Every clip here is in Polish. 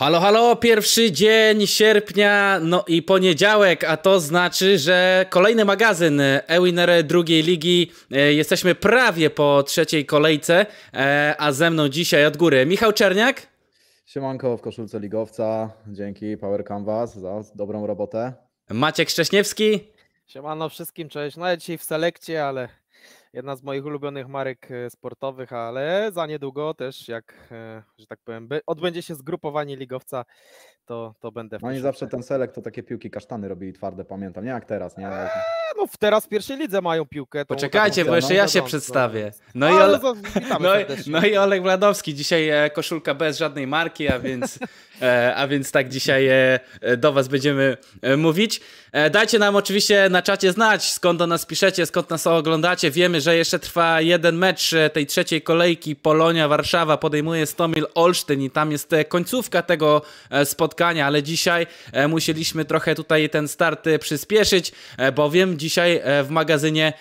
Halo, halo, pierwszy dzień sierpnia, no i poniedziałek, a to znaczy, że kolejny magazyn Ewiner drugiej ligi. E, jesteśmy prawie po trzeciej kolejce, e, a ze mną dzisiaj od góry Michał Czerniak. Siemanko w koszulce ligowca, dzięki Power Canvas za dobrą robotę. Maciek Szcześniewski. Siemano wszystkim, cześć. No ja dzisiaj w selekcie, ale jedna z moich ulubionych marek e, sportowych, ale za niedługo też, jak e, że tak powiem, odbędzie się zgrupowanie ligowca to, to będę w No i zawsze ten Selek to takie piłki kasztany robili twarde, pamiętam. Nie jak teraz, nie? Eee, no teraz w pierwszej lidze mają piłkę. Poczekajcie, bo jeszcze ja się przedstawię. No i, Ole... no, no i no Olek Wladowski, dzisiaj e, koszulka bez żadnej marki, a więc, e, a więc tak dzisiaj e, do was będziemy mówić. Dajcie nam oczywiście na czacie znać, skąd do nas piszecie, skąd nas oglądacie. Wiemy, że jeszcze trwa jeden mecz tej trzeciej kolejki. Polonia Warszawa podejmuje Stomil Olsztyn i tam jest końcówka tego spotkania spotkania, ale dzisiaj e, musieliśmy trochę tutaj ten start e, przyspieszyć, e, bowiem dzisiaj w magazynie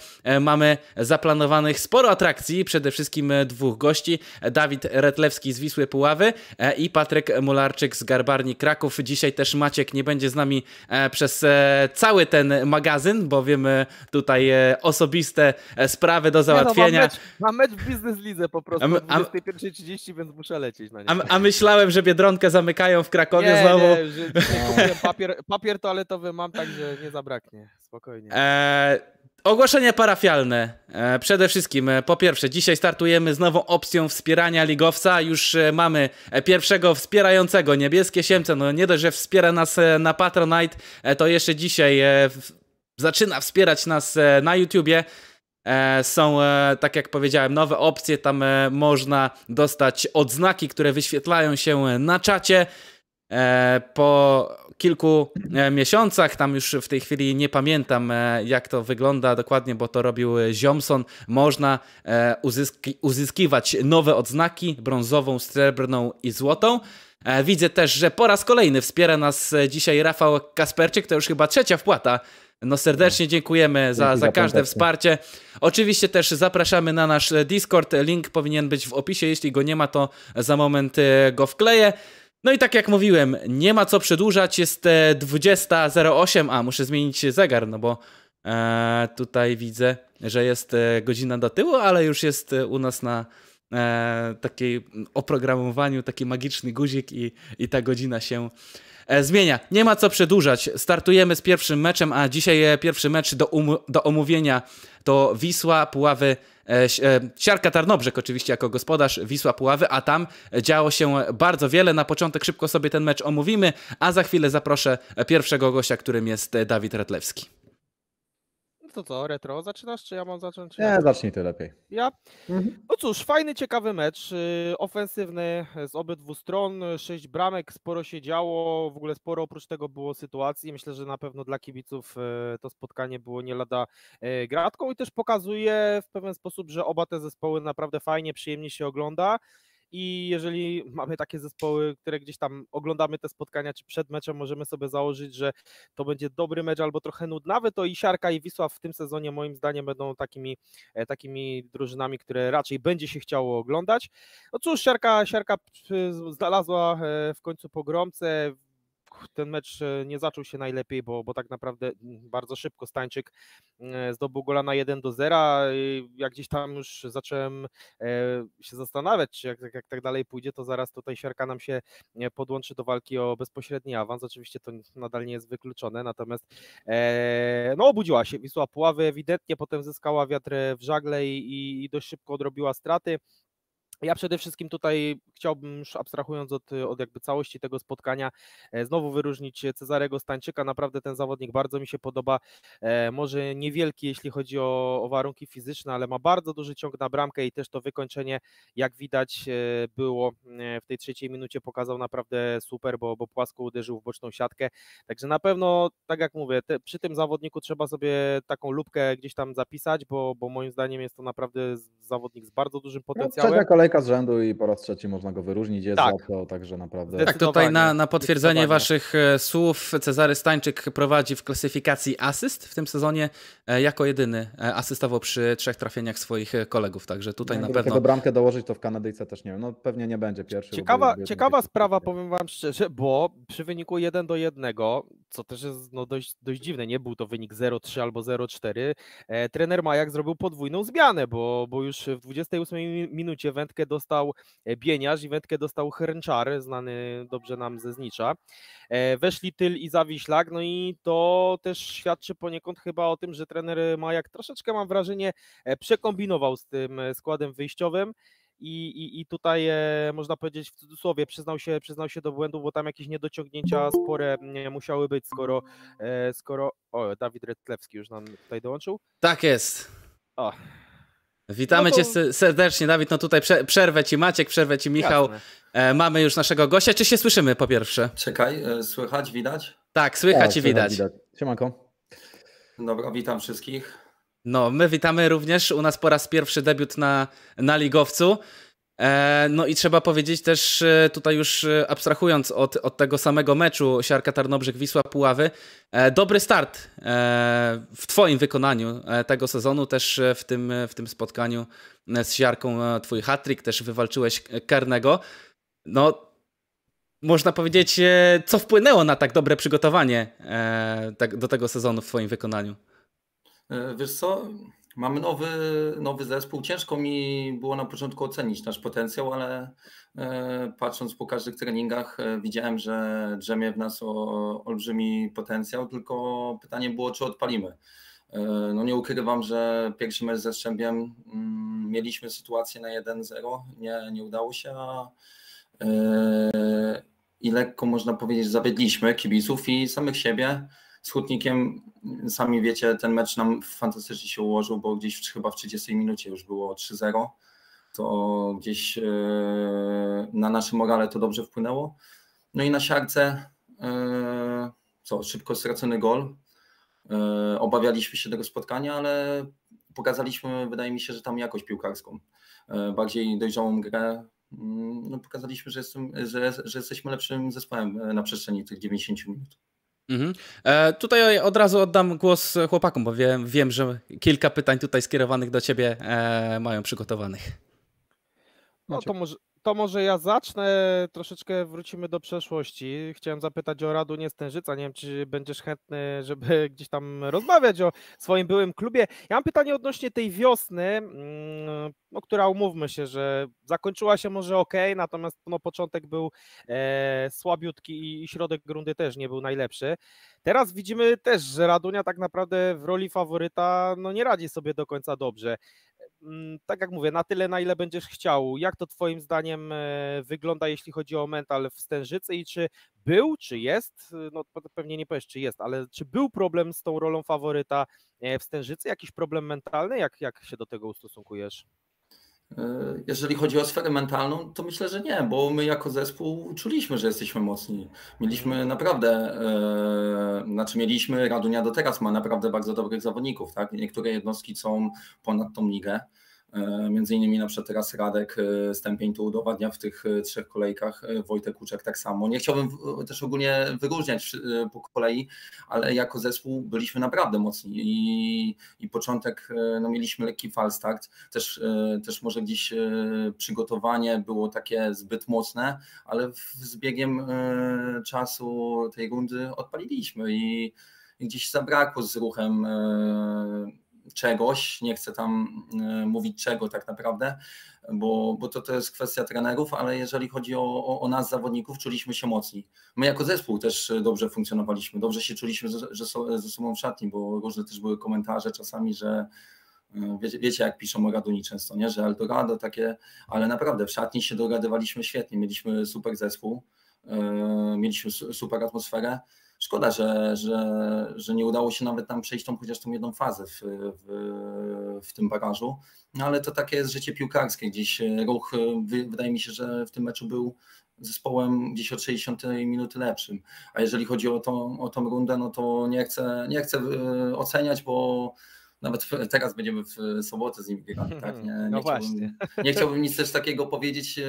mamy zaplanowanych sporo atrakcji, przede wszystkim dwóch gości, Dawid Retlewski z Wisły Puławy i Patryk Mularczyk z Garbarni Kraków. Dzisiaj też Maciek nie będzie z nami przez cały ten magazyn, bowiem tutaj osobiste sprawy do no, załatwienia. no, mam, mecz, w Biznes Lidze po prostu 21.30, więc muszę lecieć na no nie. A, a, myślałem, że Biedronkę zamykają w Krakowie, nie, samo. Nie, papier, papier toaletowy mam, także nie zabraknie. Spokojnie. E, ogłoszenie parafialne. E, przede wszystkim, e, po pierwsze, dzisiaj startujemy z nową opcją wspierania ligowca. Już mamy pierwszego wspierającego niebieskie siemce. No nie dość, że wspiera nas na Patronite, to jeszcze dzisiaj w, zaczyna wspierać nas na YouTubie. Są, tak jak powiedziałem, nowe opcje. Tam można dostać odznaki, które wyświetlają się na czacie. E, po kilku e, miesiącach, tam już w tej chwili nie pamiętam e, jak to wygląda dokładnie, bo to robił Ziomson, można uzyskiwać nowe odznaki, brązową, srebrną i złotą. Widzę też, że po raz kolejny wspiera nas dzisiaj Rafał Kasperczyk, to już chyba trzecia wpłata no serdecznie dziękujemy za, za każde wsparcie. Oczywiście też zapraszamy na nasz Discord. Link powinien być w opisie. Jeśli go nie ma, to za moment go wkleję. No i tak jak mówiłem, nie ma co przedłużać, jest 20.08, e, a muszę zmienić zegar, no bo e, tutaj widzę, że jest e, godzina do tyłu, ale już jest e, u nas na e, takiej oprogramowaniu taki magiczny guzik i, i ta godzina się E, zmienia. Nie ma co przedłużać. Startujemy z pierwszym meczem, a dzisiaj pierwszy mecz do, um do omówienia to Wisła, Puławy, e, e, Siarka Tarnobrzeg oczywiście jako gospodarz Wisła Puławy, a tam działo się bardzo wiele. Na początek szybko sobie ten mecz omówimy, a za chwilę zaproszę pierwszego gościa, którym jest Dawid Radlewski. No to co, retro, zaczynasz, czy ja mam zacząć? Nie, zacznij ty lepiej. Ja? Mhm. No cóż, fajny, ciekawy mecz, y, ofensywny z obydwu stron, sześć bramek, sporo się działo, w ogóle sporo oprócz tego było sytuacji, myślę, że na pewno dla kibiców y, to spotkanie było nie lada y, gratką i też pokazuje w pewien sposób, że oba te zespoły naprawdę fajnie, przyjemnie się ogląda. I jeżeli mamy takie zespoły, które gdzieś tam oglądamy te spotkania, czy przed meczem możemy sobie założyć, że to będzie dobry mecz albo trochę nudnawy, to i Siarka i Wisła w tym sezonie moim zdaniem będą takimi, e, takimi drużynami, które raczej będzie się chciało oglądać. No cóż, Siarka, Siarka e, znalazła e, w końcu pogromce, ten mecz e, nie zaczął się najlepiej, bo, bo tak naprawdę mm, bardzo szybko Stańczyk e, zdobył gola na 1 do 0. Jak gdzieś tam już zacząłem e, się zastanawiać, jak, jak, jak tak dalej pójdzie, to zaraz tutaj siarka nam się podłączy do walki o bezpośredni awans. Oczywiście to nadal nie jest wykluczone, natomiast no obudziła się Wisła Puławy ewidentnie, potem zyskała wiatr w żagle i, i dość szybko odrobiła straty. Ja przede wszystkim tutaj chciałbym, już abstrahując od, od jakby całości tego spotkania, e, znowu wyróżnić Cezarego Stańczyka. Naprawdę ten zawodnik bardzo mi się podoba. E, może niewielki, jeśli chodzi o, o warunki fizyczne, ale ma bardzo duży ciąg na bramkę i też to wykończenie, jak widać e, było w tej trzeciej minucie, pokazał naprawdę super, bo, bo płasko uderzył w boczną siatkę. Także na pewno, tak jak mówię, te, przy tym zawodniku trzeba sobie taką lubkę gdzieś tam zapisać, bo, bo moim zdaniem jest to naprawdę zawodnik z bardzo dużym no, potencjałem. No, kolejka z rzędu i po raz trzeci można go wyróżnić. Jest tak. za to, także naprawdę. Tak, tutaj na, na potwierdzenie waszych e, słów Cezary Stańczyk prowadzi w klasyfikacji asyst w tym sezonie e, jako jedyny. E, asystował przy trzech trafieniach swoich kolegów, także tutaj no, na pewno. Kiedy bramkę dołożyć, to w Kanadyjce też nie wiem. No pewnie nie będzie pierwszy. Ciekawa, ciekawa sprawa, powiem wam szczerze, bo przy wyniku 1 do 1, co też jest no, dość, dość dziwne, nie był to wynik 0-3 albo 0-4, trener Majak zrobił podwójną zmianę, bo, bo już w 28 minucie Wędka wędkę dostał e, Bieniarz i wędkę dostał Hręczar, znany dobrze nam ze Znicza. E, weszli Tyl i Zawiślak, no i to też świadczy poniekąd chyba o tym, że trener Majak troszeczkę mam wrażenie e, przekombinował z tym składem wyjściowym. I, i, i tutaj e, można powiedzieć w cudzysłowie przyznał się, przyznał się do błędu, bo tam jakieś niedociągnięcia spore nie musiały być, skoro, e, skoro o, Dawid Redklewski już nam tutaj dołączył. Tak jest. O, Witamy no to... cię serdecznie, Dawid. No tutaj przerwę ci Maciek, przerwę ci Michał. Jasne. E, mamy już naszego gościa. Czy się słyszymy po pierwsze? Czekaj, e, słychać, widać? Tak, słychać tak, i widać. widać. Siemanko. Dobra, witam wszystkich. No, my witamy również. U nas po raz pierwszy debiut na, na ligowcu. E, no i trzeba powiedzieć też, e, tutaj już e, abstrahując od, od tego samego meczu Siarka Tarnobrzeg Wisła Puławy, dobry start w Twoim wykonaniu tego sezonu, też w tym, w tym spotkaniu z Siarką Twój hat-trick, też wywalczyłeś karnego. No, można powiedzieć, co wpłynęło na tak dobre przygotowanie tak, do tego sezonu w Twoim wykonaniu? Wiesz co, Mamy nowy, nowy zespół. Ciężko mi było na początku ocenić nasz potencjał, ale e, patrząc po każdych treningach, e, widziałem, że drzemie w nas o, olbrzymi potencjał, tylko pytanie było, czy odpalimy. E, no nie ukrywam, że pierwszy mecz ze Szczębiem mm, mieliśmy sytuację na 1-0, nie, nie udało się, a i lekko można powiedzieć zawiedliśmy kibiców i samych siebie z Hutnikiem, sami wiecie, ten mecz nam fantastycznie się ułożył, bo gdzieś w, chyba w 30 minucie już było 3-0. To gdzieś yy, na naszym morale to dobrze wpłynęło. No i na siarce, yy, co, szybko stracony gol. Yy, obawialiśmy się tego spotkania, ale pokazaliśmy, wydaje mi się, że tam jakość piłkarską, bardziej dojrzałą grę. Mm, no, pokazaliśmy, że, jestem, że, że jesteśmy lepszym zespołem na przestrzeni tych 90 minut. Mhm. E, tutaj od razu oddam głos chłopakom, bo wiem, wiem, że kilka pytań tutaj skierowanych do ciebie e, mają przygotowanych. No to może, to może ja zacznę, troszeczkę wrócimy do przeszłości. Chciałem zapytać o Radu Niestężyca, nie wiem czy będziesz chętny, żeby gdzieś tam rozmawiać o swoim byłym klubie. Ja mam pytanie odnośnie tej wiosny, mm, no, która umówmy się, że zakończyła się może ok, natomiast no, początek był e, słabiutki i, środek grunty też nie był najlepszy. Teraz widzimy też, że Radunia tak naprawdę w roli faworyta no, nie radzi sobie do końca dobrze. Mm, tak jak mówię, na tyle, na ile będziesz chciał. Jak to Twoim zdaniem e, wygląda, jeśli chodzi o mental w Stężycy i czy był, czy jest, e, no pewnie nie powiesz, czy jest, ale czy był problem z tą rolą faworyta e, w Stężycy, jakiś problem mentalny, jak, jak się do tego ustosunkujesz? E, jeżeli chodzi o sferę mentalną, to myślę, że nie, bo my jako zespół czuliśmy, że jesteśmy mocni. Mieliśmy mhm. naprawdę, e, znaczy mieliśmy, Radunia do teraz ma naprawdę bardzo dobrych zawodników. Tak? Niektóre jednostki są ponad tą ligę. E, między innymi na przykład teraz Radek e, Stępień to udowadnia w tych e, trzech kolejkach, Wojtek Kuczek tak samo. Nie chciałbym też ogólnie wyróżniać po kolei, ale jako zespół byliśmy naprawdę mocni i, i początek no, mieliśmy lekki falstart, też, też może gdzieś przygotowanie było takie zbyt mocne, ale z biegiem czasu tej rundy odpaliliśmy i, i gdzieś zabrakło z ruchem czegoś, nie chcę tam e, mówić czego tak naprawdę, bo, bo to, to jest kwestia trenerów, ale jeżeli chodzi o, o, o nas zawodników, czuliśmy się mocni. My jako zespół też e, dobrze funkcjonowaliśmy, dobrze się czuliśmy ze, ze sobą w szatni, bo różne też były komentarze czasami, że e, Wiecie, wiecie, jak piszą o Raduni często, nie? że Eldorado takie, ale naprawdę w szatni się dogadywaliśmy świetnie, mieliśmy super zespół, yy, mieliśmy super atmosferę, Szkoda, że, że, że nie udało się nawet tam przejść tą chociaż tą jedną fazę w, w, w tym bagażu. No ale to takie jest życie piłkarskie. Gdzieś e, ruch, e, wydaje mi się, że w tym meczu był zespołem gdzieś od 60 minuty lepszym. A jeżeli chodzi o tą, o tą rundę, no to nie chcę, nie chcę e, oceniać, bo nawet teraz będziemy w sobotę z nim grali, tak? Nie, no nie, no chciałbym, nie chciałbym nic też takiego powiedzieć.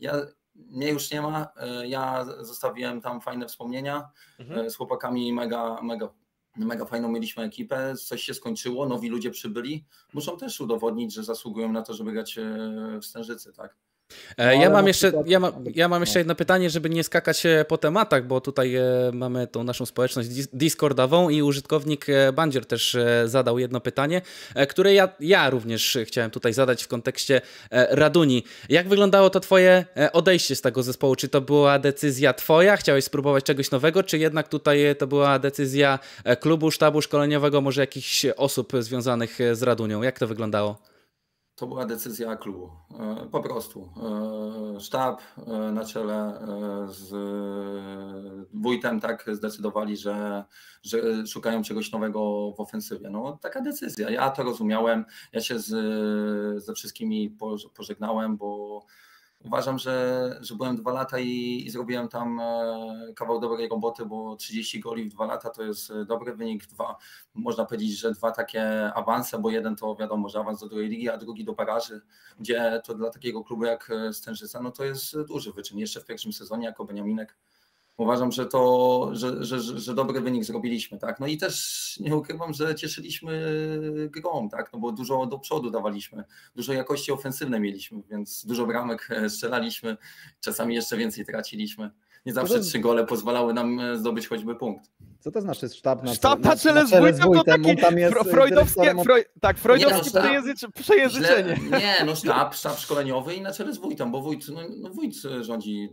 Ja nie już nie ma. E, ja zostawiłem tam fajne wspomnienia. Mhm. E, z chłopakami mega, mega, mega fajną mieliśmy ekipę. Coś się skończyło, nowi ludzie przybyli. Muszą też udowodnić, że zasługują na to, żeby grać e, w Stężycy, tak? No, ja, mam jeszcze, ja, ma, ja mam jeszcze jedno pytanie, żeby nie skakać e, po tematach, bo tutaj e, mamy tą naszą społeczność Discordową i użytkownik Bandzier też zadał jedno pytanie, które ja, ja również chciałem tutaj zadać w kontekście Raduni. Jak wyglądało to twoje odejście z tego zespołu? Czy to była decyzja twoja? Chciałeś spróbować czegoś nowego, czy jednak tutaj to była decyzja klubu, sztabu szkoleniowego, może jakichś osób związanych z Radunią? Jak to wyglądało? To była decyzja klubu. E, po prostu. E, sztab e, na czele z wójtem tak zdecydowali, że, że szukają czegoś nowego w ofensywie. No, taka decyzja. Ja to rozumiałem. Ja się z, ze wszystkimi pożegnałem, bo Uważam, że, że byłem dwa lata i, i zrobiłem tam e, kawał dobrej roboty, bo 30 goli w dwa lata to jest e, dobry wynik. Dwa, można powiedzieć, że dwa takie awanse, bo jeden to wiadomo, że awans do drugiej ligi, a drugi do Paraży, gdzie to dla takiego klubu jak e, Stężyca, no to jest duży wyczyn. Jeszcze w pierwszym sezonie jako Beniaminek Uważam, że to, że, że, że, dobry wynik zrobiliśmy, tak. No i też nie ukrywam, że cieszyliśmy grą, tak, no bo dużo do przodu dawaliśmy, dużo jakości ofensywne mieliśmy, więc dużo bramek e, strzelaliśmy, czasami jeszcze więcej traciliśmy. Nie zawsze no trzy gole pozwalały nam e, zdobyć choćby punkt. Co to znaczy sztab na Sztab na czele, na, na czele z wójtem, to no takie freudowskie, Freud, tak, no, freudowskie nie, Źle, nie, no sztab, sztab szkoleniowy i na czele z wójtem, bo wójt, no, no wójt e, rządzi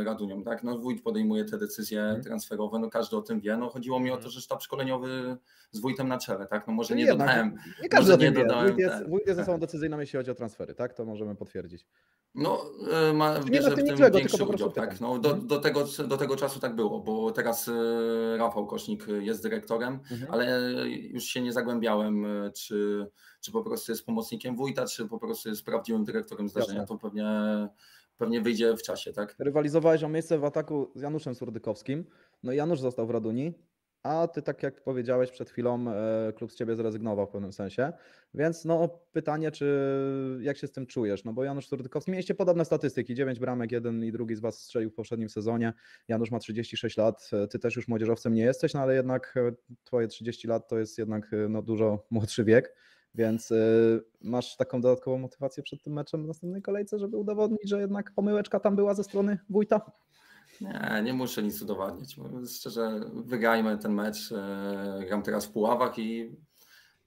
e, Radunią, tak? No wójt podejmuje te decyzje mhm. transferowe, no każdy o tym wie. No chodziło mi o mhm. to, że sztab szkoleniowy z wójtem na czele, tak? No może nie Jednak, dodałem. Nie każdy może nie dodałem. Wójt jest, tak. wójt jest osobą tak. decyzyjną, jeśli chodzi o transfery, tak? To możemy potwierdzić. No, e, ma, nie, w tym niczego, większy udział, tak. No, do, mhm. do, tego, do tego czasu tak było, bo teraz e, Rafał Kośnik jest dyrektorem, mhm. ale już się nie zagłębiałem, e, czy, czy po prostu jest pomocnikiem wójta, czy po prostu jest prawdziwym dyrektorem zdarzenia. Jasne. To pewnie, pewnie wyjdzie w czasie, tak? Rywalizowałeś o miejsce w ataku z Januszem Surdykowskim. No Janusz został w Raduni, a ty tak jak powiedziałeś przed chwilą, e, klub z ciebie zrezygnował w pewnym sensie. Więc no pytanie, czy jak się z tym czujesz? No bo Janusz Surdykowski, mieliście podobne statystyki, 9 bramek, jeden i drugi z was strzelił w poprzednim sezonie. Janusz ma 36 lat, e, ty też już młodzieżowcem nie jesteś, no ale jednak e, twoje 30 lat to jest jednak no, dużo młodszy wiek. Więc masz taką dodatkową motywację przed tym meczem w następnej kolejce, żeby udowodnić, że jednak pomyłeczka tam była ze strony wójta? Nie, nie muszę nic udowadniać. Szczerze, wygrajmy ten mecz. E, gram teraz w Puławach i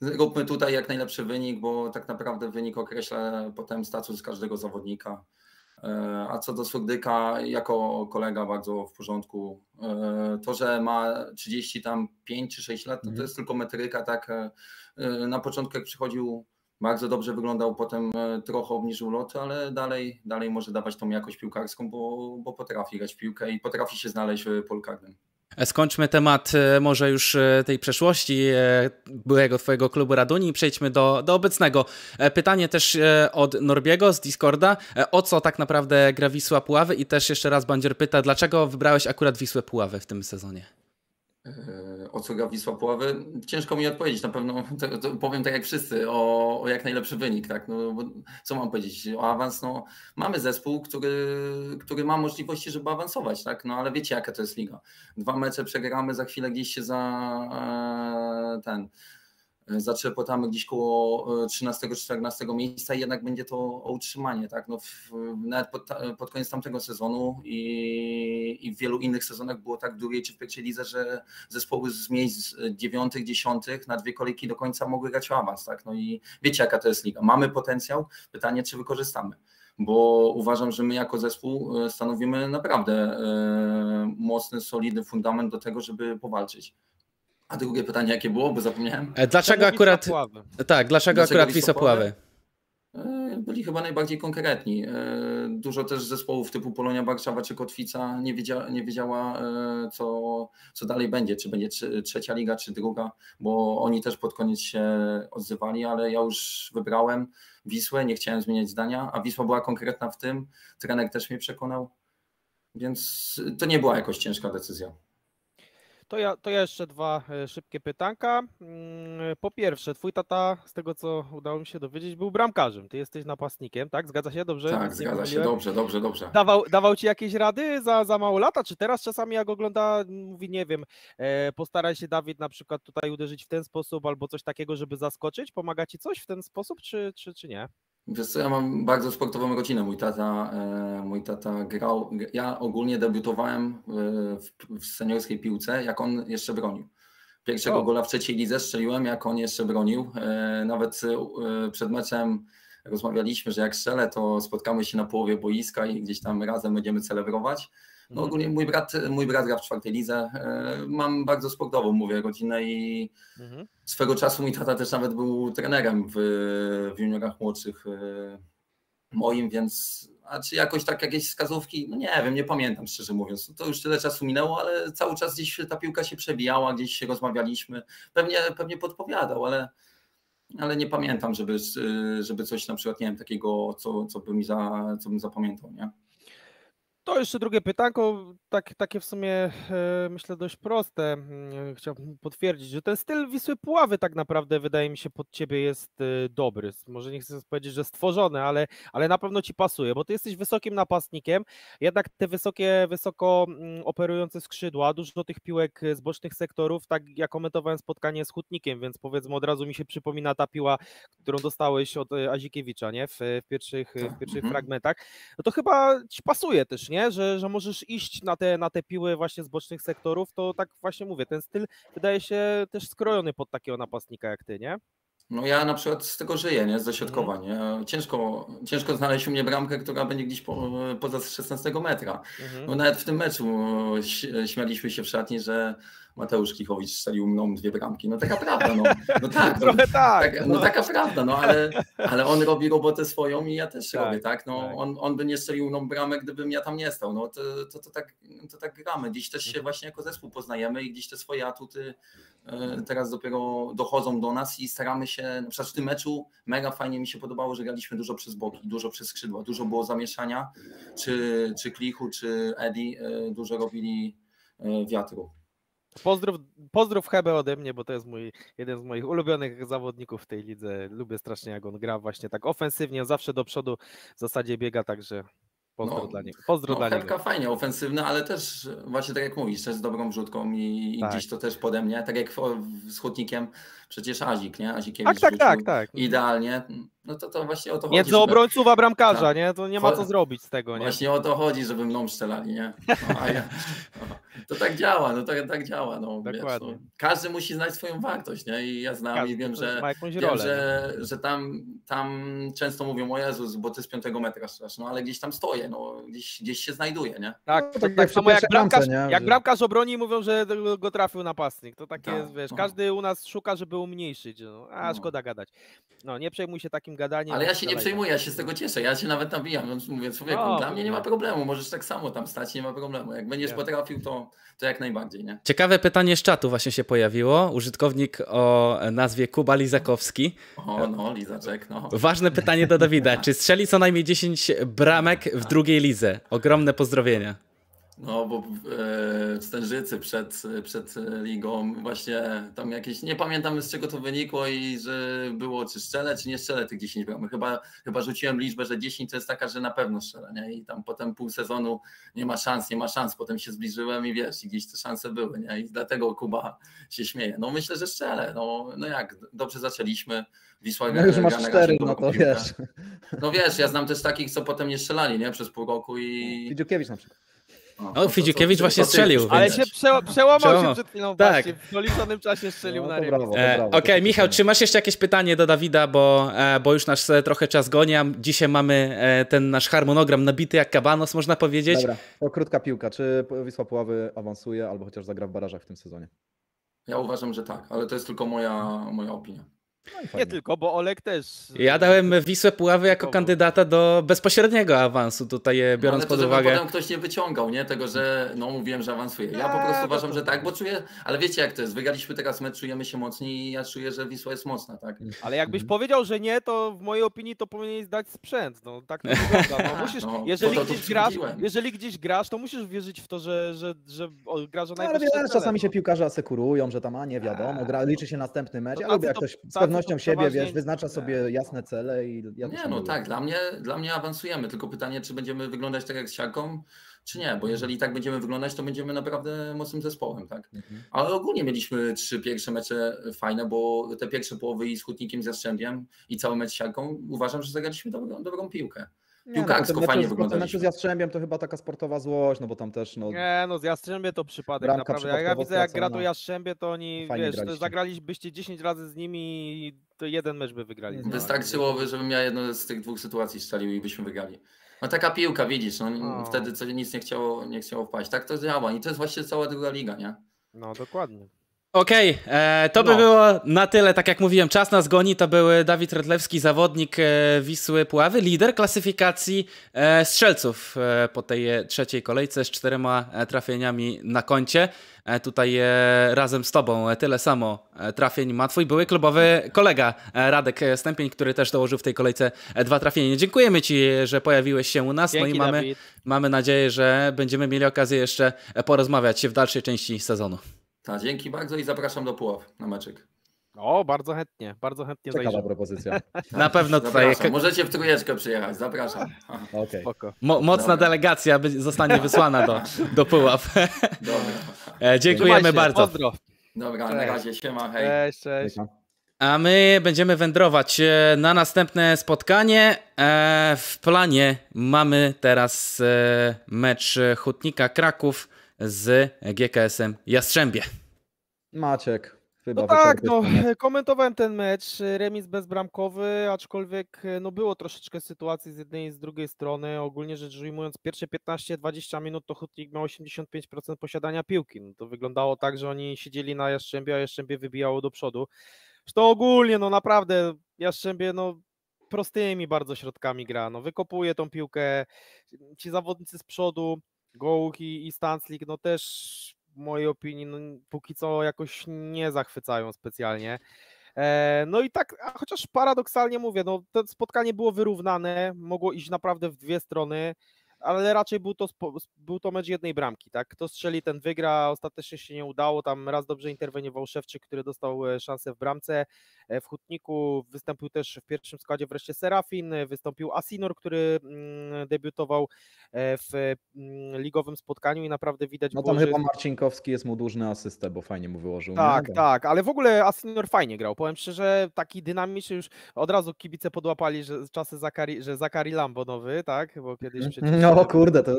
róbmy tutaj jak najlepszy wynik, bo tak naprawdę wynik określa potem status każdego zawodnika. E, a co do Surdyka, jako kolega bardzo w porządku. E, to, że ma 30 tam 5 czy 6 lat, to, to mhm. jest tylko metryka. Tak na początku jak przychodził bardzo dobrze wyglądał, potem e, trochę obniżył lot, ale dalej, dalej może dawać tą jakość piłkarską, bo, bo potrafi grać piłkę i potrafi się znaleźć w polkarnym. E, skończmy temat e, może już tej przeszłości byłego twojego klubu Raduni i przejdźmy do, do obecnego. Pytanie też od Norbiego z Discorda. O co tak naprawdę gra Wisła Puławy? I też jeszcze raz Bandzier pyta, dlaczego wybrałeś akurat Wisłę Puławy w tym sezonie? odsługa Wisła Puławy, ciężko mi odpowiedzieć. Na pewno to, to powiem tak jak wszyscy o, o, jak najlepszy wynik. Tak? No, co mam powiedzieć? O awans, no, mamy zespół, który, który ma możliwości, żeby awansować, tak? no, ale wiecie jaka to jest liga. Dwa mecze przegramy, za chwilę gdzieś się za e, ten zaczerpotamy gdzieś koło 13-14 e, miejsca i jednak będzie to utrzymanie, tak? No w, nawet pod, pod, koniec tamtego sezonu i, i, w wielu innych sezonach było tak w drugiej czy w pierwszej lidze, że zespoły z miejsc 9, 10 na dwie kolejki do końca mogły grać o awans, tak? No i wiecie jaka to jest liga. Mamy potencjał, pytanie czy wykorzystamy bo uważam, że my jako zespół e, stanowimy naprawdę e, mocny, solidny fundament do tego, żeby powalczyć. A drugie pytanie jakie było, bo zapomniałem. E, dlaczego akurat, tak, dlaczego, dlaczego akurat Wisła Pławy? E, byli chyba najbardziej konkretni. E, dużo też zespołów typu Polonia Warszawa czy Kotwica nie wiedziała, nie wiedziała co, co dalej będzie, czy będzie trzecia liga, czy druga, bo oni też pod koniec się odzywali, ale ja już wybrałem Wisłę, nie chciałem zmieniać zdania, a Wisła była konkretna w tym, trener też mnie przekonał, więc to nie była jakoś ciężka decyzja. To ja, to ja jeszcze dwa e, szybkie pytanka. Mm, e, po pierwsze, twój tata, z tego co udało mi się dowiedzieć, był bramkarzem. Ty jesteś napastnikiem, tak? Zgadza się dobrze? Tak, zgadza się dobrze, dobrze, dobrze. Dawał, dawał ci jakieś rady za, za mało lata? Czy teraz czasami jak ogląda, mówi, nie wiem, e, postaraj się Dawid na przykład tutaj uderzyć w ten sposób albo coś takiego, żeby zaskoczyć? Pomaga ci coś w ten sposób, czy, czy, czy nie? Wiesz co, ja mam bardzo sportową rodzinę. Mój tata, e, mój tata grał. Ja ogólnie debiutowałem e, w, w seniorskiej piłce, jak on jeszcze bronił. Pierwszego o. gola w trzeciej lidze strzeliłem, jak on jeszcze bronił. E, nawet przed meczem rozmawialiśmy, że jak strzelę, to spotkamy się na połowie boiska i gdzieś tam razem będziemy celebrować. No ogólnie mhm. mój brat, mój brat gra w czwartej lidze. E, mam bardzo sportową, mówię, rodzinę i mhm. swego czasu mój tata też nawet był trenerem w, w juniorach młodszych e, moim, więc a czy jakoś tak jakieś wskazówki, no nie wiem, nie pamiętam szczerze mówiąc. To już tyle czasu minęło, ale cały czas gdzieś ta piłka się przebijała, gdzieś się rozmawialiśmy. Pewnie, pewnie podpowiadał, ale, ale nie pamiętam, żeby, e, żeby coś na przykład, nie wiem, takiego, co, co, by mi za, co bym zapamiętał, nie? To jeszcze drugie pytanko, tak, takie w sumie e, myślę dość proste. Mm, chciałbym potwierdzić, że ten styl Wisły Puławy tak naprawdę wydaje mi się pod ciebie jest e, dobry. Może nie chcę powiedzieć, że stworzony, ale, ale na pewno ci pasuje, bo ty jesteś wysokim napastnikiem, jednak te wysokie, wysoko mm, operujące skrzydła, dużo tych piłek z bocznych sektorów, tak ja komentowałem spotkanie z Hutnikiem, więc powiedzmy od razu mi się przypomina ta piła, którą dostałeś od e, Azikiewicza, nie? W, w pierwszych, w pierwszych mhm. fragmentach. No to chyba ci pasuje też, nie? nie? Że, że możesz iść na te, na te piły właśnie z bocznych sektorów, to tak właśnie mówię, ten styl wydaje się też skrojony pod takiego napastnika jak ty, nie? No ja na przykład z tego żyję, nie? Z dośrodkowań. Mhm. Ciężko, ciężko znaleźć u mnie bramkę, która będzie gdzieś po, poza 16 metra. Mhm. No nawet w tym meczu śmialiśmy się w szatni, że Mateusz Kichowicz strzelił mną dwie bramki. No taka prawda, no, no tak, no, tak, tak no, no taka prawda, no ale, ale on robi robotę swoją i ja też tak, robię, tak? No, tak. On, on by nie strzelił mną bramę gdybym ja tam nie stał. No to, to, to, tak, to tak gramy. Dziś też się właśnie jako zespół poznajemy i gdzieś te swoje atuty e, teraz dopiero dochodzą do nas i staramy się, na przykład w tym meczu mega fajnie mi się podobało, że graliśmy dużo przez boki, dużo przez skrzydła, dużo było zamieszania, czy, czy Klichu, czy Edi e, dużo robili e, wiatru. Pozdrów, pozdrów Hebe ode mnie, bo to jest mój, jeden z moich ulubionych zawodników w tej lidze. Lubię strasznie, jak on gra właśnie tak ofensywnie, zawsze do przodu w zasadzie biega, także pozdro no, dla niego. Pozdro no, dla niego. fajnie, ofensywny, ale też właśnie tak jak mówisz, też z dobrą wrzutką i, tak. gdzieś to też pode mnie, tak jak z Hutnikiem, przecież Azik, nie? Azikiewicz tak, tak, tak, tak. idealnie. No to, to właśnie o to chodzi. Nie do obrońców, a bramkarza, tak. nie? To nie ma co zrobić z tego, nie? Właśnie o to chodzi, żeby mną strzelali, nie? No, ja, no, to tak działa, no tak, tak działa. No, Dokładnie. Wiesz, no, każdy musi znać swoją wartość, nie? I ja znam każdy i wiem, że, wiem rolę, że, że tam, tam często mówią, o Jezus, bo ty z piątego metra strzelasz, no ale gdzieś tam stoję, no gdzieś, gdzieś się znajduję, nie? Tak, no, to tak, tak samo jak bramkarz, nie? jak bramkarz obroni mówią, że go trafił napastnik, to takie tak, jest, wiesz, no. każdy u nas szuka, żeby umniejszyć, no, a no. szkoda gadać. No, nie przejmuj się takim takim gadaniem. Ale ja się nie przejmuję, ja się z tak. tego cieszę, ja się nawet nabijam, no mówię człowieku, no, dla mnie nie ma no. problemu, możesz tak samo tam stać, nie ma problemu, jak będziesz tak. potrafił, to, to jak najbardziej, nie? Ciekawe pytanie z czatu właśnie się pojawiło, użytkownik o nazwie Kuba Lizakowski. O no, Lizaczek, no. Ważne pytanie do Dawida, czy strzeli co najmniej 10 bramek w drugiej lidze? Ogromne pozdrowienia. No, bo e, w Stężycy przed, przed ligą właśnie tam jakieś, nie pamiętam z czego to wynikło i że było czy strzelę, czy nie strzelę tych 10 bramek. Chyba, chyba rzuciłem liczbę, że 10 to jest taka, że na pewno strzelę, nie? I tam potem pół sezonu nie ma szans, nie ma szans. Potem się zbliżyłem i wiesz, i gdzieś te szanse były, nie? I dlatego Kuba się śmieje. No myślę, że strzelę. No, no jak, dobrze zaczęliśmy. Wisła no już masz cztery, no to wiesz. No wiesz, ja znam też takich, co potem nie strzelali, nie? Przez pół roku i... Widziukiewicz no, na przykład. No, no Fidzikiewicz właśnie strzelił. Ale więc... się prze, przełamał Przełamał. się przed chwilą tak. właśnie, w doliczonym czasie strzelił no, na rybę. E, Okej, okay, Michał, czy masz jeszcze jakieś pytanie do Dawida, bo, e, bo już nasz e, trochę czas gonia. Dzisiaj mamy e, ten nasz harmonogram nabity jak kabanos, można powiedzieć. Dobra, to krótka piłka. Czy Wisła Puławy awansuje albo chociaż zagra w barażach w tym sezonie? Ja uważam, że tak, ale to jest tylko moja, moja opinia. No nie tylko, bo Olek też. E, ja dałem Wisłę Puławy jako kandydata do bezpośredniego awansu tutaj, biorąc no, ale to, pod uwagę. Potem ktoś nie wyciągał, nie? Tego, że no mówiłem, że awansuje. Ja po prostu uważam, że tak, bo czuję, ale wiecie jak to jest, wygraliśmy teraz mecz, czujemy się mocni i ja czuję, że Wisła jest mocna, tak? Ale jakbyś mhm. powiedział, że nie, to w mojej opinii to powinien zdać sprzęt, no tak to wygląda. No, musisz, no, jeżeli, to, to gdzieś grasz, jeżeli gdzieś grasz, to musisz wierzyć w to, że, że, że grasz o najwyższym no, Ale wiesz, czasami się no. piłkarze asekurują, że tam, a nie wiadomo, gra, no. liczy się następny mecz, ale jak ktoś pewnością siebie, wiesz, wyznacza sobie jasne cele i ja Nie, no tak, dla mnie, dla mnie awansujemy, tylko pytanie, czy będziemy wyglądać tak jak z Siaką, czy nie, bo jeżeli tak będziemy wyglądać, to będziemy naprawdę mocnym zespołem, tak? Mhm. Ale ogólnie mieliśmy trzy pierwsze mecze fajne, bo te pierwsze połowy i z Hutnikiem, z Jastrzębiem i cały mecz z Siaką, uważam, że zagraliśmy dobrą, dobrą piłkę. Piłkarsko no, fajnie wygląda. Mecz z Jastrzębiem to chyba taka sportowa złość, no bo tam też no... Nie, no z Jastrzębie to przypadek Bramka naprawdę. Jak ja widzę jak gra to no, no. Jastrzębie, to oni, fajnie wiesz, graliście. zagralibyście 10 razy z nimi i to jeden mecz by wygrali. No, Wystarczyłoby, żebym ja jedną z tych dwóch sytuacji strzelił i byśmy wygrali. No taka piłka, widzisz, no wtedy coś, nic nie chciało, nie chciało wpaść. Tak to działa i to jest właśnie cała druga liga, nie? No dokładnie. Okej, okay, e, to by no. było na tyle. Tak jak mówiłem, czas nas goni. To były Dawid Redlewski, zawodnik e, Wisły Puławy, lider klasyfikacji e, strzelców po tej trzeciej kolejce z czterema trafieniami na koncie. Tutaj razem z tobą tyle samo trafień ma twój były klubowy kolega Radek Stępień, który też dołożył w tej kolejce dwa trafienia. Dziękujemy ci, że pojawiłeś się u nas. Dzięki, no i mamy, mamy nadzieję, że będziemy mieli okazję jeszcze porozmawiać w dalszej części sezonu dzięki bardzo i zapraszam do Puław na meczek. O, bardzo chętnie, bardzo chętnie Ciekawa zajrzę. propozycja. Tak, na pewno tutaj. Możecie w trójeczkę przyjechać, zapraszam. Okay. Mo mocna Dobra. delegacja zostanie wysłana do, do Puław. Dobra. E, dziękujemy bardzo. Pozdro. Dobra, cześć. na razie, siema, hej. Cześć, cześć. A my będziemy wędrować e, na następne spotkanie. E, w planie mamy teraz mecz Hutnika Kraków z GKS-em Jastrzębie. Maciek. Chyba no tak, no, komentowałem ten mecz, remis bezbramkowy, aczkolwiek e, no było troszeczkę sytuacji z jednej i z drugiej strony. Ogólnie rzecz ujmując, pierwsze 15-20 minut to Hutnik miał 85% posiadania piłki. No to wyglądało tak, że oni siedzieli na Jaszczębie, a Jaszczębie wybijało do przodu. Zresztą ogólnie, no naprawdę, Jaszczębie, no prostymi bardzo środkami gra. No wykopuje tą piłkę, ci zawodnicy z przodu, Gołuch i, i Stanclik, no też w mojej opinii no, póki co jakoś nie zachwycają specjalnie. E, no i tak, chociaż paradoksalnie mówię, no to spotkanie było wyrównane, mogło iść naprawdę w dwie strony ale raczej był to, był to mecz jednej bramki, tak? Kto strzeli, ten wygra. Ostatecznie się nie udało. Tam raz dobrze interweniował Szewczyk, który dostał e, szansę w bramce. E, w Hutniku wystąpił też w pierwszym składzie wreszcie Serafin, wystąpił Asinor, który mm, debiutował e, w mm, ligowym spotkaniu i naprawdę widać no, było, tam że... chyba Marcinkowski jest mu dłużny asystę, bo fajnie mu wyłożył. Tak, nie? tak, ale w ogóle Asinor fajnie grał. Powiem szczerze, taki dynamiczny już od razu kibice podłapali, że czasy Zakari, że Zakari Lambo nowy, tak? Bo kiedyś mhm. przecież... No no kurde, to...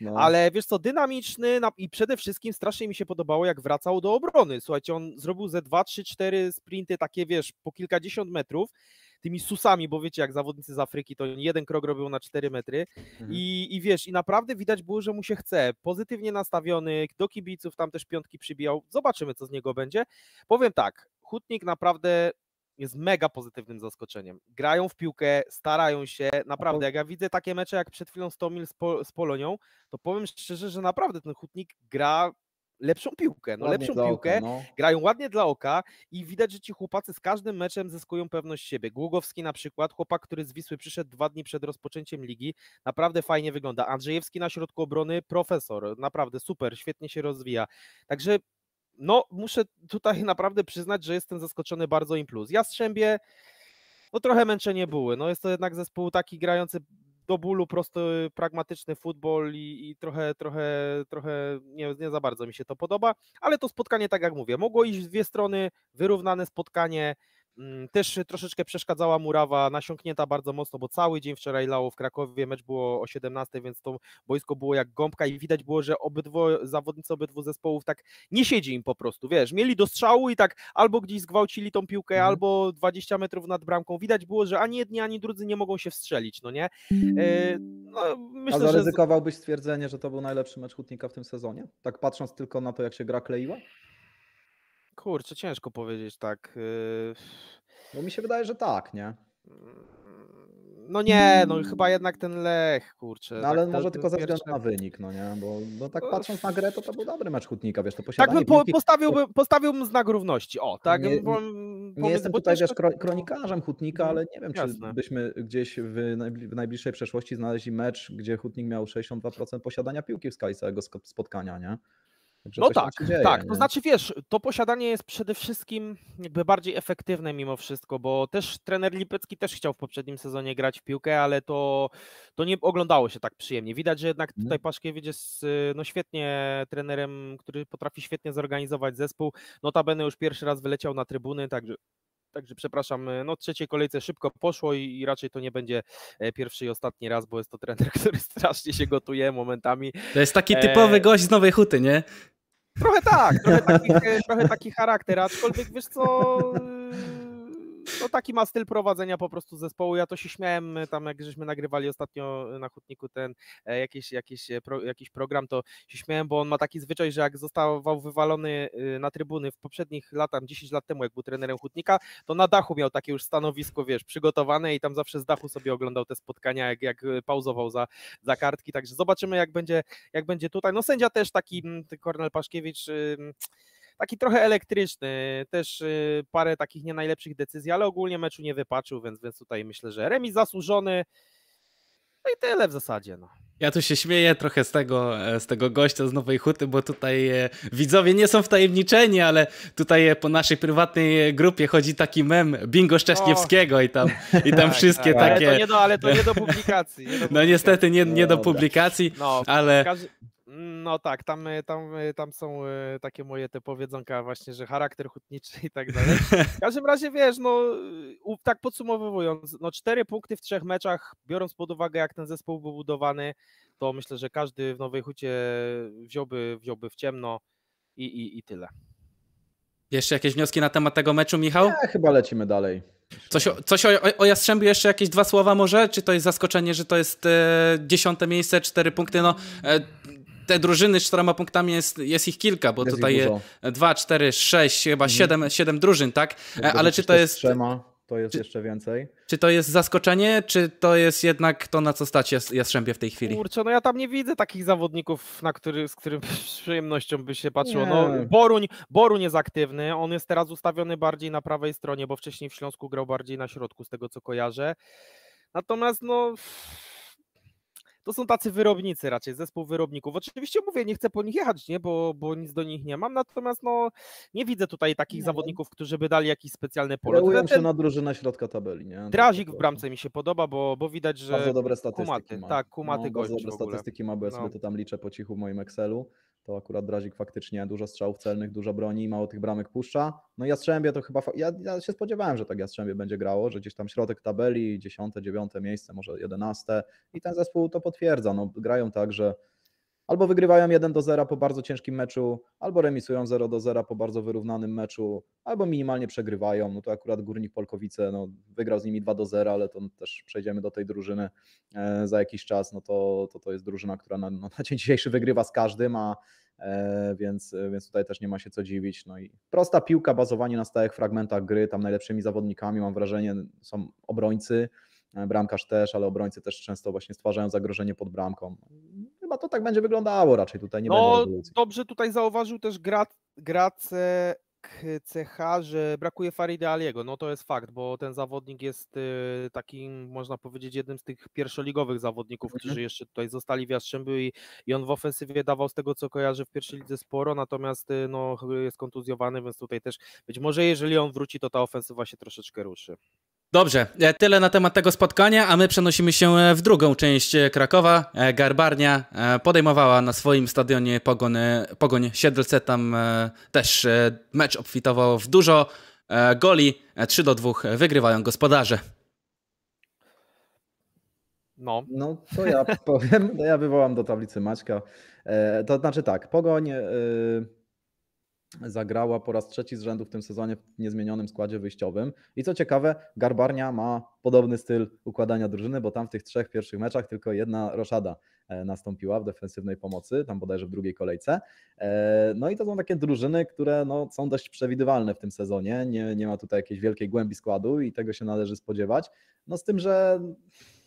No. Ale wiesz co, dynamiczny i przede wszystkim strasznie mi się podobało, jak wracał do obrony. Słuchajcie, on zrobił ze 2, 3, 4 sprinty takie, wiesz, po kilkadziesiąt metrów tymi susami, bo wiecie, jak zawodnicy z Afryki, to jeden krok robią na 4 metry mhm. I, i wiesz, i naprawdę widać było, że mu się chce, pozytywnie nastawiony, do kibiców tam też piątki przybijał, zobaczymy, co z niego będzie. Powiem tak, Hutnik naprawdę jest mega pozytywnym zaskoczeniem. Grają w piłkę, starają się, naprawdę, jak ja widzę takie mecze jak przed chwilą Stomil z, Pol z Polonią, to powiem szczerze, że naprawdę ten Hutnik gra lepszą piłkę, no lepszą piłkę, oka, no. grają ładnie dla oka i widać, że ci chłopacy z każdym meczem zyskują pewność siebie. Głogowski na przykład, chłopak, który z Wisły przyszedł dwa dni przed rozpoczęciem ligi, naprawdę fajnie wygląda. Andrzejewski na środku obrony, profesor, naprawdę super, świetnie się rozwija. Także no muszę tutaj naprawdę przyznać, że jestem zaskoczony bardzo im plus. Ja Jastrzębie, no trochę męczenie były, no jest to jednak zespół taki grający do bólu prosty, pragmatyczny futbol i, i, trochę, trochę, trochę nie, nie za bardzo mi się to podoba, ale to spotkanie, tak jak mówię, mogło iść w dwie strony, wyrównane spotkanie, Mm, też troszeczkę przeszkadzała murawa, nasiąknięta bardzo mocno, bo cały dzień wczoraj lało w Krakowie, mecz było o 17, więc to boisko było jak gąbka i widać było, że obydwo, zawodnicy obydwu zespołów tak nie siedzi im po prostu, wiesz, mieli do strzału i tak albo gdzieś zgwałcili tą piłkę, mhm. albo 20 metrów nad bramką, widać było, że ani jedni, ani drudzy nie mogą się wstrzelić, no nie? E, no, myślę, A zaryzykowałbyś że... stwierdzenie, że to był najlepszy mecz Hutnika w tym sezonie? Tak patrząc tylko na to, jak się gra kleiła? Kurczę, ciężko powiedzieć tak. Bo y, no, mi się wydaje, że tak, nie? No nie, no chyba mm. jednak ten Lech, kurczę. No tak ale tak, może tylko ze względu na wynik, no nie? Bo tak patrząc na grę, to to był dobry mecz Hutnika, wiesz, to posiadanie... Tak bym po, postawiłbym, postawiłbym znak równości, o, tak? Nie, mm, bo, nie jestem tutaj, też... kronikarzem Hutnika, mhm, ale nie wiem, Jasne. czy byśmy gdzieś w, najbliższej przeszłości znaleźli mecz, gdzie Hutnik miał 62% posiadania piłki w skali całego spotkania, nie? Także no tak, dzieje, tak. Nie? To znaczy, wiesz, to posiadanie jest przede wszystkim jakby bardziej efektywne mimo wszystko, bo też trener Lipecki też chciał w poprzednim sezonie grać w piłkę, ale to, to nie oglądało się tak przyjemnie. Widać, że jednak tutaj mhm. Paszkiewicz jest y, no, świetnie trenerem, który potrafi świetnie zorganizować zespół. Notabene już pierwszy raz wyleciał na trybuny, także Także przepraszam, e, no trzeciej kolejce szybko poszło i, i, raczej to nie będzie e, pierwszy i ostatni raz, bo jest to trener, który strasznie się gotuje momentami. To jest taki e, typowy gość z Nowej Huty, nie? Trochę tak, trochę trochę taki charakter, aczkolwiek wiesz co no taki ma styl prowadzenia po prostu zespołu. Ja to się śmiałem y, tam, jak żeśmy nagrywali ostatnio y, na Hutniku ten e, jakiś, jakiś, e, pro, jakiś program, to się śmiałem, bo on ma taki zwyczaj, że jak został wywalony y, na trybuny w poprzednich latach, 10 lat temu, jak był trenerem Hutnika, to na dachu miał takie już stanowisko, wiesz, przygotowane i tam zawsze z dachu sobie oglądał te spotkania, jak, jak pauzował za, za kartki, także zobaczymy, jak będzie, jak będzie tutaj. No sędzia też taki, mm, Kornel Paszkiewicz... Yy, taki trochę elektryczny, też y, parę takich nie najlepszych decyzji, ale ogólnie meczu nie wypaczył, więc, więc tutaj myślę, że remis zasłużony. No i tyle w zasadzie. No. Ja tu się śmieję trochę z tego, e, z tego gościa z Nowej Huty, bo tutaj e, widzowie nie są wtajemniczeni, ale tutaj e, po naszej prywatnej grupie chodzi taki mem Bingo Szcześniewskiego i tam, i tam tak, wszystkie tak, ale takie... To nie do, ale to nie do publikacji. Nie do publikacji. No niestety nie, nie do no, publikacji, no, ale... Każdy, no tak, tam, y, tam, y, tam są y, takie moje te powiedzonka właśnie, że charakter hutniczy i tak dalej. W każdym razie wiesz, no tak podsumowując, no cztery punkty w trzech meczach, biorąc pod uwagę jak ten zespół był budowany, to myślę, że każdy w Nowej Hucie wziąłby, wziąłby w ciemno i, i, i tyle. Jeszcze jakieś wnioski na temat tego meczu, Michał? Nie, chyba lecimy dalej. Coś, coś o, o Jastrzębiu jeszcze jakieś dwa słowa może? Czy to jest zaskoczenie, że to jest e, dziesiąte miejsce, cztery punkty? No, e, te drużyny z czterema punktami jest, jest ich kilka, bo jest tutaj jest dwa, cztery, sześć, chyba mhm. siedem drużyn, tak? E, ale czy to jest. Trzema, to jest czy, jeszcze więcej. Czy to jest zaskoczenie, czy to jest jednak to, na co stać Jastrzębie w tej chwili? Kurczę, no ja tam nie widzę takich zawodników, na który, z którym z przyjemnością by się patrzyło. No, Boruń, Boruń jest aktywny, on jest teraz ustawiony bardziej na prawej stronie, bo wcześniej w Śląsku grał bardziej na środku, z tego co kojarzę. Natomiast no to są tacy wyrobnicy raczej, zespół wyrobników. Oczywiście mówię, nie chcę po nich jechać, nie, bo, bo nic do nich nie mam, natomiast no, nie widzę tutaj takich nie no. zawodników, którzy by dali jakiś specjalny pole. Reują się ten... na drużynę środka tabeli, nie? No Drazik w bramce no. mi się podoba, bo, bo widać, że bardzo dobre statystyki kumaty, ma. tak, kumaty no, Bardzo dobre statystyki ma, bo ja no. sobie to tam liczę po cichu w moim Excelu to akurat Drazik faktycznie dużo strzałów celnych, dużo broni, mało tych bramek puszcza. No i Jastrzębie to chyba, ja, ja się spodziewałem, że tak Jastrzębie będzie grało, że gdzieś tam środek tabeli, dziesiąte, dziewiąte miejsce, może jedenaste i ten zespół to potwierdza. No, grają tak, że albo wygrywają 1 do 0 po bardzo ciężkim meczu, albo remisują 0 do 0 po bardzo wyrównanym meczu, albo minimalnie przegrywają. No to akurat Górnik Polkowice no, wygrał z nimi 2 do 0, ale to też przejdziemy do tej drużyny e, za jakiś czas. No to to, to jest drużyna, która na, no, na dzień dzisiejszy wygrywa z każdym, a e, więc, więc tutaj też nie ma się co dziwić. No i prosta piłka, bazowanie na stałych fragmentach gry, tam najlepszymi zawodnikami mam wrażenie są obrońcy, e, bramkarz też, ale obrońcy też często właśnie stwarzają zagrożenie pod bramką chyba to tak będzie wyglądało raczej tutaj. Nie no, będzie dobrze tutaj zauważył też Grace CH, że brakuje Farida Aliego. No to jest fakt, bo ten zawodnik jest y, takim, można powiedzieć, jednym z tych pierwszoligowych zawodników, mhm. którzy jeszcze tutaj zostali w Jastrzębiu i, i on w ofensywie dawał z tego, co kojarzy w pierwszej lidze sporo, natomiast y, no, jest kontuzjowany, więc tutaj też być może jeżeli on wróci, to ta ofensywa się troszeczkę ruszy. Dobrze, e, tyle na temat tego spotkania, a my przenosimy się e, w drugą część e, Krakowa. Garbarnia podejmowała na swoim stadionie Pogoń, Pogoń Siedlce, tam też mecz obfitował w dużo goli, 3 do 2 wygrywają gospodarze. No. no to ja powiem, ja wywołam do tablicy Maćka. To znaczy tak, Pogoń zagrała po raz trzeci z rzędu w tym sezonie w niezmienionym składzie wyjściowym. I co ciekawe, Garbarnia ma podobny styl układania drużyny, bo tam w tych trzech pierwszych meczach tylko jedna roszada e, nastąpiła w defensywnej pomocy, tam bodajże w drugiej kolejce. E, no i to są takie drużyny, które no, są dość przewidywalne w tym sezonie. Nie, nie ma tutaj jakiejś wielkiej głębi składu i tego się należy spodziewać. No z tym, że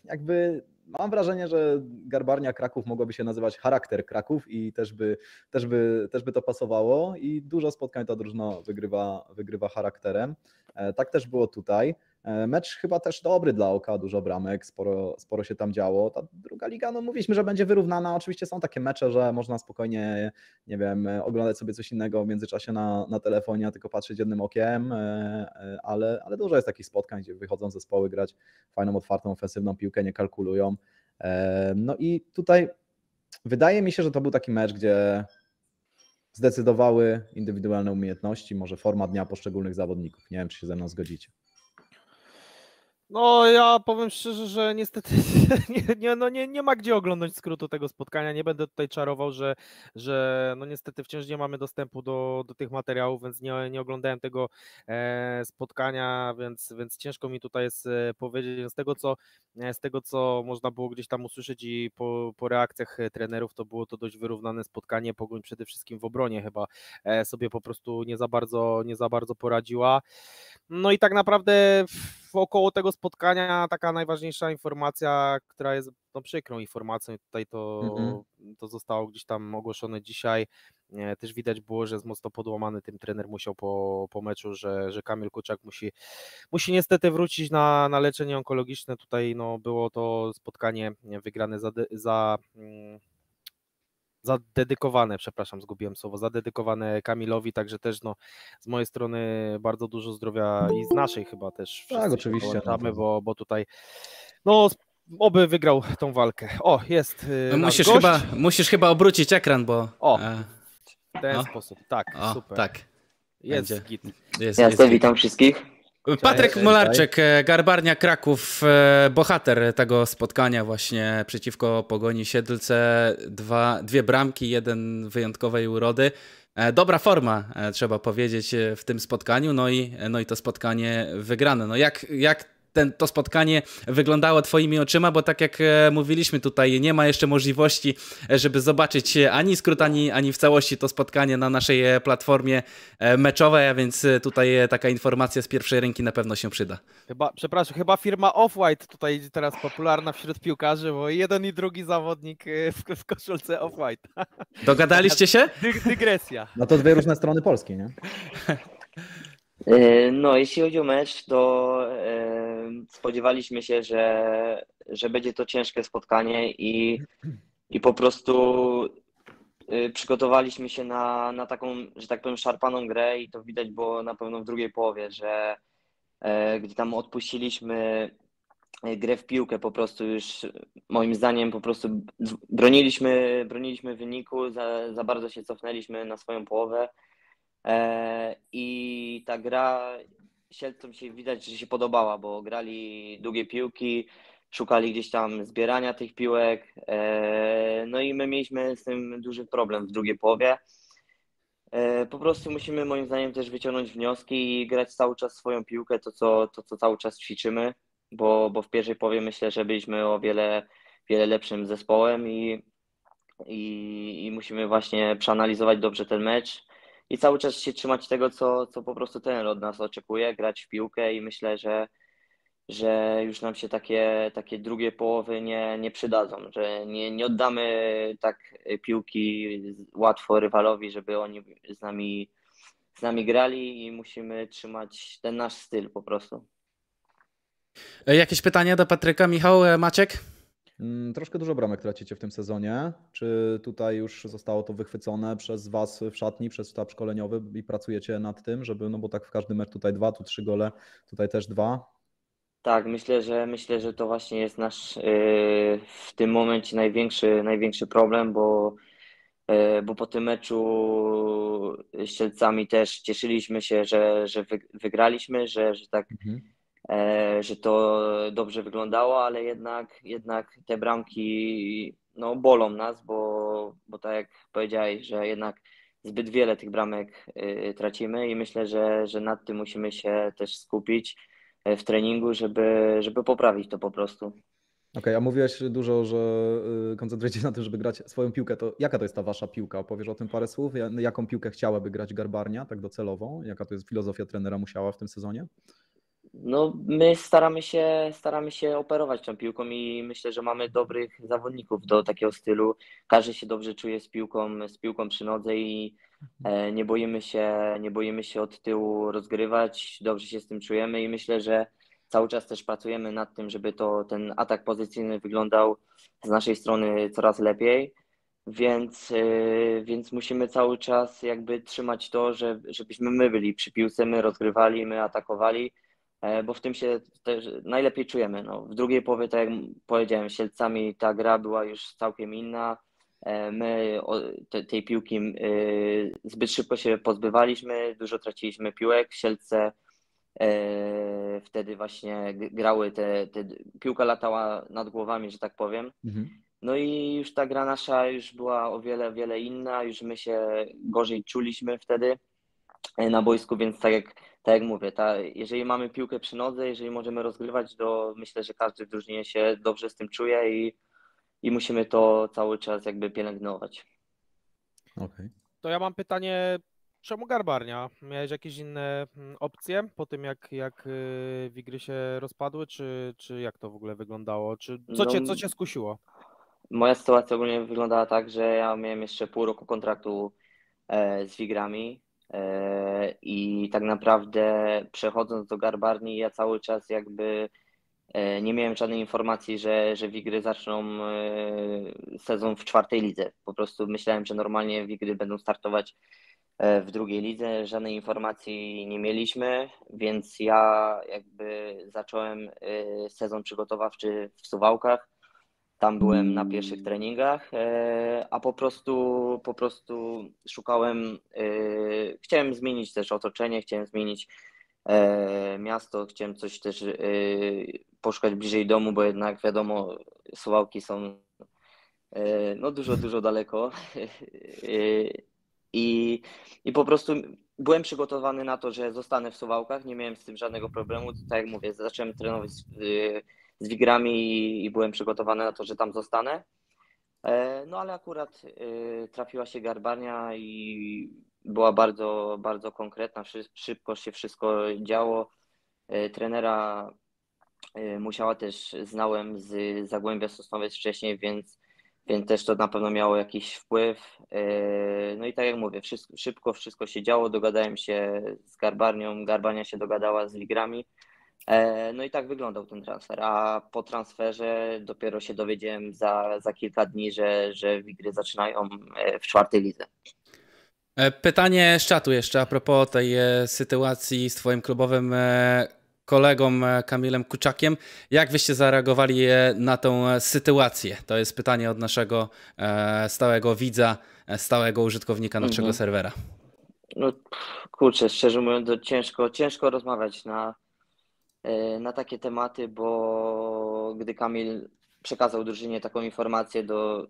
jakby mam wrażenie, że garbarnia Kraków mogłaby się nazywać charakter Kraków i też by, też by, też by to pasowało i dużo spotkań ta drużyna wygrywa, wygrywa charakterem. E, tak też było tutaj. E, mecz chyba też dobry dla oka, dużo bramek, sporo, sporo się tam działo. Ta druga liga, no mówiliśmy, że będzie wyrównana. Oczywiście są takie mecze, że można spokojnie, nie wiem, oglądać sobie coś innego w międzyczasie na, na telefonie, a tylko patrzeć jednym okiem, e, e, ale, ale dużo jest takich spotkań, gdzie wychodzą zespoły grać fajną, otwartą, ofensywną piłkę, nie kalkulują. No i tutaj wydaje mi się, że to był taki mecz, gdzie zdecydowały indywidualne umiejętności, może forma dnia poszczególnych zawodników. Nie wiem, czy się ze mną zgodzicie. No, ja powiem szczerze, że niestety nie, nie, no nie, nie ma gdzie oglądać skrótu tego spotkania. Nie będę tutaj czarował, że, że no niestety wciąż nie mamy dostępu do, do tych materiałów, więc nie, nie oglądałem tego e, spotkania, więc, więc ciężko mi tutaj jest e, powiedzieć. Z tego, co, e, z tego, co można było gdzieś tam usłyszeć i po, po reakcjach trenerów, to było to dość wyrównane spotkanie. Pogoń przede wszystkim w obronie chyba sobie po prostu nie za bardzo, nie za bardzo poradziła. No i tak naprawdę około tego spotkania taka najważniejsza informacja, która jest no, przykrą informacją, tutaj to, mm-hmm. to zostało gdzieś tam ogłoszone dzisiaj. E, też widać było, że jest mocno podłamany tym trener musiał po, po meczu, że, że Kamil Kuczak musi, musi niestety wrócić na, na leczenie onkologiczne. Tutaj no, było to spotkanie wygrane za, za mm, zadedykowane, przepraszam, zgubiłem słowo, zadedykowane Kamilowi, także też no, z mojej strony bardzo dużo zdrowia i z naszej chyba też. Tak, oczywiście. tamy, no, bo, bo tutaj no, oby wygrał tą walkę. O, jest. Y, no musisz, gość. chyba, musisz chyba obrócić ekran, bo. O, e, w ten o. sposób, tak, o, super. Tak. Jest, Będzie. Jest, ja jest, witam wszystkich. Patryk Molarczyk, e, Garbarnia Kraków, e, bohater tego spotkania właśnie przeciwko Pogoni Siedlce. Dwa, dwie bramki, jeden wyjątkowej urody. E, dobra forma, trzeba powiedzieć, w tym spotkaniu, no i, no i to spotkanie wygrane. No jak, jak ten, to spotkanie wyglądało Twoimi oczyma, bo tak jak e, mówiliśmy tutaj, nie ma jeszcze możliwości, e, żeby zobaczyć ani skrót, ani, ani w całości to spotkanie na naszej e, platformie meczowej, a więc tutaj taka informacja z pierwszej ręki na pewno się przyda. Chyba, przepraszam, chyba firma Off-White tutaj teraz popularna wśród piłkarzy, bo jeden i drugi zawodnik w, w koszulce Off-White. Dogadaliście się? dygresja. No to dwie różne strony Polski, nie? E, no, jeśli chodzi o mecz, to e, spodziewaliśmy się, że, że będzie to ciężkie spotkanie i, i po prostu e, przygotowaliśmy się na, na taką, że tak powiem, szarpaną grę i to widać było na pewno w drugiej połowie, że gdy tam odpuściliśmy grę w piłkę, po prostu już moim zdaniem po prostu broniliśmy, broniliśmy wyniku, za, za bardzo się cofnęliśmy na swoją połowę E, I ta gra Sielcom się widać, że się podobała, bo grali długie piłki, szukali gdzieś tam zbierania tych piłek. E, no i my mieliśmy z tym duży problem w drugiej połowie. E, po prostu musimy moim zdaniem też wyciągnąć wnioski i grać cały czas swoją piłkę, to co, to, co cały czas ćwiczymy, bo, bo w pierwszej połowie myślę, że byliśmy o wiele, wiele lepszym zespołem i, i, i musimy właśnie przeanalizować dobrze ten mecz, i cały czas się trzymać tego, co, co po prostu ten od nas oczekuje, grać w piłkę i myślę, że, że już nam się takie, takie drugie połowy nie, nie przydadzą, że nie, nie oddamy tak piłki łatwo rywalowi, żeby oni z nami, z nami grali i musimy trzymać ten nasz styl po prostu. E, jakieś pytania do Patryka, Michał, e, Maciek? Mm, troszkę dużo bramek tracicie w tym sezonie. Czy tutaj już zostało to wychwycone przez Was w szatni, przez sztab szkoleniowy i pracujecie nad tym, żeby, no bo tak w każdym mer tutaj dwa, tu trzy gole, tutaj też dwa. Tak, myślę, że myślę, że to właśnie jest nasz yy, w tym momencie największy, największy problem, bo, yy, bo po tym meczu z Sielcami też cieszyliśmy się, że, że wygraliśmy, że, że tak mhm E, że to dobrze wyglądało, ale jednak, jednak te bramki no, bolą nas, bo, bo tak jak powiedziałeś, że jednak zbyt wiele tych bramek y, tracimy i myślę, że, że nad tym musimy się też skupić e, w treningu, żeby, żeby poprawić to po prostu. Okej, okay, a mówiłeś dużo, że y, koncentrujecie się na tym, żeby grać swoją piłkę. To jaka to jest ta wasza piłka? Opowiesz o tym parę słów. Jaką piłkę chciałaby grać Garbarnia, tak docelowo? Jaka to jest filozofia trenera musiała w tym sezonie? No, my staramy się, staramy się operować tą piłką i myślę, że mamy dobrych zawodników do takiego stylu. Każdy się dobrze czuje z piłką, z piłką przy nodze i e, nie boimy się, nie boimy się od tyłu rozgrywać, dobrze się z tym czujemy i myślę, że cały czas też pracujemy nad tym, żeby to ten atak pozycyjny wyglądał z naszej strony coraz lepiej. Więc, e, więc musimy cały czas jakby trzymać to, że, żebyśmy my byli przy piłce, my rozgrywali, my atakowali, E, bo w tym się też najlepiej czujemy. No, w drugiej połowie, tak jak powiedziałem, Sielcami ta gra była już całkiem inna. E, my tej piłki y, zbyt szybko się pozbywaliśmy, dużo traciliśmy piłek. Sielce e, wtedy właśnie grały te, te piłka latała nad głowami, że tak powiem. Mhm. No i już ta gra nasza już była o wiele, wiele inna, już my się gorzej czuliśmy wtedy na boisku, więc tak jak tak jak mówię, ta, jeżeli mamy piłkę przy nodze, jeżeli możemy rozgrywać, to myślę, że każdy w drużynie się dobrze z tym czuje i, i musimy to cały czas jakby pielęgnować. Okay. To ja mam pytanie, czemu garbarnia? Miałeś jakieś inne mm, opcje po tym, jak, jak y, wigry się rozpadły, czy, czy jak to w ogóle wyglądało? Czy, co, no, cię, co cię skusiło? Moja sytuacja ogólnie wyglądała tak, że ja miałem jeszcze pół roku kontraktu e, z wigrami E, I tak naprawdę przechodząc do garbarni, ja cały czas jakby e, nie miałem żadnej informacji, że, że Wigry zaczną e, sezon w czwartej lidze. Po prostu myślałem, że normalnie Wigry będą startować w drugiej lidze. Żadnej informacji nie mieliśmy, więc ja jakby zacząłem sezon przygotowawczy w Suwałkach tam byłem na pierwszych treningach, e, a po prostu, po prostu szukałem, e, chciałem zmienić też otoczenie, chciałem zmienić e, miasto, chciałem coś też poszukać bliżej domu, bo jednak wiadomo, Suwałki są no dużo, dużo daleko. I, I po prostu byłem przygotowany na to, że zostanę w Suwałkach, nie miałem z tym żadnego problemu. Tak jak mówię, zacząłem trenować z Wigrami i, i byłem przygotowany na to, że tam zostanę. E, no ale akurat e, trafiła się garbania i była bardzo, bardzo konkretna, szybko się wszystko działo. E, trenera musiała też, znałem z Zagłębia Sosnowiec wcześniej, więc, więc też to na pewno miało jakiś wpływ. No i tak jak mówię, wszystko, szybko wszystko się działo, dogadałem się z garbarnią, garbania się dogadała z ligrami. E, no i tak wyglądał ten transfer, a po transferze dopiero się dowiedziałem za, za kilka dni, że, że Wigry zaczynają e, w czwartej lidze. E, pytanie z czatu jeszcze a propos tej sytuacji z twoim klubowym kolegą Kamilem Kuczakiem. Jak wyście zareagowali na tą sytuację? To jest pytanie od naszego stałego widza, stałego użytkownika naszego mhm. serwera. No kurczę, szczerze mówiąc, ciężko, ciężko rozmawiać na Y, na takie tematy, bo gdy Kamil przekazał drużynie taką informację, do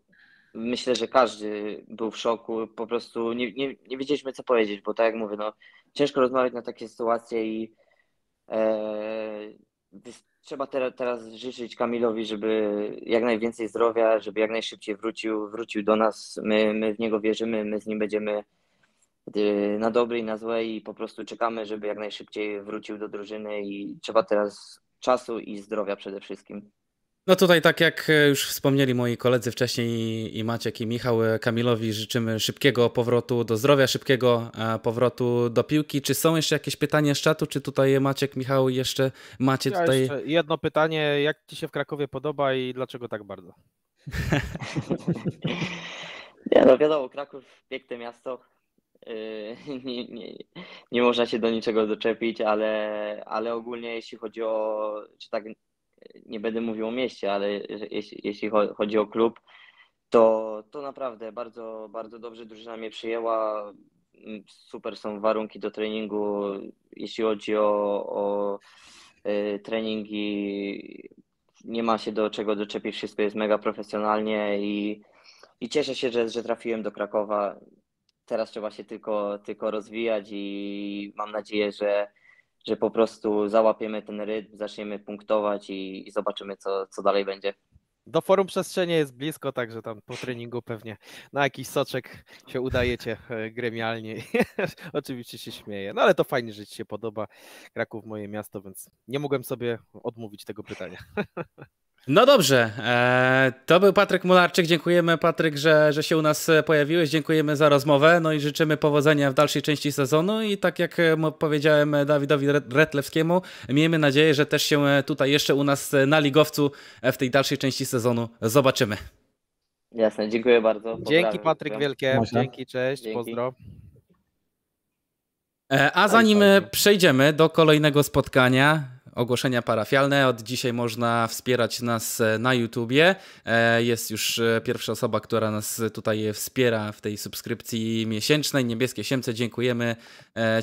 myślę, że każdy był w szoku, po prostu nie, nie, nie wiedzieliśmy co powiedzieć, bo tak jak mówię, no, ciężko rozmawiać na takie sytuacje i e, trzeba te, teraz życzyć Kamilowi, żeby jak najwięcej zdrowia, żeby jak najszybciej wrócił, wrócił do nas, my, my w niego wierzymy, my z nim będziemy Y, na dobrej, na złej i po prostu czekamy, żeby jak najszybciej wrócił do drużyny i trzeba teraz czasu i zdrowia przede wszystkim. No tutaj tak jak e, już wspomnieli moi koledzy wcześniej i Maciek i Michał, e, Kamilowi życzymy szybkiego powrotu do zdrowia, szybkiego e, powrotu do piłki. Czy są jeszcze jakieś pytania z czatu, czy tutaj Maciek, Michał jeszcze macie ja tutaj... Jeszcze jedno pytanie, jak Ci się w Krakowie podoba i dlaczego tak bardzo? Nie no wiadomo, Kraków piękne miasto, Yy, nie, nie, nie można się do niczego doczepić, ale, ale ogólnie jeśli chodzi o, czy tak nie będę mówił o mieście, ale jeśli, jeśli chodzi o klub, to, to naprawdę bardzo, bardzo dobrze drużyna mnie przyjęła. Mm, super są warunki do treningu, jeśli chodzi o, o y, treningi. Nie ma się do czego doczepić, wszystko jest mega profesjonalnie i, i cieszę się, że, że trafiłem do Krakowa teraz trzeba się tylko, tylko rozwijać i mam nadzieję, że, że po prostu załapiemy ten rytm, zaczniemy punktować i, i zobaczymy, co, co dalej będzie. Do forum przestrzenie jest blisko, także tam po treningu pewnie na jakiś soczek się udajecie e, gremialnie. Oczywiście się śmieję, no ale to fajnie, że Ci się podoba. Kraków moje miasto, więc nie mogłem sobie odmówić tego pytania. No dobrze, e, to był Patryk Mularczyk. Dziękujemy Patryk, że, że się u nas e, pojawiłeś. Dziękujemy za rozmowę. No i życzymy powodzenia w dalszej części sezonu. I tak jak e, powiedziałem Dawidowi Retlewskiemu, miejmy nadzieję, że też się tutaj jeszcze u nas na ligowcu w tej dalszej części sezonu zobaczymy. Jasne, dziękuję bardzo. Pozdrawiam. Dzięki Patryk wielkie. Można? Dzięki, cześć, Dzięki. pozdro. A zanim przejdziemy do kolejnego spotkania, ogłoszenia parafialne. Od dzisiaj można wspierać nas e, na YouTubie. E, jest już e, pierwsza osoba, która nas tutaj wspiera w tej subskrypcji miesięcznej. Niebieskie Siemce, dziękujemy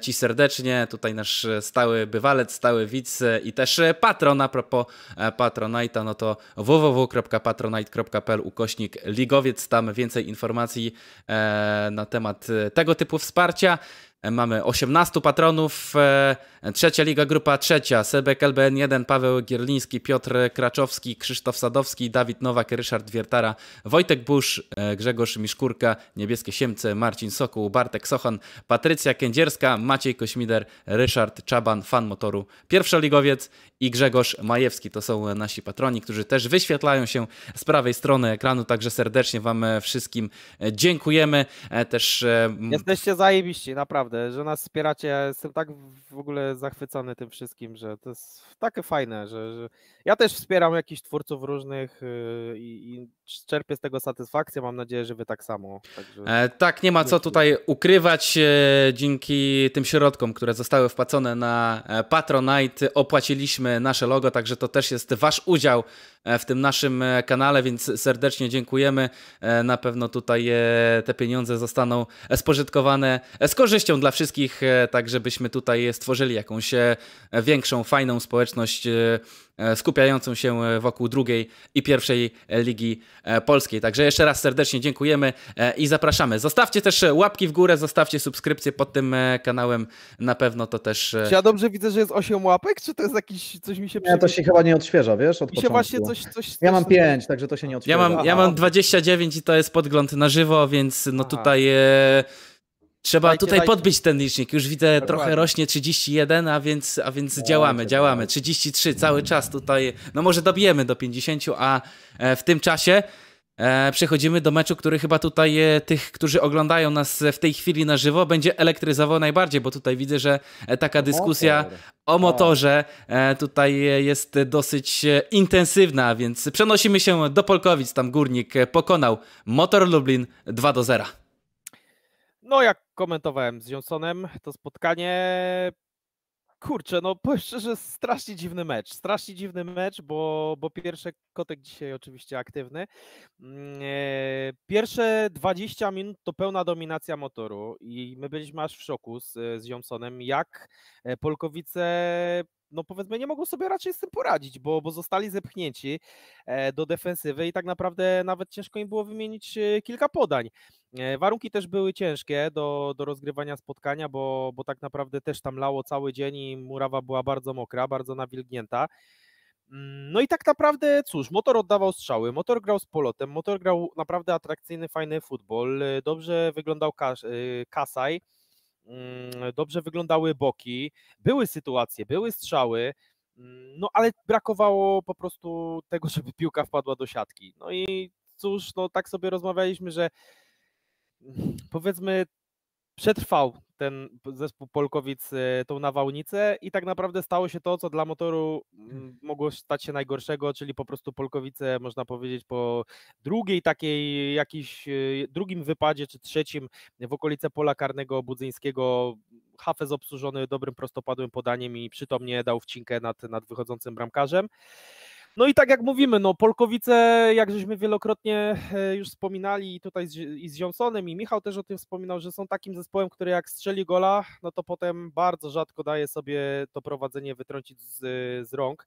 Ci serdecznie. Tutaj nasz stały bywalec, stały widz i też patron. A propos Patronite'a, no to www.patronite.pl ukośnik ligowiec. Tam więcej informacji na temat tego typu wsparcia. E, mamy 18 patronów, e, trzecia liga, grupa trzecia, Sebek LBN1, Paweł Gierliński, Piotr Kraczowski, Krzysztof Sadowski, Dawid Nowak, Ryszard Wiertara, Wojtek Busz, e, Grzegorz Miszkurka, Niebieskie Siemce, Marcin Sokół, Bartek Sochan Patrycja Kędzierska, Maciej Kośmider, Ryszard Czaban, fan motoru, pierwszoligowiec i Grzegorz Majewski. To są nasi patroni, którzy też wyświetlają się z prawej strony ekranu, także serdecznie Wam wszystkim dziękujemy. Też... Jesteście zajebiści, naprawdę naprawdę, że nas wspieracie. Ja jestem tak w ogóle zachwycony tym wszystkim, że to jest takie fajne, że, że... ja też wspieram jakichś twórców różnych y, i, i, czerpię z tego satysfakcję. Mam nadzieję, że wy tak samo. Także... E, tak, nie ma co tutaj ukrywać. E, dzięki tym środkom, które zostały wpłacone na e, Patronite, opłaciliśmy nasze logo, także to też jest wasz udział w tym naszym kanale, więc serdecznie dziękujemy. Na pewno tutaj te pieniądze zostaną spożytkowane z korzyścią dla wszystkich, e, tak żebyśmy tutaj stworzyli jakąś e, większą, fajną społeczność e, skupiającą się wokół drugiej i pierwszej ligi polskiej. Także jeszcze raz serdecznie dziękujemy i zapraszamy. Zostawcie też łapki w górę, zostawcie subskrypcję pod tym kanałem. Na pewno to też. Czy ja dobrze widzę, że jest 8 łapek, czy to jest jakiś coś mi się. Nie, to się chyba nie odświeża, wiesz? Od mi się właśnie coś, coś. Ja mam 5, także to się nie odświeża. Ja mam, ja mam 29 i to jest podgląd na żywo, więc no Aha. tutaj. E Trzeba dajcie, tutaj dajcie. podbić ten licznik. Już widzę, Dokładnie. trochę rośnie 31, a więc, a więc działamy, działamy. 33 tak. cały czas tutaj. No może dobijemy do 50, a e, w tym czasie e, przechodzimy do meczu, który chyba tutaj e, tych, którzy oglądają nas w tej chwili na żywo, będzie elektryzował najbardziej, bo tutaj widzę, że taka dyskusja o tak. motorze tutaj jest dosyć intensywna, więc przenosimy się do Polkowic. Tam górnik pokonał motor Lublin 2 do 0. No jak komentowałem z Johnsonem to spotkanie. Kurczę, no powiem szczerze, strasznie dziwny mecz. Strasznie dziwny mecz, bo, bo pierwszy kotek dzisiaj oczywiście aktywny. Mm, e, pierwsze 20 minut to pełna dominacja motoru i my byliśmy aż w szoku z, z Johnsonem, jak e, Polkowice no powiedzmy, nie mogą sobie raczej z tym poradzić, bo, bo zostali zepchnięci e, do defensywy i tak naprawdę nawet ciężko im było wymienić kilka podań. E, warunki też były ciężkie do, do rozgrywania spotkania, bo, bo tak naprawdę też tam lało cały dzień i murawa była bardzo mokra, bardzo nawilgnięta. Mm, no i tak naprawdę, cóż, motor oddawał strzały, motor grał z polotem, motor grał naprawdę atrakcyjny, fajny futbol, y, dobrze wyglądał kas y, Kasaj, mm, dobrze wyglądały boki, były sytuacje, były strzały, mm, no ale brakowało po prostu tego, żeby piłka wpadła do siatki. No i cóż, no tak sobie rozmawialiśmy, że powiedzmy przetrwał ten zespół Polkowic y, tą nawałnicę i tak naprawdę stało się to, co dla motoru hmm. mogło stać się najgorszego, czyli po prostu Polkowice, można powiedzieć, po drugiej takiej jakiejś y, drugim wypadzie czy trzecim w okolice pola karnego Budzyńskiego Hafez obsłużony dobrym prostopadłym podaniem i przytomnie dał wcinkę nad, nad wychodzącym bramkarzem. No i tak jak mówimy, no Polkowice, jak żeśmy wielokrotnie e, już wspominali tutaj z, i z Johnsonem i Michał też o tym wspominał, że są takim zespołem, który jak strzeli gola, no to potem bardzo rzadko daje sobie to prowadzenie wytrącić z, e, z rąk.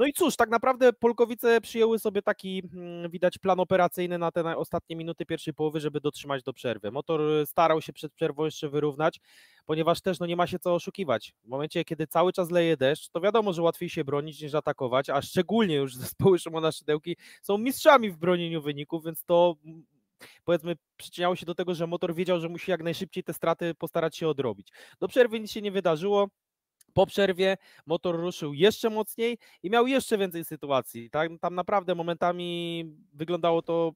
No i cóż, tak naprawdę Polkowice przyjęły sobie taki, mm, widać, plan operacyjny na te ostatnie minuty pierwszej połowy, żeby dotrzymać do przerwy. Motor y, starał się przed przerwą jeszcze wyrównać, ponieważ też no, nie ma się co oszukiwać. W momencie, kiedy cały czas leje deszcz, to wiadomo, że łatwiej się bronić niż atakować, a szczególnie już zespoły Szymona Szydełki są mistrzami w bronieniu wyników, więc to mm, powiedzmy, przyczyniało się do tego, że motor wiedział, że musi jak najszybciej te straty postarać się odrobić. Do przerwy nic się nie wydarzyło, po przerwie motor ruszył jeszcze mocniej i miał jeszcze więcej sytuacji. Tam, no, tam naprawdę momentami wyglądało to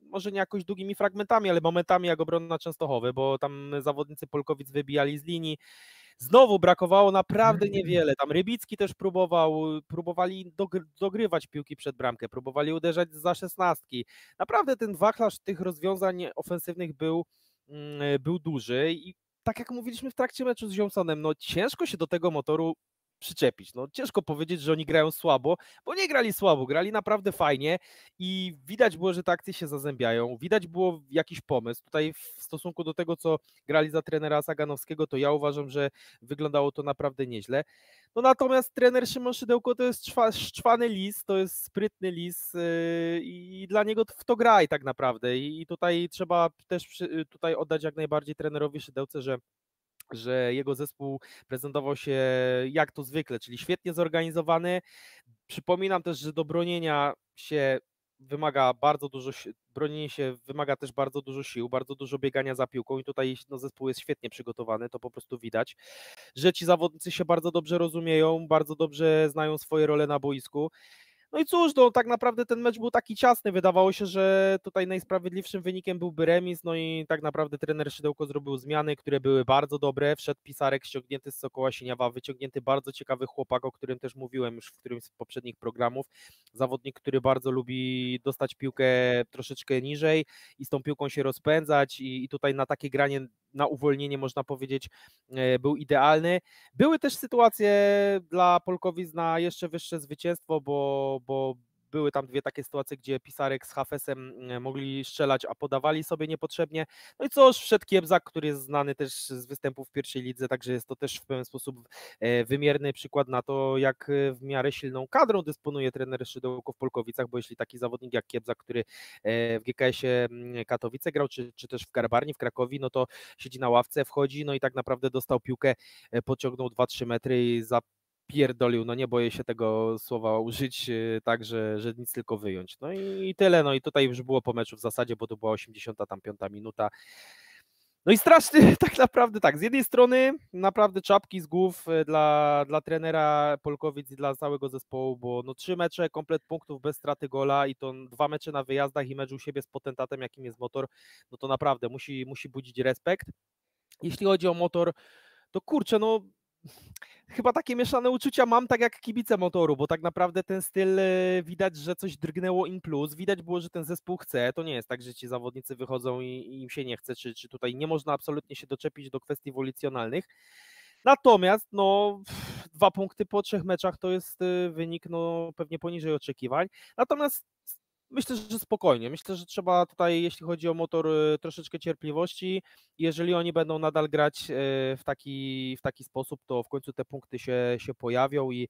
może nie jakoś długimi fragmentami, ale momentami jak obrona Częstochowy, bo tam zawodnicy Polkowic wybijali z linii. Znowu brakowało naprawdę mm. niewiele. Tam Rybicki też próbował, próbowali dogrywać piłki przed bramkę, próbowali uderzać za szesnastki. Naprawdę ten wachlarz tych rozwiązań ofensywnych był, mm, był duży i tak jak mówiliśmy w trakcie meczu z Johnsonem, no ciężko się do tego motoru przyczepić. No, ciężko powiedzieć, że oni grają słabo, bo nie grali słabo, grali naprawdę fajnie i widać było, że te akcje się zazębiają, widać było jakiś pomysł. Tutaj w stosunku do tego, co grali za trenera Saganowskiego, to ja uważam, że wyglądało to naprawdę nieźle. No natomiast trener Szymon Szydełko to jest szczwany lis, to jest sprytny lis yy, i dla niego w to graj tak naprawdę. I tutaj trzeba też tutaj oddać jak najbardziej trenerowi Szydełce, że że jego zespół prezentował się jak to zwykle, czyli świetnie zorganizowany. Przypominam też, że do bronienia się wymaga bardzo dużo, bronienie się wymaga też bardzo dużo sił, bardzo dużo biegania za piłką i tutaj no, zespół jest świetnie przygotowany, to po prostu widać, że ci zawodnicy się bardzo dobrze rozumieją, bardzo dobrze znają swoje role na boisku no i cóż, no, tak naprawdę ten mecz był taki ciasny. Wydawało się, że tutaj najsprawiedliwszym wynikiem byłby remis. No i tak naprawdę trener Szydełko zrobił zmiany, które były bardzo dobre. Wszedł pisarek ściągnięty z Sokoła Sieniawa, wyciągnięty bardzo ciekawy chłopak, o którym też mówiłem już w którymś z poprzednich programów. Zawodnik, który bardzo lubi dostać piłkę troszeczkę niżej i z tą piłką się rozpędzać. I, i tutaj na takie granie na uwolnienie, można powiedzieć, e, był idealny. Były też sytuacje dla Polkowic na jeszcze wyższe zwycięstwo, bo, bo były tam dwie takie sytuacje, gdzie Pisarek z Hafesem e, mogli strzelać, a podawali sobie niepotrzebnie. No i cóż, wszedł Kiebzak, który jest znany też z występów w pierwszej lidze, także jest to też w pewien sposób e, wymierny przykład na to, jak e, w miarę silną kadrą dysponuje trener Szydełko w Polkowicach, bo jeśli taki zawodnik jak Kiebzak, który w GKS-ie mm, Katowice grał, czy, czy też w Garbarni w Krakowie, no to siedzi na ławce, wchodzi, no i tak naprawdę dostał piłkę, podciągnął 2-3 metry i za pierdolił, no nie boję się tego słowa użyć, y, tak, że, że nic tylko wyjąć. No i, i tyle, no i tutaj już było po meczu w zasadzie, bo to była 85 minuta. No i straszny, tak naprawdę tak, z jednej strony naprawdę czapki z głów y, dla, dla trenera Polkowic i dla całego zespołu, bo no trzy mecze, komplet punktów bez straty gola i to dwa mecze na wyjazdach i mecz u siebie z potentatem, jakim jest motor, no to naprawdę musi, musi budzić respekt. Jeśli chodzi o motor, to kurczę, no chyba takie mieszane uczucia mam, tak jak kibice motoru, bo tak naprawdę ten styl e, widać, że coś drgnęło in plus, widać było, że ten zespół chce, to nie jest tak, że ci zawodnicy wychodzą i, i im się nie chce, czy, czy tutaj nie można absolutnie się doczepić do kwestii wolicjonalnych. Natomiast no, dwa punkty po trzech meczach to jest e, wynik no, pewnie poniżej oczekiwań. Natomiast Myślę, że spokojnie. Myślę, że trzeba tutaj, jeśli chodzi o motor, y, troszeczkę cierpliwości. Jeżeli oni będą nadal grać y, w taki, w taki sposób, to w końcu te punkty się, się pojawią i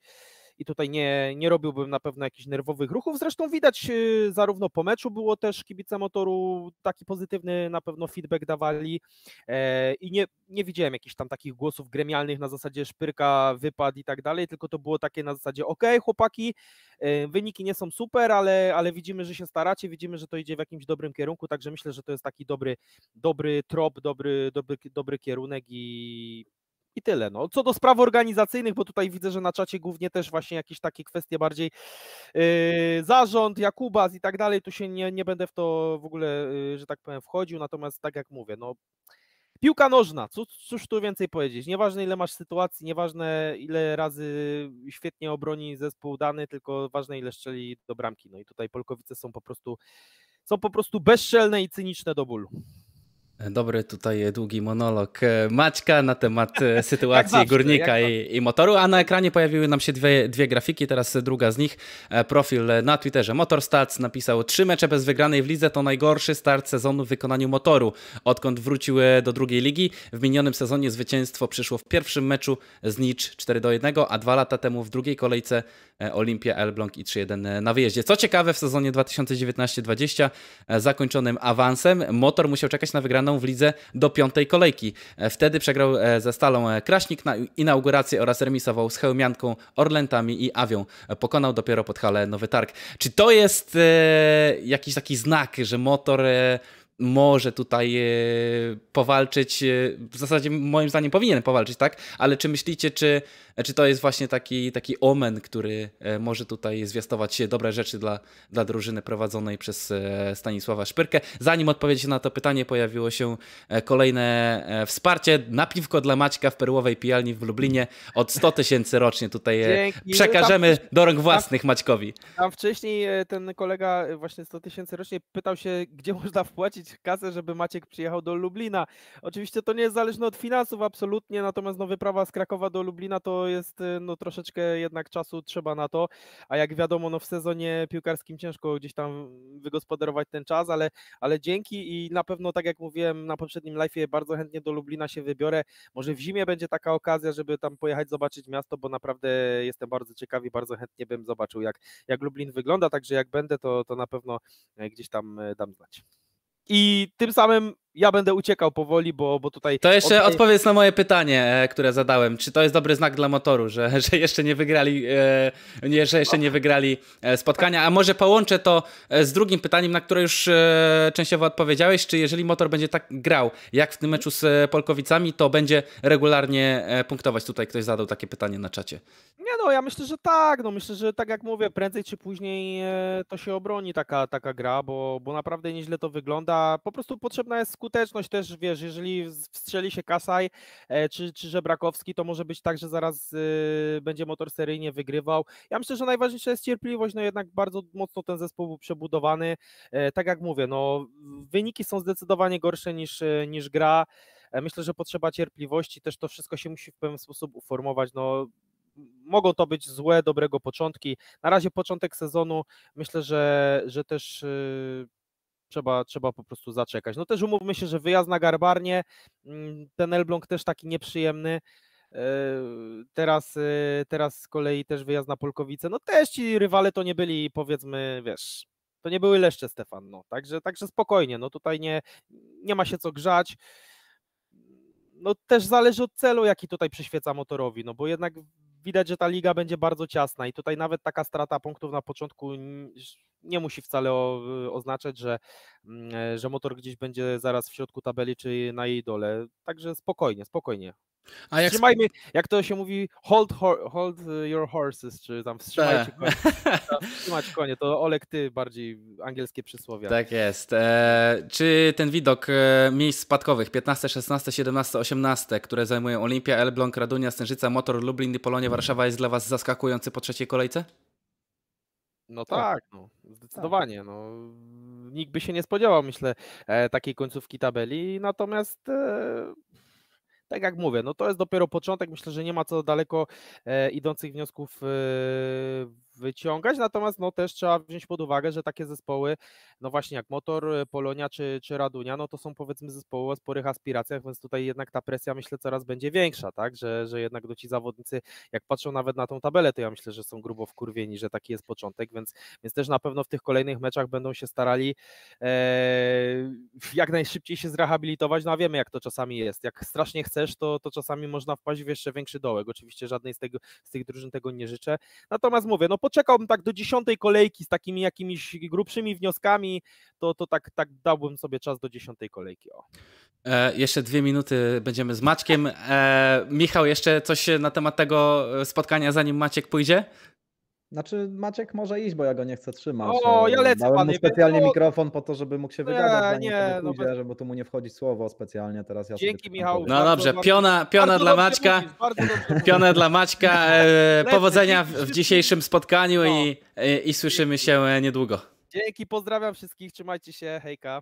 i tutaj nie, nie robiłbym na pewno jakichś nerwowych ruchów. Zresztą widać y, zarówno po meczu było też kibice motoru taki pozytywny na pewno feedback dawali e, i nie, nie widziałem jakichś tam takich głosów gremialnych na zasadzie szpyrka, wypad i tak dalej, tylko to było takie na zasadzie ok, chłopaki, e, wyniki nie są super, ale, ale widzimy, że się staracie, widzimy, że to idzie w jakimś dobrym kierunku, także myślę, że to jest taki dobry, dobry trop, dobry, dobry, dobry kierunek i i tyle. No. Co do spraw organizacyjnych, bo tutaj widzę, że na czacie głównie też właśnie jakieś takie kwestie bardziej yy, zarząd, Jakubas i tak dalej, tu się nie, nie będę w to w ogóle, yy, że tak powiem, wchodził, natomiast tak jak mówię, no piłka nożna, cóż, cóż tu więcej powiedzieć, nieważne ile masz sytuacji, nieważne ile razy świetnie obroni zespół dany, tylko ważne ile szczeli do bramki, no i tutaj Polkowice są po prostu, są po prostu bezczelne i cyniczne do bólu. Dobry tutaj długi monolog e, Maćka na temat e, sytuacji zawsze, górnika i, i, motoru, a na ekranie pojawiły nam się dwie, dwie grafiki, teraz druga z nich. E, profil na Twitterze Motorstats napisał trzy mecze bez wygranej w lidze to najgorszy start sezonu w wykonaniu motoru, odkąd wróciły do drugiej ligi. W minionym sezonie zwycięstwo przyszło w pierwszym meczu z Nicz 4 do 1, a dwa lata temu w drugiej kolejce Olimpia Elbląg i 3-1 na wyjeździe. Co ciekawe w sezonie 2019-20 zakończonym awansem motor musiał czekać na wygraną w lidze do piątej kolejki. E, wtedy przegrał e, ze Stalą e, Kraśnik na inaugurację oraz remisował z Hełmianką, Orlentami i Awią. Pokonał dopiero pod Hale Nowy Targ. Czy to jest jakiś taki znak, że motor może tutaj powalczyć, w zasadzie moim zdaniem powinien powalczyć, tak? Ale czy myślicie, czy E, czy to jest właśnie taki, taki omen, który e, może tutaj zwiastować dobre rzeczy dla, dla drużyny prowadzonej przez e, Stanisława Szpyrkę? Zanim odpowiedzieć na to pytanie, pojawiło się kolejne wsparcie. Napiwko dla Maćka w Perłowej Pijalni w Lublinie od 100 tysięcy rocznie tutaj Dzięki. No, przekażemy tam, do rąk własnych tam, Maćkowi. Tam wcześniej ten kolega właśnie 100 tysięcy rocznie pytał się, gdzie można wpłacić kasę, żeby Maciek przyjechał do Lublina. Oczywiście to nie jest zależne od finansów absolutnie, natomiast no, wyprawa z Krakowa do Lublina to to jest y, no, troszeczkę jednak czasu trzeba na to, a jak wiadomo, no, w sezonie piłkarskim ciężko gdzieś tam wygospodarować ten czas, ale, ale dzięki i na pewno, tak jak mówiłem na poprzednim live'ie, bardzo chętnie do Lublina się wybiorę. Może w zimie będzie taka okazja, żeby tam pojechać, zobaczyć miasto, bo naprawdę jestem bardzo ciekawy i bardzo chętnie bym zobaczył, jak, jak Lublin wygląda, także jak będę, to, to na pewno e, gdzieś tam e, dam znać. I tym samym ja będę uciekał powoli, bo, bo tutaj. To jeszcze od... odpowiedz na moje pytanie, e, które zadałem. Czy to jest dobry znak dla motoru, że, że jeszcze nie wygrali, e, nie, że jeszcze nie wygrali e, spotkania? A może połączę to z drugim pytaniem, na które już częściowo odpowiedziałeś, czy jeżeli motor będzie tak grał, jak w tym meczu z Polkowicami, to będzie regularnie punktować? Tutaj ktoś zadał takie pytanie na czacie. Nie no, ja myślę, że tak. No, myślę, że tak jak mówię, prędzej czy później to się obroni taka, taka gra, bo, bo naprawdę nieźle to wygląda. Po prostu potrzebna jest skuteczność też, wiesz, jeżeli wstrzeli się Kasaj e, czy, czy Żebrakowski, to może być tak, że zaraz y, będzie motor seryjnie wygrywał. Ja myślę, że najważniejsza jest cierpliwość, no jednak bardzo mocno ten zespół był przebudowany. E, tak jak mówię, no wyniki są zdecydowanie gorsze niż, e, niż gra. Myślę, że potrzeba cierpliwości, też to wszystko się musi w pewien sposób uformować. No, mogą to być złe, dobrego początki. Na razie początek sezonu myślę, że, że też y, trzeba, trzeba po prostu zaczekać. No też umówmy się, że wyjazd na Garbarnie, mm, ten Elbląg też taki nieprzyjemny, e, Teraz, e, teraz z kolei też wyjazd na Polkowice. No też ci rywale to nie byli, powiedzmy, wiesz, to nie były leszcze Stefan. No. Także, także spokojnie, no tutaj nie, nie ma się co grzać. No też zależy od celu, jaki tutaj przyświeca motorowi, no bo jednak widać, że ta liga będzie bardzo ciasna i tutaj nawet taka strata punktów na początku nie musi wcale o, y, oznaczać, że, mm, e, że motor gdzieś będzie zaraz w środku tabeli czy na jej dole. Także spokojnie, spokojnie. A jak... jak to się mówi, hold, hold your horses, czy tam wstrzymajcie tak. konie. Wstrzymać konie, to Olek, ty bardziej angielskie przysłowia. Tak jest. E, czy ten widok e, miejsc spadkowych 15, 16, 17, 18, które zajmują Olimpia, Elbląg, Radunia, Stężyca, Motor, Lublin i Polonia, Warszawa jest dla Was zaskakujący po trzeciej kolejce? No tak, tak no, tak. zdecydowanie. Tak. No, nikt by się nie spodziewał, myślę, e, takiej końcówki tabeli. Natomiast e, tak jak mówię, no to jest dopiero początek. Myślę, że nie ma co daleko e, idących wniosków wyciągać, natomiast no też trzeba wziąć pod uwagę, że takie zespoły, no właśnie jak Motor, y, Polonia czy, czy Radunia, no to są powiedzmy zespoły o sporych aspiracjach, więc tutaj jednak ta presja myślę coraz będzie większa, tak, że, że jednak do ci zawodnicy, jak patrzą nawet na tą tabelę, to ja myślę, że są grubo wkurwieni, że taki jest początek, więc, więc też na pewno w tych kolejnych meczach będą się starali e, jak najszybciej się zrehabilitować, no a wiemy jak to czasami jest, jak strasznie chcesz, to, to czasami można wpaść w jeszcze większy dołek, oczywiście żadnej z, tego, z tych drużyn tego nie życzę, natomiast mówię, no po poczekałbym tak do dziesiątej kolejki z takimi jakimiś grubszymi wnioskami, to, to tak, tak dałbym sobie czas do dziesiątej kolejki. O. E, jeszcze dwie minuty będziemy z Maćkiem. E, Michał, jeszcze coś na temat tego e, spotkania, zanim Maciek pójdzie? Znaczy Maciek może iść, bo ja go nie chcę trzymać. O, e, ja lecę Dałem panie, mu specjalnie no... mikrofon po to, żeby mógł się wygadać, nie, nie, no pójdzie, żeby tu mu nie wchodzi słowo specjalnie teraz. Ja Dzięki Michał. No dobrze, piona, piona dla Maćka. Mówisz, piona dla Maćka. E, powodzenia w, dzisiejszym spotkaniu no. i, e, i słyszymy się niedługo. Dzięki, pozdrawiam wszystkich, trzymajcie się, hejka.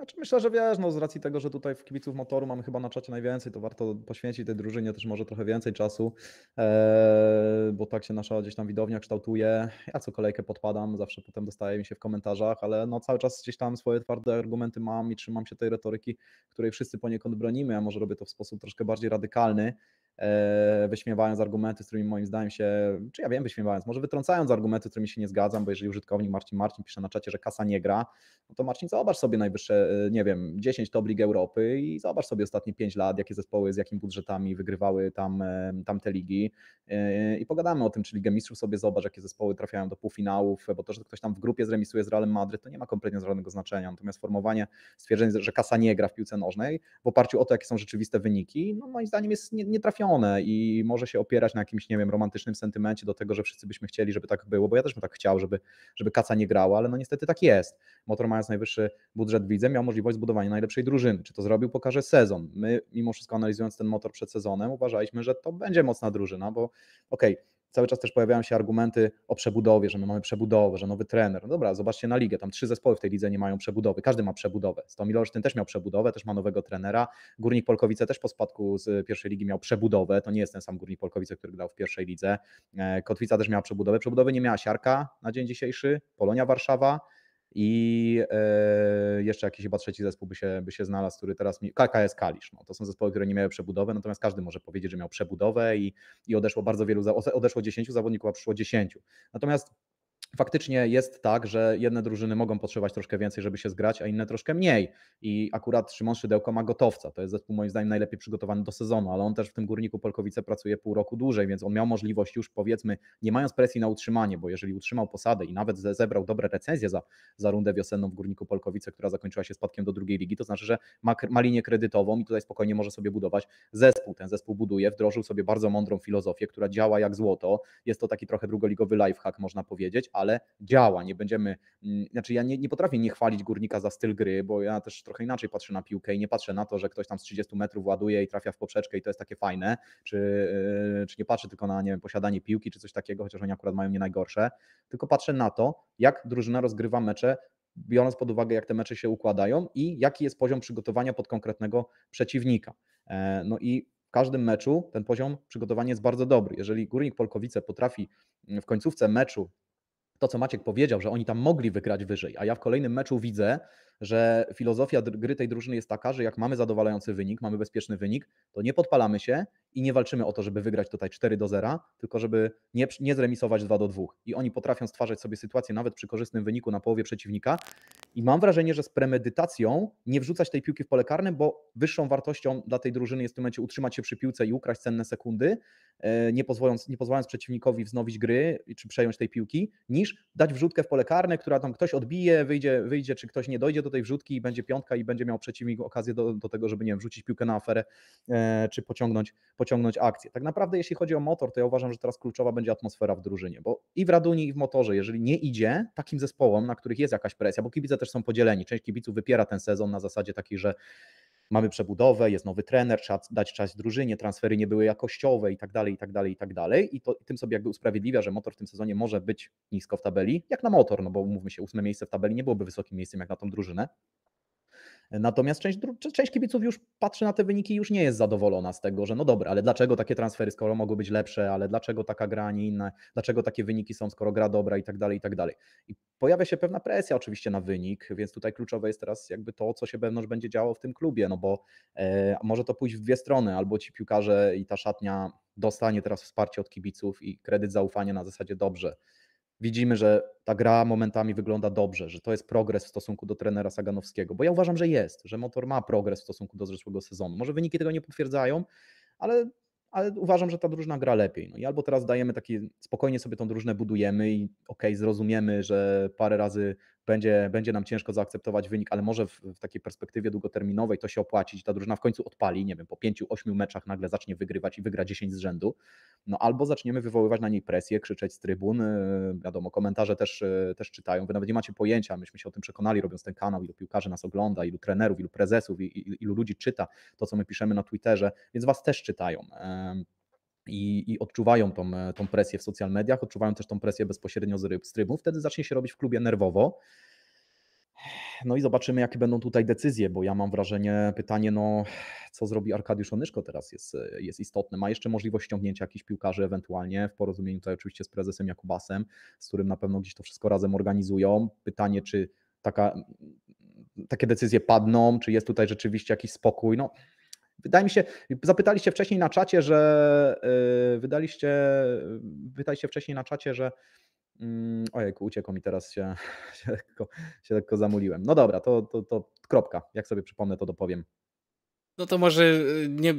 Znaczy myślę, że wiesz, no z racji tego, że tutaj w kibiców motoru mamy chyba na czacie najwięcej, to warto poświęcić tej drużynie też może trochę więcej czasu, e, bo tak się nasza gdzieś tam widownia kształtuje. Ja co kolejkę podpadam, zawsze potem dostaje mi się w komentarzach, ale no cały czas gdzieś tam swoje twarde argumenty mam i trzymam się tej retoryki, której wszyscy poniekąd bronimy. Ja może robię to w sposób troszkę bardziej radykalny. E, wyśmiewając argumenty, z którymi moim zdaniem się, czy ja wiem, wyśmiewając, może wytrącając argumenty, z którymi się nie zgadzam, bo jeżeli użytkownik Marcin Marcin pisze na czacie, że kasa nie gra, no to Marcin, zobacz sobie najwyższe, e, nie wiem, 10 top lig Europy i zobacz sobie ostatnie 5 lat, jakie zespoły z jakimi budżetami wygrywały tam, e, tam te ligi i pogadamy o tym, czyli Ligę Mistrzów sobie zobacz, jakie zespoły trafiają do półfinałów, bo to, że ktoś tam w grupie zremisuje z Realem Madryt, to nie ma kompletnie żadnego znaczenia, natomiast formowanie stwierdzeń, że kasa nie gra w piłce nożnej w oparciu o to, jakie są rzeczywiste wyniki, no moim zdaniem jest nietrafione i może się opierać na jakimś, nie wiem, romantycznym sentymencie do tego, że wszyscy byśmy chcieli, żeby tak było, bo ja też bym tak chciał, żeby, żeby kaca nie grała, ale no niestety tak jest. Motor mając najwyższy budżet widzę, miał możliwość zbudowania najlepszej drużyny. Czy to zrobił, pokaże sezon. My, mimo wszystko analizując ten motor przed sezonem, uważaliśmy, że to będzie mocna drużyna, bo okej, okay, cały czas też pojawiają się argumenty o przebudowie, że my mamy przebudowę, że nowy trener. No dobra, zobaczcie na ligę, tam trzy zespoły w tej lidze nie mają przebudowy, każdy ma przebudowę. Stomil Olsztyn też miał przebudowę, też ma nowego trenera. Górnik Polkowice też po spadku z pierwszej ligi miał przebudowę, to nie jest ten sam Górnik Polkowice, który grał w pierwszej lidze. E, Kotwica też miała przebudowę, przebudowy nie miała Siarka na dzień dzisiejszy, Polonia Warszawa, i e, jeszcze jakiś chyba trzeci zespół by się, by się znalazł, który teraz mi. KKS Kalisz. No, to są zespoły, które nie miały przebudowy, natomiast każdy może powiedzieć, że miał przebudowę i, i odeszło bardzo wielu, odeszło 10 zawodników, a przyszło 10. Natomiast faktycznie jest tak, że jedne drużyny mogą potrzebować troszkę więcej, żeby się zgrać, a inne troszkę mniej. I akurat Szymon Szydełko ma gotowca. To jest zespół moim zdaniem najlepiej przygotowany do sezonu, ale on też w tym Górniku Polkowice pracuje pół roku dłużej, więc on miał możliwość już powiedzmy, nie mając presji na utrzymanie, bo jeżeli utrzymał posadę i nawet zebrał dobre recenzje za, za rundę wiosenną w Górniku Polkowice, która zakończyła się spadkiem do drugiej ligi, to znaczy, że ma, ma linię kredytową i tutaj spokojnie może sobie budować zespół. Ten zespół buduje, wdrożył sobie bardzo mądrą filozofię, która działa jak złoto. Jest to taki trochę drugoligowy lifehack, można powiedzieć, ale działa. Nie będziemy, mm, znaczy ja nie, nie potrafię nie chwalić górnika za styl gry, bo ja też trochę inaczej patrzę na piłkę i nie patrzę na to, że ktoś tam z 30 metrów ładuje i trafia w poprzeczkę i to jest takie fajne, czy, e, czy nie patrzę tylko na nie wiem, posiadanie piłki czy coś takiego, chociaż oni akurat mają nie najgorsze, tylko patrzę na to, jak drużyna rozgrywa mecze biorąc pod uwagę, jak te mecze się układają i jaki jest poziom przygotowania pod konkretnego przeciwnika. E, no i w każdym meczu ten poziom przygotowania jest bardzo dobry. Jeżeli Górnik Polkowice potrafi mm, w końcówce meczu to, co Maciek powiedział, że oni tam mogli wygrać wyżej, a ja w kolejnym meczu widzę, że filozofia gry tej drużyny jest taka, że jak mamy zadowalający wynik, mamy bezpieczny wynik, to nie podpalamy się i nie walczymy o to, żeby wygrać tutaj 4 do 0, tylko żeby nie, nie zremisować 2 do 2. I oni potrafią stwarzać sobie sytuację nawet przy korzystnym wyniku na połowie przeciwnika. I mam wrażenie, że z premedytacją nie wrzucać tej piłki w pole karne, bo wyższą wartością dla tej drużyny jest w tym momencie utrzymać się przy piłce i ukraść cenne sekundy, e, nie pozwalając, nie pozwalając przeciwnikowi wznowić gry czy przejąć tej piłki, niż dać wrzutkę w pole karne, która tam ktoś odbije, wyjdzie, wyjdzie czy ktoś nie dojdzie do do tej wrzutki i będzie piątka i będzie miał przeciwnik okazję do, do tego, żeby nie wiem, rzucić piłkę na aferę e, czy pociągnąć, pociągnąć akcję. Tak naprawdę jeśli chodzi o motor, to ja uważam, że teraz kluczowa będzie atmosfera w drużynie, bo i w Raduni i w motorze, jeżeli nie idzie takim zespołom, na których jest jakaś presja, bo kibice też są podzieleni, część kibiców wypiera ten sezon na zasadzie takiej, że mamy przebudowę, jest nowy trener, trzeba dać czas drużynie, transfery nie były jakościowe i tak dalej, i tak dalej, i tak dalej. I to tym sobie jakby usprawiedliwia, że motor w tym sezonie może być nisko w tabeli, jak na motor, no bo mówmy się, ósme miejsce w tabeli nie byłoby wysokim miejscem jak na tą drużynę, Natomiast część, część kibiców już patrzy na te wyniki i już nie jest zadowolona z tego, że no dobra, ale dlaczego takie transfery, skoro mogły być lepsze, ale dlaczego taka gra, a nie inna, dlaczego takie wyniki są, skoro gra dobra i tak dalej, i tak dalej. I pojawia się pewna presja oczywiście na wynik, więc tutaj kluczowe jest teraz jakby to, co się wewnątrz będzie działo w tym klubie, no bo e, może to pójść w dwie strony, albo ci piłkarze i ta szatnia dostanie teraz wsparcie od kibiców i kredyt zaufania na zasadzie dobrze widzimy, że ta gra momentami wygląda dobrze, że to jest progres w stosunku do trenera Saganowskiego, bo ja uważam, że jest, że motor ma progres w stosunku do zeszłego sezonu. Może wyniki tego nie potwierdzają, ale, ale uważam, że ta drużyna gra lepiej. No i albo teraz dajemy taki, spokojnie sobie tą drużynę budujemy i okej, okay, zrozumiemy, że parę razy będzie, będzie nam ciężko zaakceptować wynik, ale może w, w takiej perspektywie długoterminowej to się opłacić. Ta drużyna w końcu odpali, nie wiem, po pięciu, ośmiu meczach nagle zacznie wygrywać i wygra 10 z rzędu. No albo zaczniemy wywoływać na niej presję, krzyczeć z trybun. Y, wiadomo, komentarze też, y, też czytają. Wy nawet nie macie pojęcia, myśmy się o tym przekonali, robiąc ten kanał, ilu piłkarzy nas ogląda, ilu trenerów, ilu prezesów, ilu ludzi czyta to, co my piszemy na Twitterze, więc was też czytają i, i odczuwają tą, e, tą presję w social mediach, odczuwają też tą presję bezpośrednio z strymów, wtedy zacznie się robić w klubie nerwowo. No i zobaczymy, jakie będą tutaj decyzje, bo ja mam wrażenie, pytanie, no co zrobi Arkadiusz Onyszko teraz jest, e, jest istotne. Ma jeszcze możliwość ściągnięcia jakichś piłkarzy ewentualnie, w porozumieniu tutaj oczywiście z prezesem Jakubasem, z którym na pewno gdzieś to wszystko razem organizują. Pytanie, czy taka, takie decyzje padną, czy jest tutaj rzeczywiście jakiś spokój. No Wydaje mi się, zapytaliście wcześniej na czacie, że y, wydaliście, pytaliście wcześniej na czacie, że mm, ojej, uciekło mi teraz, się, się, lekko, się lekko zamuliłem. No dobra, to, to, to kropka, jak sobie przypomnę, to dopowiem. No to może y, nie,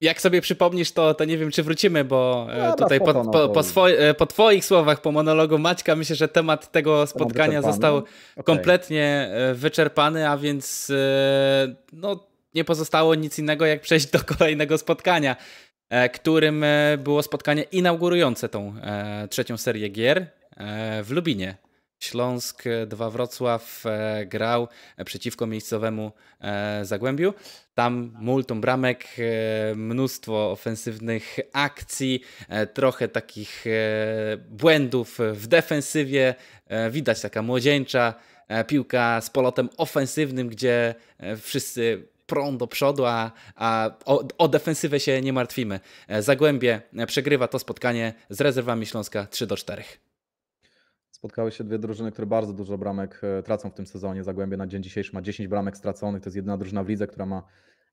jak sobie przypomnisz, to, to nie wiem, czy wrócimy, bo no, e, tutaj no po, po, po, swoi, e, po, Twoich słowach, po monologu Maćka, myślę, że temat tego spotkania został okay. kompletnie e, wyczerpany, a więc no, nie pozostało nic innego, jak przejść do kolejnego spotkania, e, którym e, było spotkanie inaugurujące tą e, trzecią serię gier w Lubinie. Śląsk 2 Wrocław grał przeciwko miejscowemu Zagłębiu. Tam multum bramek, mnóstwo ofensywnych akcji, trochę takich błędów w defensywie. Widać taka młodzieńcza piłka z polotem ofensywnym, gdzie wszyscy prąd do przodu, a, a o, o, defensywę się nie martwimy. E, Zagłębie e, przegrywa to spotkanie z rezerwami Śląska 3 do 4. Spotkały się dwie drużyny, które bardzo dużo bramek e, tracą w tym sezonie. Zagłębie na dzień dzisiejszy ma 10 bramek straconych. To jest jedna drużyna w lidze, która ma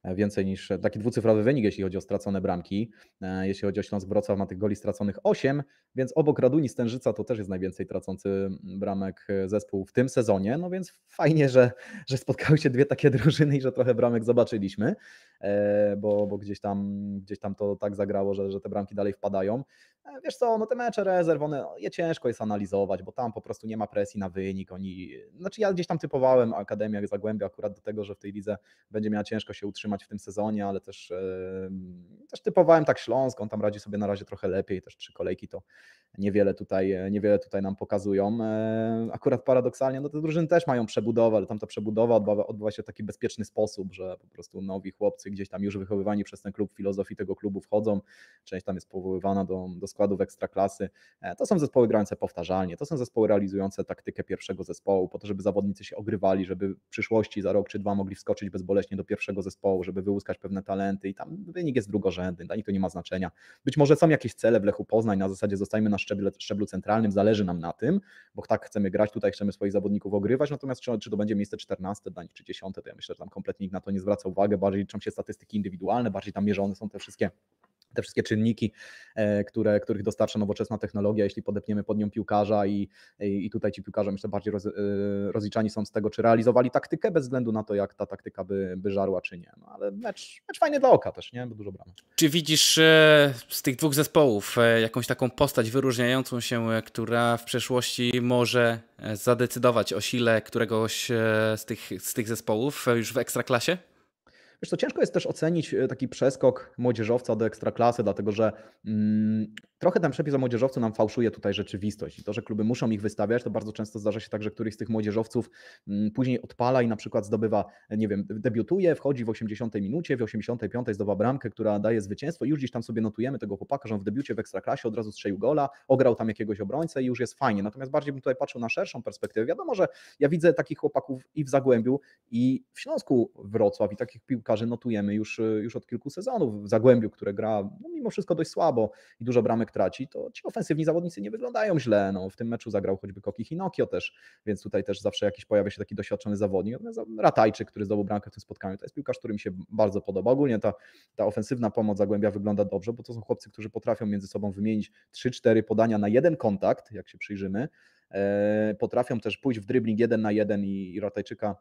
więcej niż e, taki dwucyfrowy wynik, jeśli chodzi o stracone bramki. E, jeśli chodzi o Śląsk Wrocław, ma tych goli straconych 8, więc obok Raduni Stężyca to też jest najwięcej tracący bramek e, zespół w tym sezonie. No więc fajnie, że, że spotkały się dwie takie drużyny i że trochę bramek zobaczyliśmy, bo, bo gdzieś, tam, gdzieś tam to tak zagrało, że, że te bramki dalej wpadają. E, wiesz co, no te mecze rezerw, one, no, je ciężko jest analizować, bo tam po prostu nie ma presji na wynik. Oni, znaczy ja gdzieś tam typowałem Akademię Zagłębia akurat do tego, że w tej lidze będzie miała ciężko się utrzymać w tym sezonie, ale też, też typowałem tak Śląsk, on tam radzi sobie na razie trochę lepiej, też trzy kolejki to niewiele tutaj, e, niewiele tutaj nam pokazują. E, akurat paradoksalnie, no te drużyny też mają przebudowę, ale tam ta przebudowa odbywa, odbywa się w taki bezpieczny sposób, że po prostu nowi chłopcy gdzieś tam już wychowywani przez ten klub, filozofii tego klubu wchodzą, część tam jest powoływana do, do składów ekstraklasy. E, to są zespoły grające powtarzalnie, to są zespoły realizujące taktykę pierwszego zespołu, po to, żeby zawodnicy się ogrywali, żeby w przyszłości za rok czy dwa mogli wskoczyć bezboleśnie do pierwszego zespołu, żeby wyłuskać pewne talenty i tam wynik jest drugorzędny, dla nich to nie ma znaczenia. Być może są jakieś cele w Lechu Poznań, na zasadzie zostajemy na szczeblu, szczeblu centralnym, zależy nam na tym, bo tak chcemy grać, tutaj chcemy swoich zawodników ogrywać, natomiast czy, czy to będzie miejsce 14 dla nich, czy 10, to ja myślę, że tam kompletnie nikt na to nie zwraca uwagi, bardziej liczą się statystyki indywidualne, bardziej tam mierzone są te wszystkie te wszystkie czynniki, e, które, których dostarcza nowoczesna technologia, jeśli podepniemy pod nią piłkarza i, i tutaj ci piłkarze myślę bardziej roz, e, rozliczani są z tego, czy realizowali taktykę bez względu na to, jak ta taktyka by, by żarła, czy nie. No, ale mecz, mecz fajny dla oka też, nie? Bo dużo bramy. Czy widzisz e, z tych dwóch zespołów jakąś taką postać wyróżniającą się, która w przeszłości może zadecydować o sile któregoś z tych, z tych zespołów już w ekstraklasie? Wiesz co, ciężko jest też ocenić e, taki przeskok młodzieżowca do ekstraklasy, dlatego że mm, trochę ten przepis o młodzieżowcu nam fałszuje tutaj rzeczywistość. I to, że kluby muszą ich wystawiać, to bardzo często zdarza się tak, że któryś z tych młodzieżowców mm, później odpala i na przykład zdobywa, e, nie wiem, debiutuje, wchodzi w 80 minucie, w 85 zdobywa bramkę, która daje zwycięstwo. Już gdzieś tam sobie notujemy tego chłopaka, że on w debiucie w ekstraklasie od razu strzelił gola, ograł tam jakiegoś obrońcę i już jest fajnie. Natomiast bardziej bym tutaj patrzył na szerszą perspektywę. Wiadomo, że ja widzę takich chłopaków i w Zagłębiu, i w Śląsku Wrocław, i takich piłkarzy bramkarzy notujemy już, y, już od kilku sezonów. W Zagłębiu, które gra no, mimo wszystko dość słabo i dużo bramek traci, to ci ofensywni zawodnicy nie wyglądają źle. No, w tym meczu zagrał choćby Koki Hinokio też, więc tutaj też zawsze jakiś pojawia się taki doświadczony zawodnik. No, Ratajczyk, który zdobył bramkę w tym spotkaniu, to jest piłkarz, który mi się bardzo podoba. Ogólnie ta, ta ofensywna pomoc Zagłębia wygląda dobrze, bo to są chłopcy, którzy potrafią między sobą wymienić 3-4 podania na jeden kontakt, jak się przyjrzymy. E, potrafią też pójść w dribbling jeden na jeden i Ratajczyka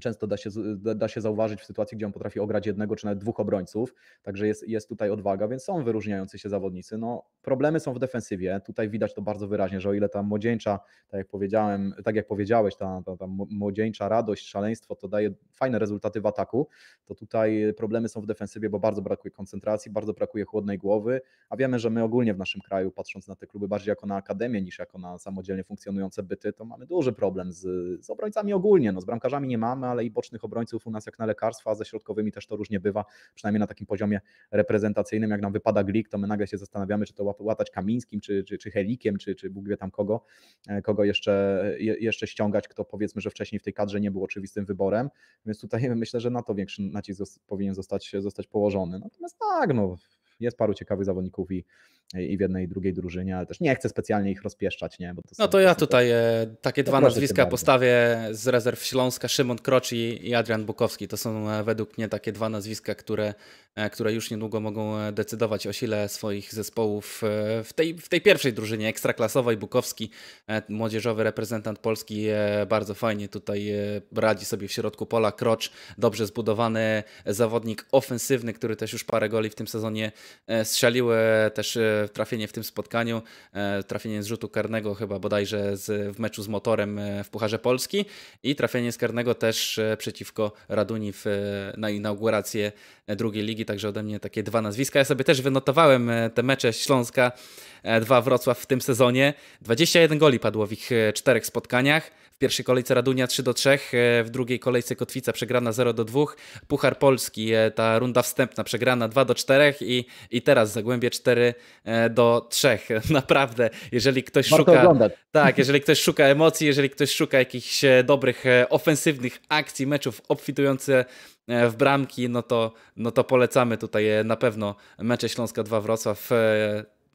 często da się, da się zauważyć w sytuacji, gdzie on potrafi ograć jednego czy nawet dwóch obrońców, także jest, jest tutaj odwaga, więc są wyróżniający się zawodnicy. No, problemy są w defensywie, tutaj widać to bardzo wyraźnie, że o ile ta młodzieńcza, tak jak powiedziałem, tak jak powiedziałeś, ta, ta, ta młodzieńcza radość, szaleństwo to daje fajne rezultaty w ataku, to tutaj problemy są w defensywie, bo bardzo brakuje koncentracji, bardzo brakuje chłodnej głowy, a wiemy, że my ogólnie w naszym kraju, patrząc na te kluby bardziej jako na akademię niż jako na samodzielnie funkcjonujące byty, to mamy duży problem z, z obrońcami ogólnie, no, z bramkarzami nie mamy, ale i bocznych obrońców u nas jak na lekarstwa, a ze środkowymi też to różnie bywa, przynajmniej na takim poziomie reprezentacyjnym. Jak nam wypada Glik, to my nagle się zastanawiamy, czy to łatać Kamińskim, czy, czy, czy Helikiem, czy, czy Bóg wie tam kogo, e, kogo jeszcze, je, jeszcze ściągać, kto powiedzmy, że wcześniej w tej kadrze nie był oczywistym wyborem, więc tutaj myślę, że na to większy nacisk powinien zostać, zostać położony. Natomiast tak, no, jest paru ciekawych zawodników i, i w jednej i drugiej drużynie, ale też nie chcę specjalnie ich rozpieszczać, nie? To no to ja tutaj e, takie dwa nazwiska postawię z rezerw Śląska, Szymon Kroci i Adrian Bukowski. To są e, według mnie takie dwa nazwiska, które, e, które już niedługo mogą e, decydować o sile swoich zespołów w tej, w tej pierwszej drużynie ekstraklasowej. Bukowski, młodzieżowy reprezentant Polski, bardzo fajnie tutaj radzi sobie w środku pola. Krocz, dobrze zbudowany zawodnik ofensywny, który też już parę goli w tym sezonie strzelił, też trafienie w tym spotkaniu, e, trafienie z rzutu karnego chyba bodajże z, w meczu z Motorem e, w Pucharze Polski i trafienie z karnego też e, przeciwko Raduni w, na inaugurację drugiej ligi, także ode mnie takie dwa nazwiska. Ja sobie też wynotowałem te mecze Śląska, dwa Wrocław w tym sezonie. 21 goli padło w ich czterech spotkaniach. W pierwszej kolejce Radunia 3 do 3, e, w drugiej kolejce Kotwica przegrana 0 do 2, Puchar Polski, e, ta runda wstępna przegrana 2 do 4 i, i teraz Zagłębie 4 e, do 3. Naprawdę, jeżeli ktoś Warto szuka... Oglądać. Tak, jeżeli ktoś szuka emocji, jeżeli ktoś szuka jakichś dobrych, ofensywnych akcji, meczów obfitujące w bramki, no to, no to polecamy tutaj na pewno mecze Śląska 2 Wrocław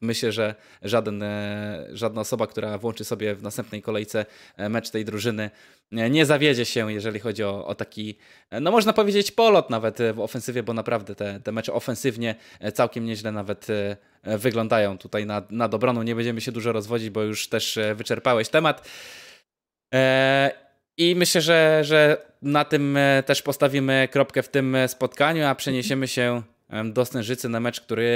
myślę, że żaden, e, żadna osoba, która włączy sobie w następnej kolejce e, mecz tej drużyny, e, nie zawiedzie się, jeżeli chodzi o, o taki, no można powiedzieć, polot nawet w ofensywie, bo naprawdę te, te mecze ofensywnie całkiem nieźle nawet wyglądają tutaj na, na dobranu. Nie będziemy się dużo rozwodzić, bo już też wyczerpałeś temat. I myślę, że, że na tym też postawimy kropkę w tym spotkaniu, a przeniesiemy się do Sężycy na mecz, który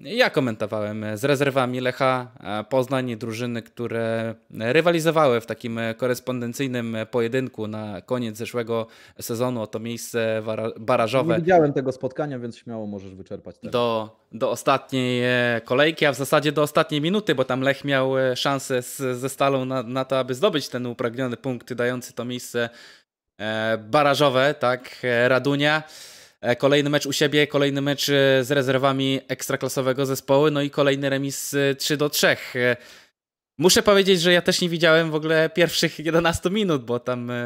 ja komentowałem z rezerwami Lecha e, Poznań, drużyny, które rywalizowały w takim korespondencyjnym pojedynku na koniec zeszłego sezonu o to miejsce barażowe. Nie widziałem tego spotkania, więc śmiało możesz wyczerpać. Ten. Do, do ostatniej e, kolejki, a w zasadzie do ostatniej minuty, bo tam Lech miał e, szansę z, ze Stalą na, na to, aby zdobyć ten upragniony punkt dający to miejsce barażowe, tak, Radunia. E, kolejny mecz u siebie, kolejny mecz e, z rezerwami ekstraklasowego zespołu, no i kolejny remis 3 e, do 3. Muszę powiedzieć, że ja też nie widziałem w ogóle pierwszych 11 minut, bo tam e,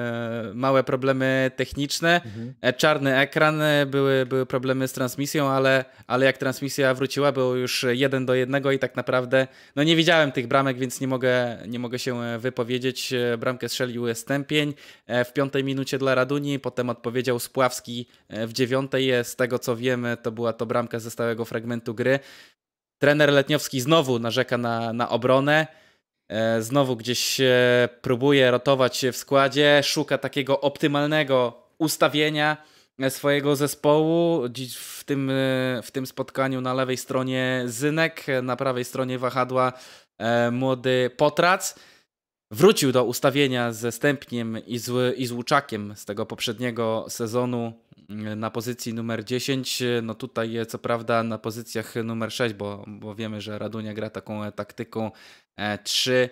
małe problemy techniczne, mhm. E, czarny ekran, e, były, były problemy z transmisją, ale, ale jak transmisja wróciła, było już jeden do jednego i tak naprawdę no nie widziałem tych bramek, więc nie mogę, nie mogę się wypowiedzieć. Bramkę strzelił Stępień w piątej minucie dla Raduni, potem odpowiedział Spławski w dziewiątej. Z tego co wiemy, to była to bramka ze stałego fragmentu gry. Trener Letniowski znowu narzeka na, na obronę. E, znowu gdzieś e, próbuje rotować się w składzie, szuka takiego optymalnego ustawienia e, swojego zespołu. W tym, w tym spotkaniu na lewej stronie Zynek, na prawej stronie wahadła młody Potrac. Wrócił do ustawienia ze Stępniem i z, i z Łuczakiem z tego poprzedniego sezonu na pozycji numer 10. No tutaj co prawda na pozycjach numer 6, bo, bo wiemy, że Radunia gra taką e, taktyką 3.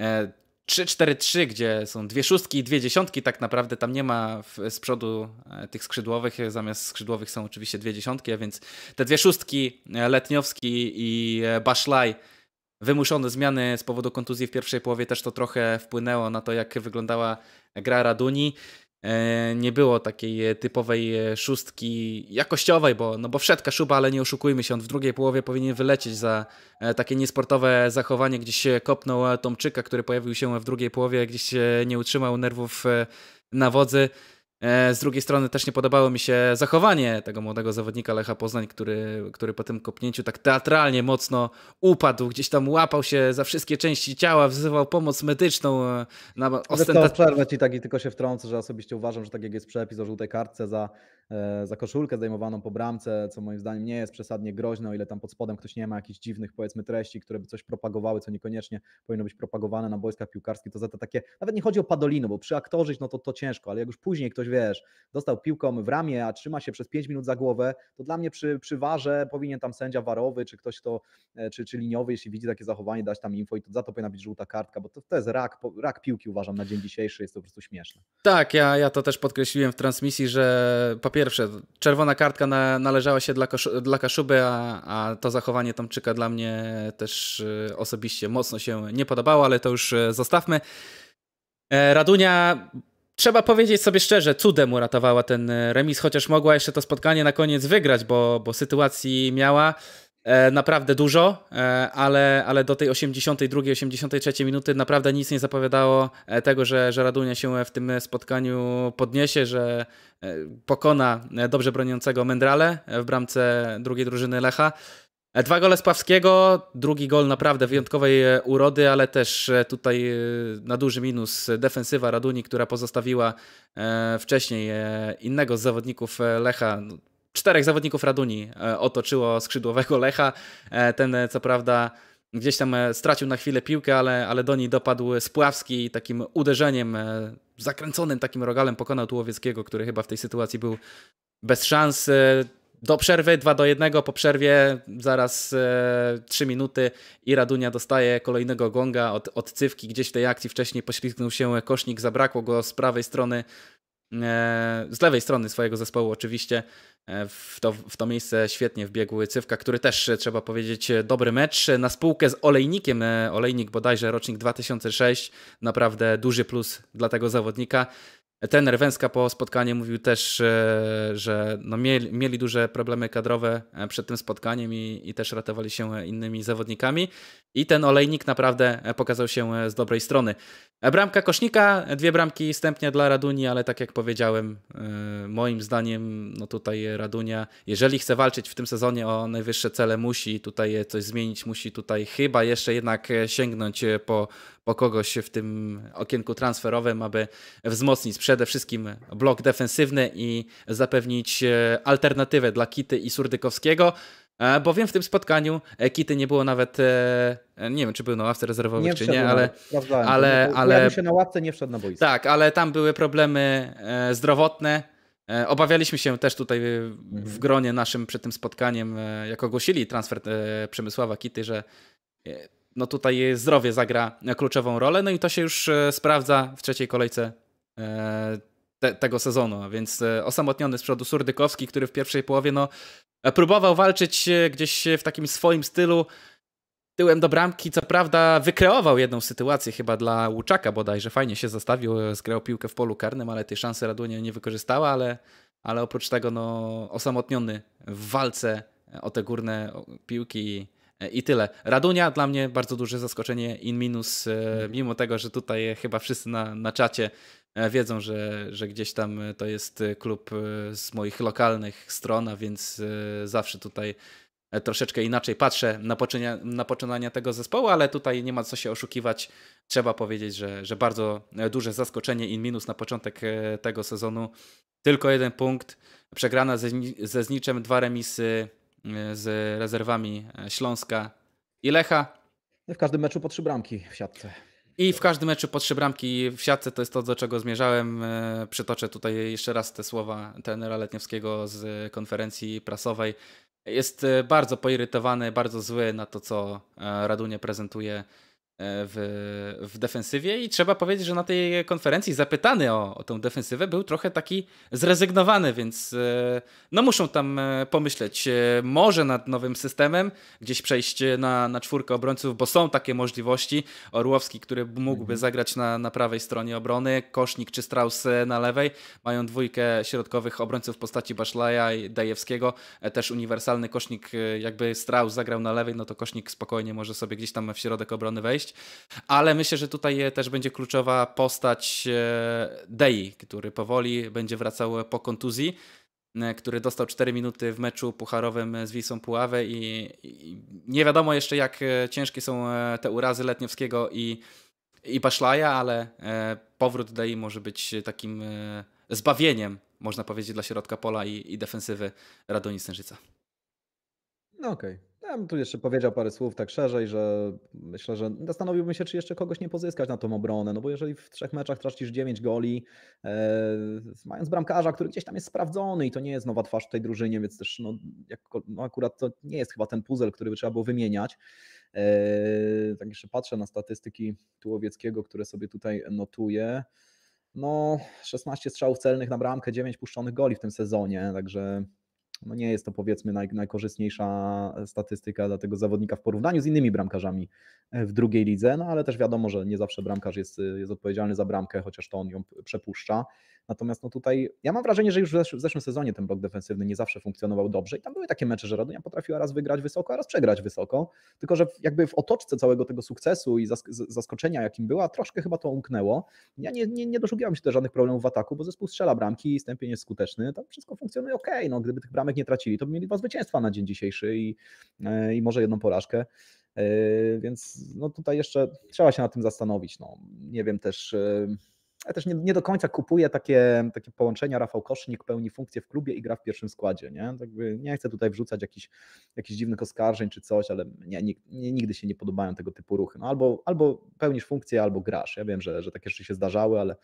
E, 3-4-3, e, gdzie są dwie szóstki i dwie dziesiątki, tak naprawdę tam nie ma w, z przodu tych skrzydłowych, zamiast skrzydłowych są oczywiście dwie dziesiątki, a więc te dwie szóstki, Letniowski i Baszlaj, wymuszone zmiany z powodu kontuzji w pierwszej połowie też to trochę wpłynęło na to, jak wyglądała gra Raduni. E, nie było takiej e, typowej e, szóstki jakościowej, bo, no bo wszedł Kaszuba, ale nie oszukujmy się, on w drugiej połowie powinien wylecieć za takie niesportowe zachowanie, gdzieś kopnął Tomczyka, który pojawił się w drugiej połowie, gdzieś nie utrzymał nerwów na wodzy. E, z drugiej strony też nie podobało mi się zachowanie tego młodego zawodnika Lecha Poznań, który, który po tym kopnięciu tak teatralnie mocno upadł, gdzieś tam łapał się za wszystkie części ciała, wzywał pomoc medyczną. E, na ostentac... Przerwę ci tak i tylko się wtrącę, że osobiście uważam, że tak jak jest przepis o żółtej kartce za E, za koszulkę zdejmowaną po bramce, co moim zdaniem nie jest przesadnie groźne, o ile tam pod spodem ktoś nie ma jakichś dziwnych powiedzmy treści, które by coś propagowały, co niekoniecznie powinno być propagowane na boiskach piłkarskich, to za te takie, nawet nie chodzi o padolino, bo przy aktorzyć no to, to ciężko, ale jak już później ktoś, wiesz, dostał piłką w ramię, a trzyma się przez 5 minut za głowę, to dla mnie przy, przy warze powinien tam sędzia warowy, czy ktoś to, e, czy, czy liniowy, jeśli widzi takie zachowanie, dać tam info i to za to powinna być żółta kartka, bo to, to jest rak, rak piłki uważam na dzień dzisiejszy, jest to po prostu śmieszne. Tak, ja, ja to też podkreśliłem w transmisji, że papier pierwsze, czerwona kartka na, należała się dla, dla Kaszuby, a, a to zachowanie Tomczyka dla mnie też e, osobiście mocno się nie podobało, ale to już e, zostawmy. E, Radunia trzeba powiedzieć sobie szczerze, cudem uratowała ten remis, chociaż mogła jeszcze to spotkanie na koniec wygrać, bo, bo sytuacji miała. E, naprawdę dużo, e, ale, ale do tej 82, 83 minuty naprawdę nic nie zapowiadało e, tego, że, że Radunia się w tym spotkaniu podniesie, że pokona dobrze broniącego Mendrale w bramce drugiej drużyny Lecha. Dwa gole Spawskiego, drugi gol naprawdę wyjątkowej urody, ale też tutaj na duży minus defensywa Raduni, która pozostawiła wcześniej innego z zawodników Lecha no, czterech zawodników Raduni e, otoczyło skrzydłowego Lecha. E, ten e, co prawda gdzieś tam stracił na chwilę piłkę, ale, ale do niej dopadł Spławski i takim uderzeniem, zakręconym takim rogalem pokonał Tułowieckiego, który chyba w tej sytuacji był bez szans. Do przerwy 2 do 1, po przerwie zaraz e, 3 minuty i Radunia dostaje kolejnego gonga od, od Cywki. Gdzieś w tej akcji wcześniej poślizgnął się Kosznik, zabrakło go z prawej strony E, z lewej strony swojego zespołu oczywiście e, w to, w to miejsce świetnie wbiegł Cywka, który też e, trzeba powiedzieć dobry mecz na spółkę z Olejnikiem. Olejnik bodajże rocznik 2006, naprawdę duży plus dla tego zawodnika. Ten Węska po spotkaniu mówił też, e, że no mieli, mieli duże problemy kadrowe e, przed tym spotkaniem i, i, też ratowali się innymi zawodnikami. I ten olejnik naprawdę e, pokazał się z dobrej strony. Bramka Kosznika, dwie bramki wstępnie dla Raduni, ale tak jak powiedziałem, moim zdaniem no tutaj Radunia, jeżeli chce walczyć w tym sezonie o najwyższe cele, musi tutaj coś zmienić, musi tutaj chyba jeszcze jednak sięgnąć po po kogoś w tym okienku transferowym, aby wzmocnić przede wszystkim blok defensywny i zapewnić e, alternatywę dla Kity i Surdykowskiego. E, bowiem w tym spotkaniu e, Kity nie było nawet, nie wiem czy był na ławce rezerwowej czy nie, ale, na, ale, ale się na ławce, nie wszedł na boisko. Tak, ale tam były problemy zdrowotne. Obawialiśmy się też tutaj w gronie naszym przed tym spotkaniem, jak ogłosili transfer Przemysława Kity, że no tutaj zdrowie zagra kluczową rolę, no i to się już e, sprawdza w trzeciej kolejce e, te, tego sezonu, a więc e, osamotniony z przodu Surdykowski, który w pierwszej połowie no, próbował walczyć gdzieś w takim swoim stylu, tyłem do bramki, co prawda wykreował jedną sytuację chyba dla Łuczaka bodajże, fajnie się zostawił, zgrał piłkę w polu karnym, ale tej szansy Radunia nie wykorzystała, ale, ale oprócz tego no, osamotniony w walce o te górne piłki E, I tyle. Radunia dla mnie bardzo duże zaskoczenie in minus, e, mhm. mimo tego, że tutaj chyba wszyscy na, na czacie e, wiedzą, że, że gdzieś tam to jest klub z moich lokalnych stron, a więc zawsze tutaj troszeczkę inaczej patrzę na, poczynia, na poczynania tego zespołu, ale tutaj nie ma co się oszukiwać. Trzeba powiedzieć, że, że bardzo duże zaskoczenie in minus na początek tego sezonu. Tylko jeden punkt, przegrana ze, ze Zniczem, dwa remisy, E, z rezerwami e, Śląska i Lecha. No w każdym meczu po trzy bramki w siatce. I w każdym meczu po trzy bramki w siatce to jest to, do czego zmierzałem. E, przytoczę tutaj jeszcze raz te słowa trenera Letniewskiego z konferencji prasowej. Jest bardzo poirytowany, bardzo zły na to, co Radunie prezentuje E, w, w defensywie i trzeba powiedzieć, że na tej konferencji zapytany o, o tą defensywę był trochę taki zrezygnowany, więc e, no muszą tam e, pomyśleć może nad nowym systemem, gdzieś przejść na, na czwórkę obrońców, bo są takie możliwości. Orłowski, który mógłby mhm. zagrać na, na prawej stronie obrony, Kosznik czy Strauss na lewej, mają dwójkę środkowych obrońców w postaci Baszlaja i Dajewskiego, też uniwersalny Kosznik, jakby Strauss zagrał na lewej, no to Kosznik spokojnie może sobie gdzieś tam w środek obrony wejść przejść. Ale myślę, że tutaj też będzie kluczowa postać e, Dei, który powoli będzie wracał po kontuzji e, który dostał 4 minuty w meczu pucharowym z Wisą Puławę i, nie wiadomo jeszcze jak e, ciężkie są te urazy Letniowskiego i, i Baszlaja, ale powrót Dei może być takim zbawieniem, można powiedzieć, dla środka pola i, i defensywy Radoni Stężyca. No okej. Ja bym tu jeszcze powiedział parę słów tak szerzej, że myślę, że zastanowiłbym się, czy jeszcze kogoś nie pozyskać na tą obronę, no bo jeżeli w trzech meczach tracisz 9 goli, e, mając bramkarza, który gdzieś tam jest sprawdzony i to nie jest nowa twarz w tej drużynie, więc też no, jako, no akurat to nie jest chyba ten puzzle, który by trzeba było wymieniać. E, tak jeszcze patrzę na statystyki Tułowieckiego, które sobie tutaj notuję. No, 16 strzałów celnych na bramkę, 9 puszczonych goli w tym sezonie, także no nie jest to powiedzmy naj, najkorzystniejsza statystyka dla tego zawodnika w porównaniu z innymi bramkarzami e, w drugiej lidze, no ale też wiadomo, że nie zawsze bramkarz jest, e, jest odpowiedzialny za bramkę, chociaż to on ją przepuszcza. Natomiast no tutaj ja mam wrażenie, że już w zeszłym sezonie ten blok defensywny nie zawsze funkcjonował dobrze i tam były takie mecze, że Radunia potrafiła raz wygrać wysoko, a raz przegrać wysoko, tylko że jakby w otoczce całego tego sukcesu i zask zaskoczenia, jakim była, troszkę chyba to umknęło. Ja nie, nie, nie doszukiwałem się też żadnych problemów w ataku, bo zespół strzela bramki, stępień jest skuteczny, tam wszystko funkcjonuje ok, no gdyby tych bramek bramek nie tracili, to by mieli dwa zwycięstwa na dzień dzisiejszy i, e, i może jedną porażkę. E, więc no tutaj jeszcze trzeba się nad tym zastanowić. No, nie wiem też. E, ja też nie, nie, do końca kupuję takie, takie połączenia. Rafał Kosznik pełni funkcję w klubie i gra w pierwszym składzie. Nie, tak by, nie chcę tutaj wrzucać jakichś, jakichś dziwnych oskarżeń czy coś, ale nie, nie, nigdy się nie podobają tego typu ruchy. No, albo, albo pełnisz funkcję, albo grasz. Ja wiem, że, że takie rzeczy się zdarzały, ale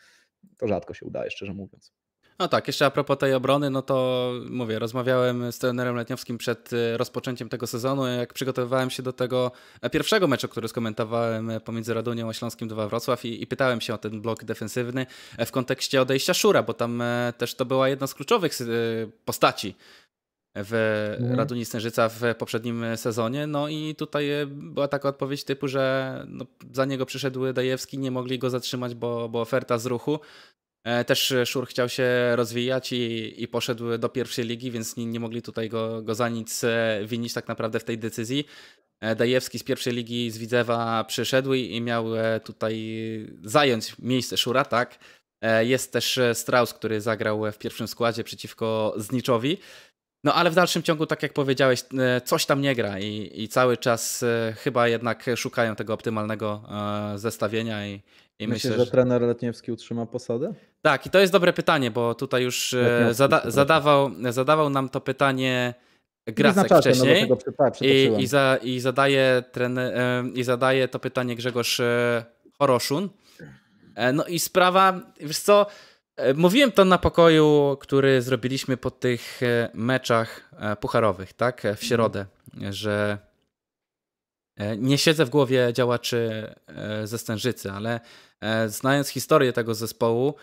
to rzadko się udaje, szczerze mówiąc. No tak, jeszcze a propos tej obrony, no to mówię, rozmawiałem z trenerem Letniowskim przed y, rozpoczęciem tego sezonu, jak przygotowywałem się do tego e, pierwszego meczu, który skomentowałem e, pomiędzy Radunią a Śląskim 2 Wrocław i, i pytałem się o ten blok defensywny e, w kontekście odejścia Szura, bo tam też to była jedna z kluczowych y, postaci w mhm. Raduni Stężyca w poprzednim sezonie. No i tutaj była taka odpowiedź typu, że no za niego przyszedł Dajewski, nie mogli go zatrzymać, bo, bo oferta z ruchu. E, też e, Szur chciał się rozwijać i, i poszedł do pierwszej ligi, więc nie, nie mogli tutaj go, go za nic e, winić tak naprawdę w tej decyzji. Dajewski z pierwszej ligi z Widzewa przyszedł i miał tutaj zająć miejsce Szura, tak? Jest też Strauss, który zagrał w pierwszym składzie przeciwko Zniczowi. No ale w dalszym ciągu, tak jak powiedziałeś, coś tam nie gra i, i cały czas chyba jednak szukają tego optymalnego zestawienia i, i myślę, myślę że... że... trener Letniewski utrzyma posadę? Tak, i to jest dobre pytanie, bo tutaj już e, zada zadawał, zadawał nam to pytanie Gracek znaczy, no wcześniej no tego, i, i, za, i, zadaje trener, e, i zadaje to pytanie Grzegorz e, Horoszun. No i sprawa, wiesz co, mówiłem to na pokoju, który zrobiliśmy po tych meczach pucharowych, tak, w środę, że E, nie siedzę w głowie działaczy e, ze Stężycy, ale e, znając historię tego zespołu,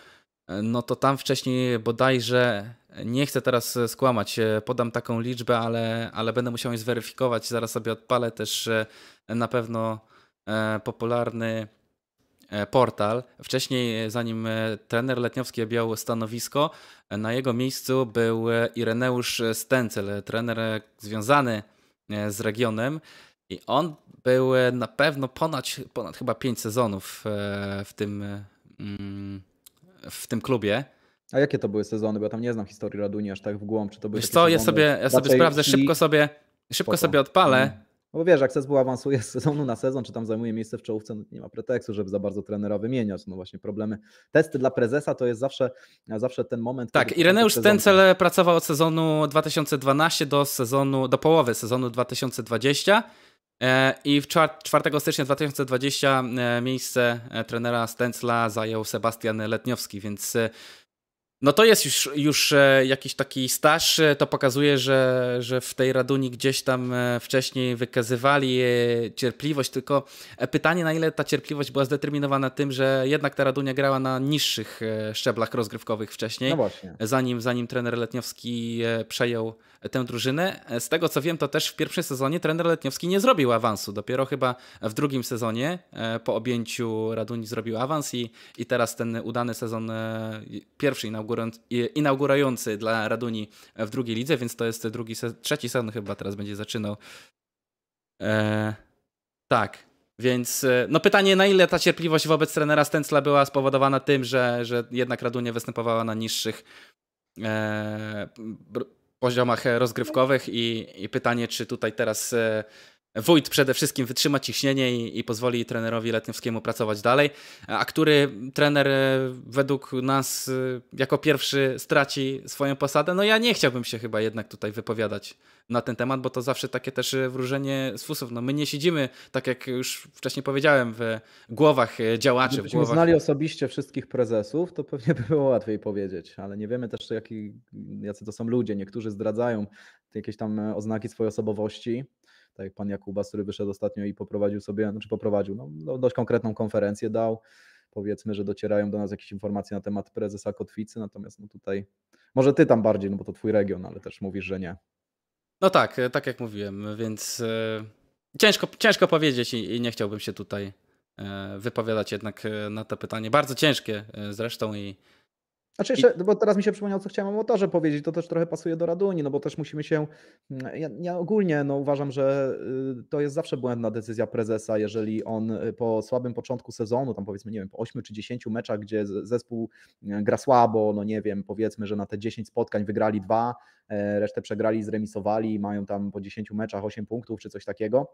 no to tam wcześniej bodajże, nie chcę teraz skłamać, podam taką liczbę, ale, ale będę musiał ją zweryfikować. Zaraz sobie odpalę też na pewno popularny portal. Wcześniej, zanim trener Letniowski objął stanowisko, na jego miejscu był Ireneusz Stencel, trener związany z regionem. I on był e, na pewno ponad, ponad chyba 5 sezonów e, w tym, e, mm, w tym klubie. A jakie to były sezony? Bo ja tam nie znam historii Raduni aż tak w głąb. Czy to były Wiesz co, ja sobie, ja sobie sprawdzę, szybko sobie, szybko sobie odpalę. Mm. Bo wiesz, jak był awansuje z sezonu na sezon, czy tam zajmuje miejsce w czołówce, no nie ma pretekstu, żeby za bardzo trenera wymieniać. No właśnie problemy. Testy dla prezesa to jest zawsze, zawsze ten moment. Tak, Ireneusz cel pracował od sezonu 2012 do sezonu, do połowy sezonu 2020 E, I w 4 stycznia 2020 e, miejsce e, trenera Stencla zajął Sebastian Letniowski, więc no to jest już, już e, jakiś taki staż, e, to pokazuje, że, że w tej Raduni gdzieś tam e, wcześniej wykazywali cierpliwość, tylko pytanie na ile ta cierpliwość była zdeterminowana tym, że jednak ta Radunia grała na niższych szczeblach rozgrywkowych wcześniej, no zanim, zanim trener Letniowski przejął tę drużynę. Z tego co wiem, to też w pierwszym sezonie trener Letniowski nie zrobił awansu, dopiero chyba w drugim sezonie po objęciu Raduni zrobił awans i, i teraz ten udany sezon pierwszy inauguracyjny inaugurujący dla Raduni w drugiej lidze, więc to jest drugi, trzeci sezon chyba teraz będzie zaczynał. E, tak, więc e, no pytanie, na ile ta cierpliwość wobec trenera Stencla była spowodowana tym, że, że jednak Radunia występowała na niższych e, poziomach rozgrywkowych i, i, pytanie, czy tutaj teraz e, Wójt przede wszystkim wytrzyma ciśnienie i, i, pozwoli trenerowi Letniowskiemu pracować dalej, a który trener e, według nas e, jako pierwszy straci swoją posadę. No ja nie chciałbym się chyba jednak tutaj wypowiadać na ten temat, bo to zawsze takie też e, wróżenie z fusów. No my nie siedzimy, tak jak już wcześniej powiedziałem, w głowach działaczy. Gdybyśmy głowach... znali osobiście wszystkich prezesów, to pewnie by było łatwiej powiedzieć, ale nie wiemy też, jaki, jacy to są ludzie. Niektórzy zdradzają jakieś tam oznaki swojej osobowości, tak jak pan Jakubas, który wyszedł ostatnio i poprowadził sobie, znaczy poprowadził, no, no dość konkretną konferencję dał, powiedzmy, że docierają do nas jakieś informacje na temat prezesa Kotwicy, natomiast no tutaj, może ty tam bardziej, no bo to twój region, ale też mówisz, że nie. No tak, e, tak jak mówiłem, więc e, ciężko, ciężko powiedzieć i, nie chciałbym się tutaj e, wypowiadać jednak na to pytanie. Bardzo ciężkie zresztą i znaczy jeszcze, bo teraz mi się przypomniał, co chciałem o motorze powiedzieć, to też trochę pasuje do Raduni, no bo też musimy się, mm, ja, ja, ogólnie no, uważam, że y, to jest zawsze błędna decyzja prezesa, jeżeli on y, po słabym początku sezonu, tam powiedzmy, nie wiem, po 8 czy 10 meczach, gdzie zespół y, gra słabo, no nie wiem, powiedzmy, że na te 10 spotkań wygrali dwa, e, resztę przegrali, zremisowali, mają tam po 10 meczach 8 punktów czy coś takiego,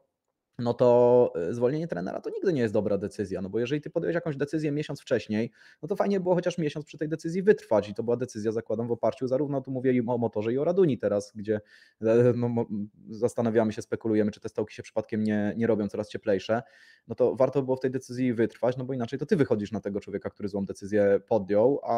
no to e, zwolnienie trenera to nigdy nie jest dobra decyzja, no bo jeżeli ty podjąłeś jakąś decyzję miesiąc wcześniej, no to fajnie było chociaż miesiąc przy tej decyzji wytrwać i to była decyzja, zakładam, w oparciu zarówno, tu mówię o motorze i o Raduni teraz, gdzie e, no, zastanawiamy się, spekulujemy, czy te stołki się przypadkiem nie, nie robią coraz cieplejsze, no to warto było w tej decyzji wytrwać, no bo inaczej to ty wychodzisz na tego człowieka, który złą decyzję podjął, a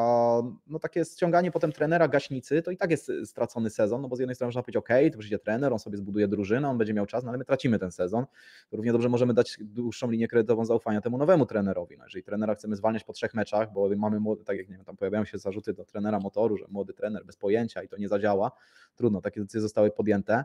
no takie ściąganie potem trenera gaśnicy, to i tak jest e, stracony sezon, no bo z jednej strony można powiedzieć, ok, to przyjdzie trener, on sobie zbuduje drużynę, on będzie miał czas, no ale my tracimy ten sezon, równie dobrze możemy dać dłuższą linię kredytową zaufania temu nowemu trenerowi. No, jeżeli trenera chcemy zwalniać po trzech meczach, bo mamy młody, tak jak nie wiem, tam pojawiają się zarzuty do trenera motoru, że młody trener bez pojęcia i to nie zadziała, trudno, takie decyzje zostały podjęte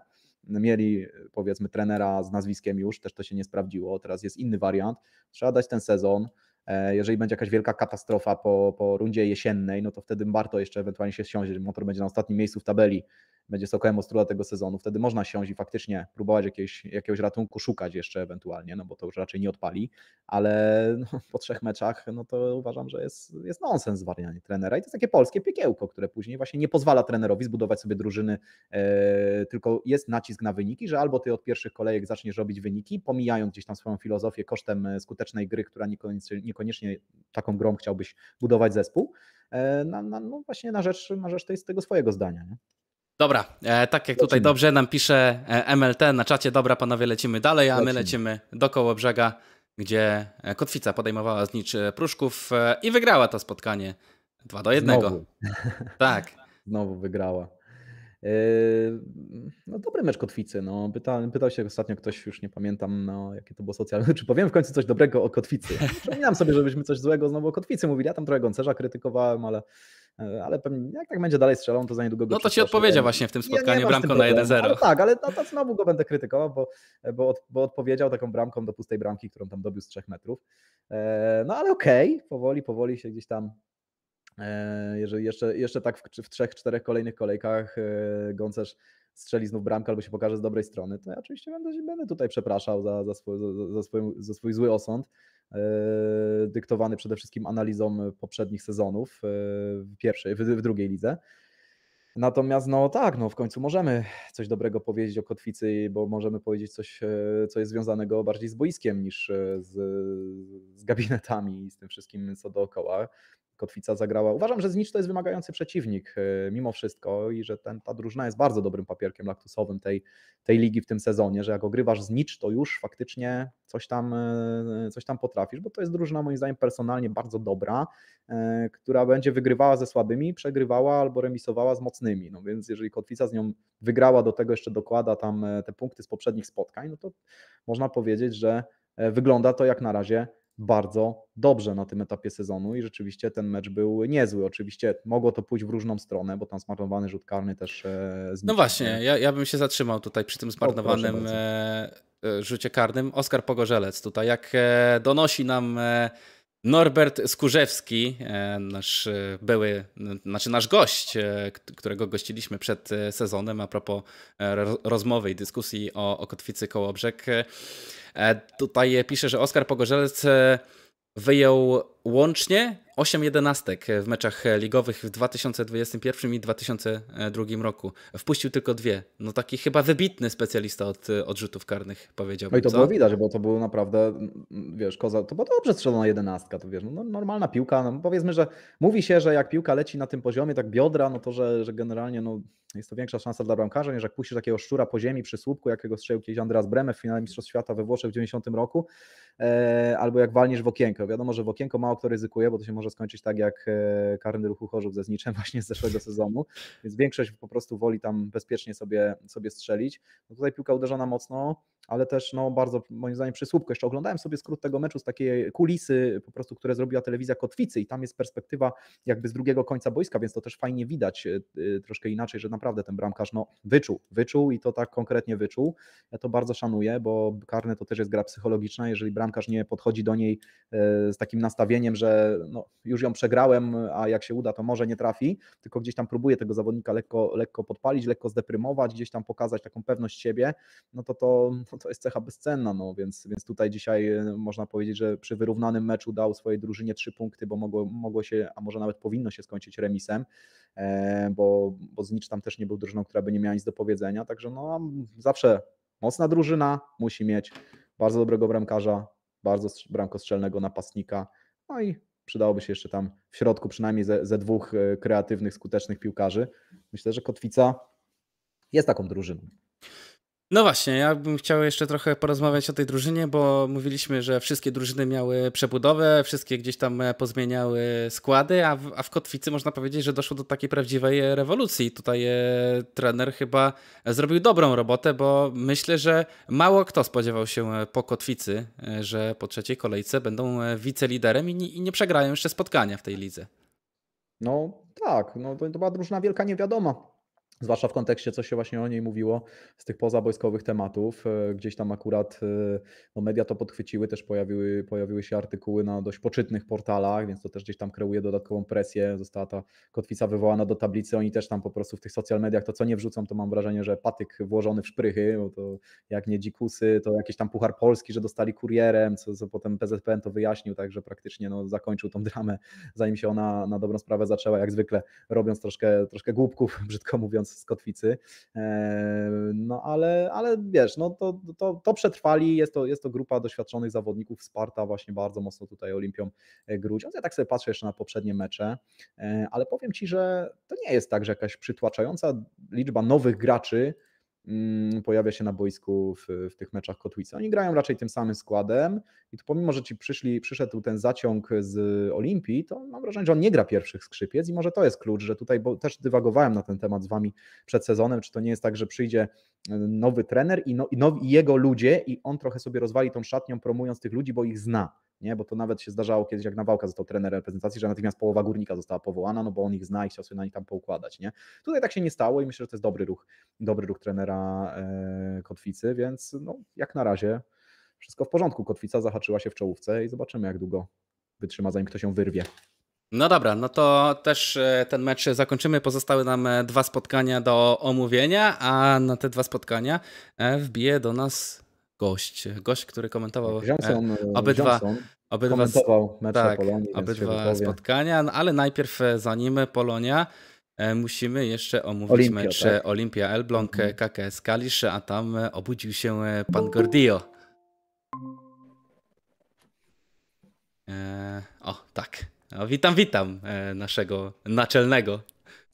mieli powiedzmy trenera z nazwiskiem już, też to się nie sprawdziło, teraz jest inny wariant, trzeba dać ten sezon, e, jeżeli będzie jakaś wielka katastrofa po, po rundzie jesiennej, no to wtedy warto jeszcze ewentualnie się siąść, że motor będzie na ostatnim miejscu w tabeli będzie Sokołem Ostruda tego sezonu, wtedy można siąść i faktycznie próbować jakiegoś, jakiegoś ratunku szukać jeszcze ewentualnie, no bo to już raczej nie odpali, ale no, po trzech meczach, no to uważam, że jest, jest nonsens zwalnianie trenera i to jest takie polskie piekiełko, które później właśnie nie pozwala trenerowi zbudować sobie drużyny, e, tylko jest nacisk na wyniki, że albo ty od pierwszych kolejek zaczniesz robić wyniki, pomijając gdzieś tam swoją filozofię kosztem e, skutecznej gry, która niekoniecznie, niekoniecznie taką grą chciałbyś budować zespół, e, na, na, no właśnie na rzecz, na rzecz tej, tego swojego zdania. Nie? Dobra, e, tak jak tutaj dobrze nam pisze e, MLT na czacie, dobra panowie, lecimy dalej, a my lecimy do Kołobrzega, gdzie e, Kotwica podejmowała znicz Pruszków e, i wygrała to spotkanie 2 do 1. Znowu. Tak. Znowu wygrała. No dobry mecz Kotwicy. No, pyta, pytał się ostatnio ktoś, już nie pamiętam, no, jakie to było socjalne, czy powiem w końcu coś dobrego o Kotwicy. Przypominam sobie, żebyśmy coś złego znowu o Kotwicy mówili. Ja tam trochę Goncerza krytykowałem, ale E, ale pewnie, jak tak będzie dalej strzelał, to za niedługo go No to ci odpowiedział właśnie w tym spotkaniu ja bramką na 1-0. tak, ale to, znowu go będę krytykował, bo, bo, od, bo odpowiedział taką bramką do pustej bramki, którą tam dobił z 3 metrów. E, no ale okej, okay, powoli, powoli się gdzieś tam e, jeżeli jeszcze, jeszcze tak w, w trzech, czterech kolejnych kolejkach Goncerz strzeli znów bramkę albo się pokaże z dobrej strony, to ja oczywiście będę, będę tutaj przepraszał za, za, swój, za, za, swój, za swój zły osąd, E, dyktowany przede wszystkim analizą poprzednich sezonów e, w pierwszej, w drugiej lidze. Natomiast no tak, no w końcu możemy coś dobrego powiedzieć o kotwicy, bo możemy powiedzieć coś, e, co jest związanego bardziej z boiskiem niż z, z gabinetami i z tym wszystkim, co dookoła. Kotwica zagrała. Uważam, że Znicz to jest wymagający przeciwnik e, mimo wszystko i że ten, ta drużyna jest bardzo dobrym papierkiem laktusowym tej, tej ligi w tym sezonie, że jak ogrywasz Znicz, to już faktycznie coś tam, e, coś tam potrafisz, bo to jest drużyna moim zdaniem personalnie bardzo dobra, e, która będzie wygrywała ze słabymi, przegrywała albo remisowała z mocnymi. No więc jeżeli Kotwica z nią wygrała, do tego jeszcze dokłada tam te punkty z poprzednich spotkań, no to można powiedzieć, że wygląda to jak na razie bardzo dobrze na tym etapie sezonu i rzeczywiście ten mecz był niezły. Oczywiście mogło to pójść w różną stronę, bo tam zmarnowany rzut karny też e, znikł. No właśnie, ja, ja bym się zatrzymał tutaj przy tym zmarnowanym o, e, e, rzucie karnym. Oskar Pogorzelec tutaj, jak donosi nam Norbert Skurzewski, e, nasz e, były, znaczy nasz gość, e, którego gościliśmy przed sezonem a propos rozmowy i dyskusji o, o kotwicy Kołobrzeg. Tutaj pisze, że Oskar Pogorzelec wyjął łącznie 8 jedenastek w meczach ligowych w 2021 i 2002 roku. Wpuścił tylko dwie. No taki chyba wybitny specjalista od rzutów karnych, powiedziałbym. No i to co? było widać, bo to było naprawdę, wiesz, koza, to była dobrze strzelona jedenastka, to wiesz, no, no, normalna piłka. No, powiedzmy, że mówi się, że jak piłka leci na tym poziomie, tak biodra, no to, że, że generalnie no, jest to większa szansa dla bramkarza, niż jak puścisz takiego szczura po ziemi przy słupku, jakiego strzelił kiedyś Andreas Breme w finale Mistrzostw Świata we Włoszech w 90 roku, e, albo jak walniesz w okienko. Wiadomo, że w okienko ma mało kto ryzykuje, bo to się może skończyć tak jak e, karny ruchu Chorzów ze Zniczem właśnie z zeszłego sezonu, więc większość po prostu woli tam bezpiecznie sobie, sobie strzelić. No tutaj piłka uderzona mocno, ale też no, bardzo moim zdaniem przysłupko. Jeszcze oglądałem sobie skrót tego meczu z takiej kulisy, po prostu, które zrobiła telewizja Kotwicy i tam jest perspektywa jakby z drugiego końca boiska, więc to też fajnie widać e, e, troszkę inaczej, że naprawdę ten bramkarz no, wyczuł, wyczuł i to tak konkretnie wyczuł. Ja to bardzo szanuję, bo karne to też jest gra psychologiczna, jeżeli bramkarz nie podchodzi do niej e, z takim nastawieniem, że no, już ją przegrałem, a jak się uda, to może nie trafi, tylko gdzieś tam próbuje tego zawodnika lekko, lekko podpalić, lekko zdeprymować, gdzieś tam pokazać taką pewność siebie, no to to no, to jest cecha bezcenna, no więc, więc tutaj dzisiaj e, można powiedzieć, że przy wyrównanym meczu dał swojej drużynie trzy punkty, bo mogło, mogło się, a może nawet powinno się skończyć remisem, e, bo, bo Znicz tam też nie był drużyną, która by nie miała nic do powiedzenia, także no zawsze mocna drużyna musi mieć bardzo dobrego bramkarza, bardzo bramkostrzelnego napastnika, no i przydałoby się jeszcze tam w środku przynajmniej ze, ze dwóch e, kreatywnych, skutecznych piłkarzy. Myślę, że Kotwica jest taką drużyną. No właśnie, ja bym chciał jeszcze trochę porozmawiać o tej drużynie, bo mówiliśmy, że wszystkie drużyny miały przebudowę, wszystkie gdzieś tam e, pozmieniały składy, a w, a w Kotwicy można powiedzieć, że doszło do takiej prawdziwej e, rewolucji. Tutaj e, trener chyba zrobił dobrą robotę, bo myślę, że mało kto spodziewał się e, po Kotwicy, że po trzeciej kolejce będą wiceliderem i, nie, i nie przegrają jeszcze spotkania w tej lidze. No tak, no to, to była drużyna wielka niewiadoma Zwłaszcza w kontekście, co się właśnie o niej mówiło z tych pozabojskowych tematów. E, gdzieś tam akurat e, no media to podchwyciły, też pojawiły, pojawiły się artykuły na dość poczytnych portalach, więc to też gdzieś tam kreuje dodatkową presję. Została ta kotwica wywołana do tablicy. Oni też tam po prostu w tych social mediach to co nie wrzucą, to mam wrażenie, że patyk włożony w szprychy, bo to jak nie dzikusy, to jakiś tam puchar polski, że dostali kurierem, co, co potem PZPN to wyjaśnił, także praktycznie no, zakończył tą dramę, zanim się ona na dobrą sprawę zaczęła, jak zwykle robiąc troszkę, troszkę głupków, brzydko mówiąc z kotwicy. E, no ale, ale wiesz, no to, to, to przetrwali, jest to, jest to grupa doświadczonych zawodników, wsparta właśnie bardzo mocno tutaj Olimpią e, Grudzią. Ja tak sobie patrzę jeszcze na poprzednie mecze, e, ale powiem Ci, że to nie jest tak, że jakaś przytłaczająca liczba nowych graczy Mm, pojawia się na boisku w, w tych meczach Kotwicy. Oni grają raczej tym samym składem i tu pomimo, że ci przyszli, przyszedł ten zaciąg z Olimpii, to mam wrażenie, że on nie gra pierwszych skrzypiec i może to jest klucz, że tutaj, bo też dywagowałem na ten temat z Wami przed sezonem, czy to nie jest tak, że przyjdzie e, nowy trener i, no, i, i jego ludzie i on trochę sobie rozwali tą szatnią promując tych ludzi, bo ich zna nie? bo to nawet się zdarzało kiedyś, jak Nawałka został trenerem reprezentacji, że natychmiast połowa górnika została powołana, no bo on ich zna i chciał sobie na nich tam poukładać. Nie? Tutaj tak się nie stało i myślę, że to jest dobry ruch, dobry ruch trenera e, Kotwicy, więc no, jak na razie wszystko w porządku. Kotwica zahaczyła się w czołówce i zobaczymy, jak długo wytrzyma, zanim ktoś się wyrwie. No dobra, no to też e, ten mecz zakończymy. Pozostały nam e, dwa spotkania do omówienia, a na te dwa spotkania wbije do nas gość, gość, który komentował e, Johnson, e, obydwa, Johnson obydwa, komentował mecze tak, Polonii, obydwa spotkania, no, ale najpierw e, zanim Polonia musimy jeszcze omówić Olimpia, mecz tak? Olimpia Elbląg mhm. KKS Kalisz, a tam obudził się pan Gordio. o, tak. witam, witam naszego naczelnego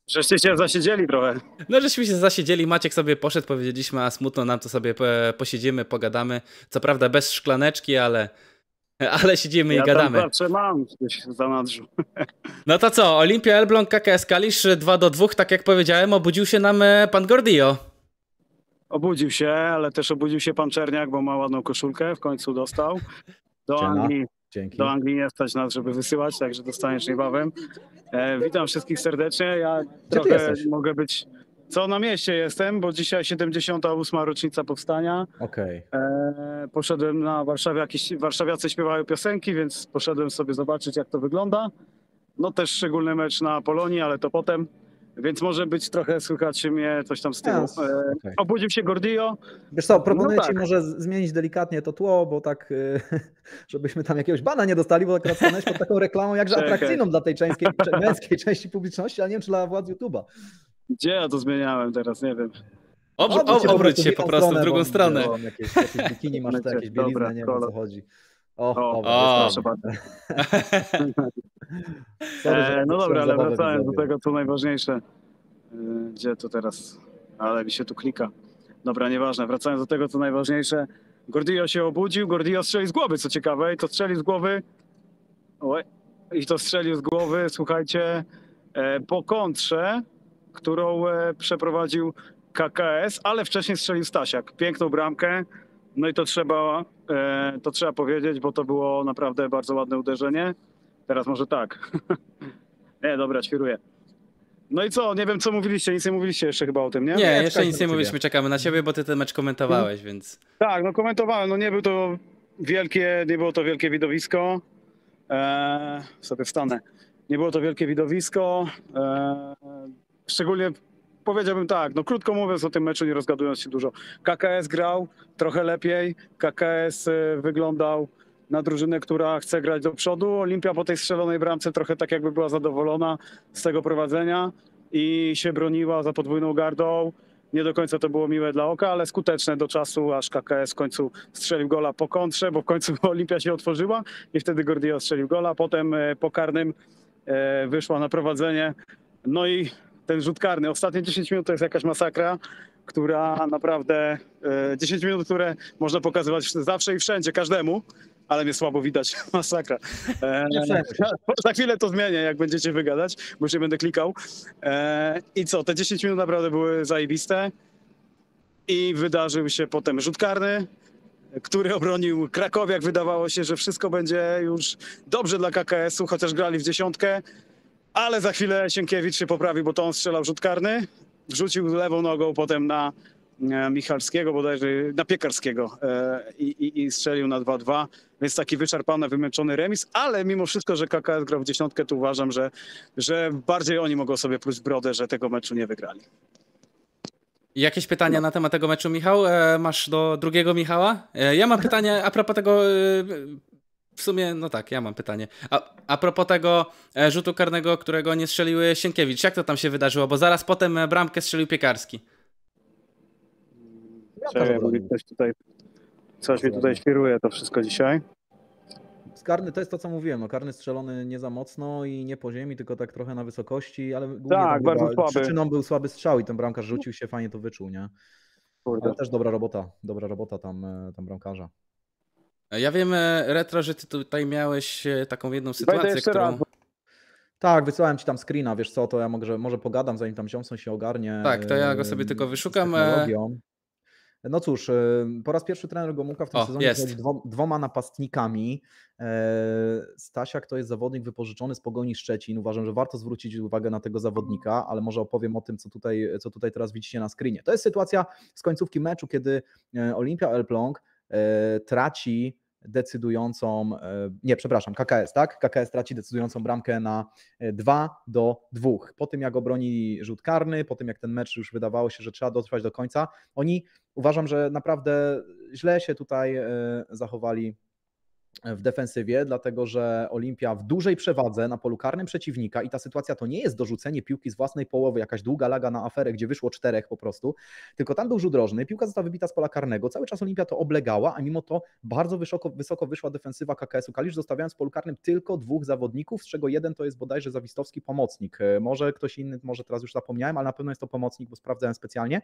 Żeście się zasiedzieli trochę. No żeśmy się zasiedzieli, Maciek sobie poszedł, powiedzieliśmy, a smutno nam to sobie posiedzimy, pogadamy. Co prawda bez szklaneczki, ale, ale siedzimy ja i gadamy. Ja zawsze mam coś za zanadrzu. No to co, Olimpia Elbląg, KKS Kalisz 2 do 2, tak jak powiedziałem, obudził się nam e, pan Gordio. Obudził się, ale też obudził się pan Czerniak, bo ma ładną koszulkę, w końcu dostał. Do Anglii Dzięki. Do Anglii nie stać nas, żeby wysyłać, także dostaniesz niebawem. E, witam wszystkich serdecznie. Ja Gdzie trochę mogę być. Co na mieście jestem, bo dzisiaj 78. rocznica powstania. Okej. Okay. E, poszedłem na Warszawie, jakieś warszawiacy śpiewają piosenki, więc poszedłem sobie zobaczyć, jak to wygląda. No też szczególny mecz na Polonii, ale to potem więc może być trochę słychać mnie coś tam z tyłu. Yes. E, okay. Obudził się Gordio. Wiesz co, proponuję no tak. ci może zmienić delikatnie to tło, bo tak, e, żebyśmy tam jakiegoś bana nie dostali, bo akurat stanąłeś pod taką reklamą jakże Czekaj. atrakcyjną dla tej częskiej, męskiej części publiczności, a nie wiem, czy dla władz YouTube'a. Gdzie ja to zmieniałem teraz, nie wiem. Obr- obróć się po prostu w drugą stronę. Jakieś, jakieś bikini masz, jakieś bielizny, nie wiem o co chodzi. O, o, o. proszę bardzo. E, no dobra, ale wracając do tego, co najważniejsze. E, gdzie tu teraz? No, ale mi się tu klika. Dobra, nieważne. Wracając do tego, co najważniejsze. Gordillo się obudził, Gordillo strzeli z głowy, co ciekawe. I to strzeli z głowy... Oj. I to strzelił z głowy, słuchajcie, e, po kontrze, którą przeprowadził KKS, ale wcześniej strzelił Stasiak. Piękną bramkę. No i to trzeba, e, to trzeba powiedzieć, bo to było naprawdę bardzo ładne uderzenie. Teraz może tak. nie, dobra, świruję. No i co? Nie wiem, co mówiliście. Nic nie mówiliście jeszcze chyba o tym, nie? Nie, jeszcze tak, nic nie tak, mówiliśmy. Tak. Czekamy na siebie, bo ty ten mecz komentowałeś, więc... Tak, no komentowałem. No nie był to wielkie, nie było to wielkie widowisko. Eee, sobie wstanę. Nie było to wielkie widowisko. Eee, szczególnie powiedziałbym tak, no krótko mówiąc o tym meczu, nie rozgadując się dużo. KKS grał trochę lepiej, KKS e, wyglądał na drużynę, która chce grać do przodu. Olimpia po tej strzelonej bramce trochę tak jakby była zadowolona z tego prowadzenia i się broniła za podwójną gardą. Nie do końca to było miłe dla oka, ale skuteczne do czasu, aż KKS w końcu strzelił gola po kontrze, bo w końcu Olimpia się otworzyła i wtedy Gordio strzelił gola. Potem e, po karnym e, wyszła na prowadzenie. No i ten rzut karny. Ostatnie 10 minut to jest jakaś masakra, która naprawdę 10 e, minut, które można pokazywać zawsze i wszędzie, każdemu, ale mnie słabo widać. Masakra. E, za chwilę to zmienię, jak będziecie wygadać, bo się będę klikał. E, I co, te 10 minut naprawdę były zajebiste. I wydarzył się potem rzut karny, który obronił Krakowiak. Wydawało się, że wszystko będzie już dobrze dla KKS-u, chociaż grali w dziesiątkę ale za chwilę Sienkiewicz się poprawi, bo to on strzelał rzut karny. Rzucił lewą nogą potem na e, Michalskiego, bodajże na Piekarskiego e, i, i, i strzelił na 2-2. Więc taki wyczerpany, wymęczony remis, ale mimo wszystko, że KKS grał w dziesiątkę, to uważam, że, że bardziej oni mogą sobie plus brodę, że tego meczu nie wygrali. Jakieś pytania na temat tego meczu, Michał? E, masz do drugiego Michała? Ja mam pytanie a propos tego w sumie, no tak, ja mam pytanie. A, a propos tego e, rzutu karnego, którego nie strzeliły Sienkiewicz, jak to tam się wydarzyło? Bo zaraz potem e, bramkę strzelił Piekarski. Cześć, tutaj, coś mi tutaj świruje to wszystko dzisiaj. karny to jest to, co mówiłem. No, karny strzelony nie za mocno i nie po ziemi, tylko tak trochę na wysokości, ale głównie tak, tak bardzo była, słaby. przyczyną był słaby strzał i ten bramkarz rzucił się, fajnie to wyczuł, nie? Kurde. Ale też dobra robota, dobra robota tam, e, tam bramkarza. Ja wiem, e, Retro, że ty tutaj miałeś e, taką jedną sytuację, którą... Raz. Tak, wysłałem ci tam screena, wiesz co, to ja może, może pogadam, zanim tam Johnson się ogarnie. Tak, to ja go e, sobie tylko wyszukam. No cóż, po raz pierwszy trener Gomułka w tym o, sezonie jest. dwoma napastnikami. Stasiak to jest zawodnik wypożyczony z Pogoni Szczecin. Uważam, że warto zwrócić uwagę na tego zawodnika, ale może opowiem o tym, co tutaj, co tutaj teraz widzicie na screenie. To jest sytuacja z końcówki meczu, kiedy Olimpia Elbląg E, traci decydującą, e, nie, przepraszam, KKS, tak? KKS traci decydującą bramkę na 2 e, do 2. Po tym jak obroni rzut karny, po tym jak ten mecz już wydawało się, że trzeba dotrwać do końca, oni uważam, że naprawdę źle się tutaj zachowali w defensywie, dlatego że Olimpia w dużej przewadze na polu karnym przeciwnika i ta sytuacja to nie jest dorzucenie piłki z własnej połowy, jakaś długa laga na aferę, gdzie wyszło czterech po prostu, tylko tam był rzut rożny, piłka została wybita z pola karnego, cały czas Olimpia to oblegała, a mimo to bardzo wysoko, wysoko wyszła defensywa KKS-u Kalisz, zostawiając w polu karnym tylko dwóch zawodników, z czego jeden to jest bodajże Zawistowski pomocnik, e, może ktoś inny, może teraz już zapomniałem, ale na pewno jest to pomocnik, bo sprawdzałem specjalnie.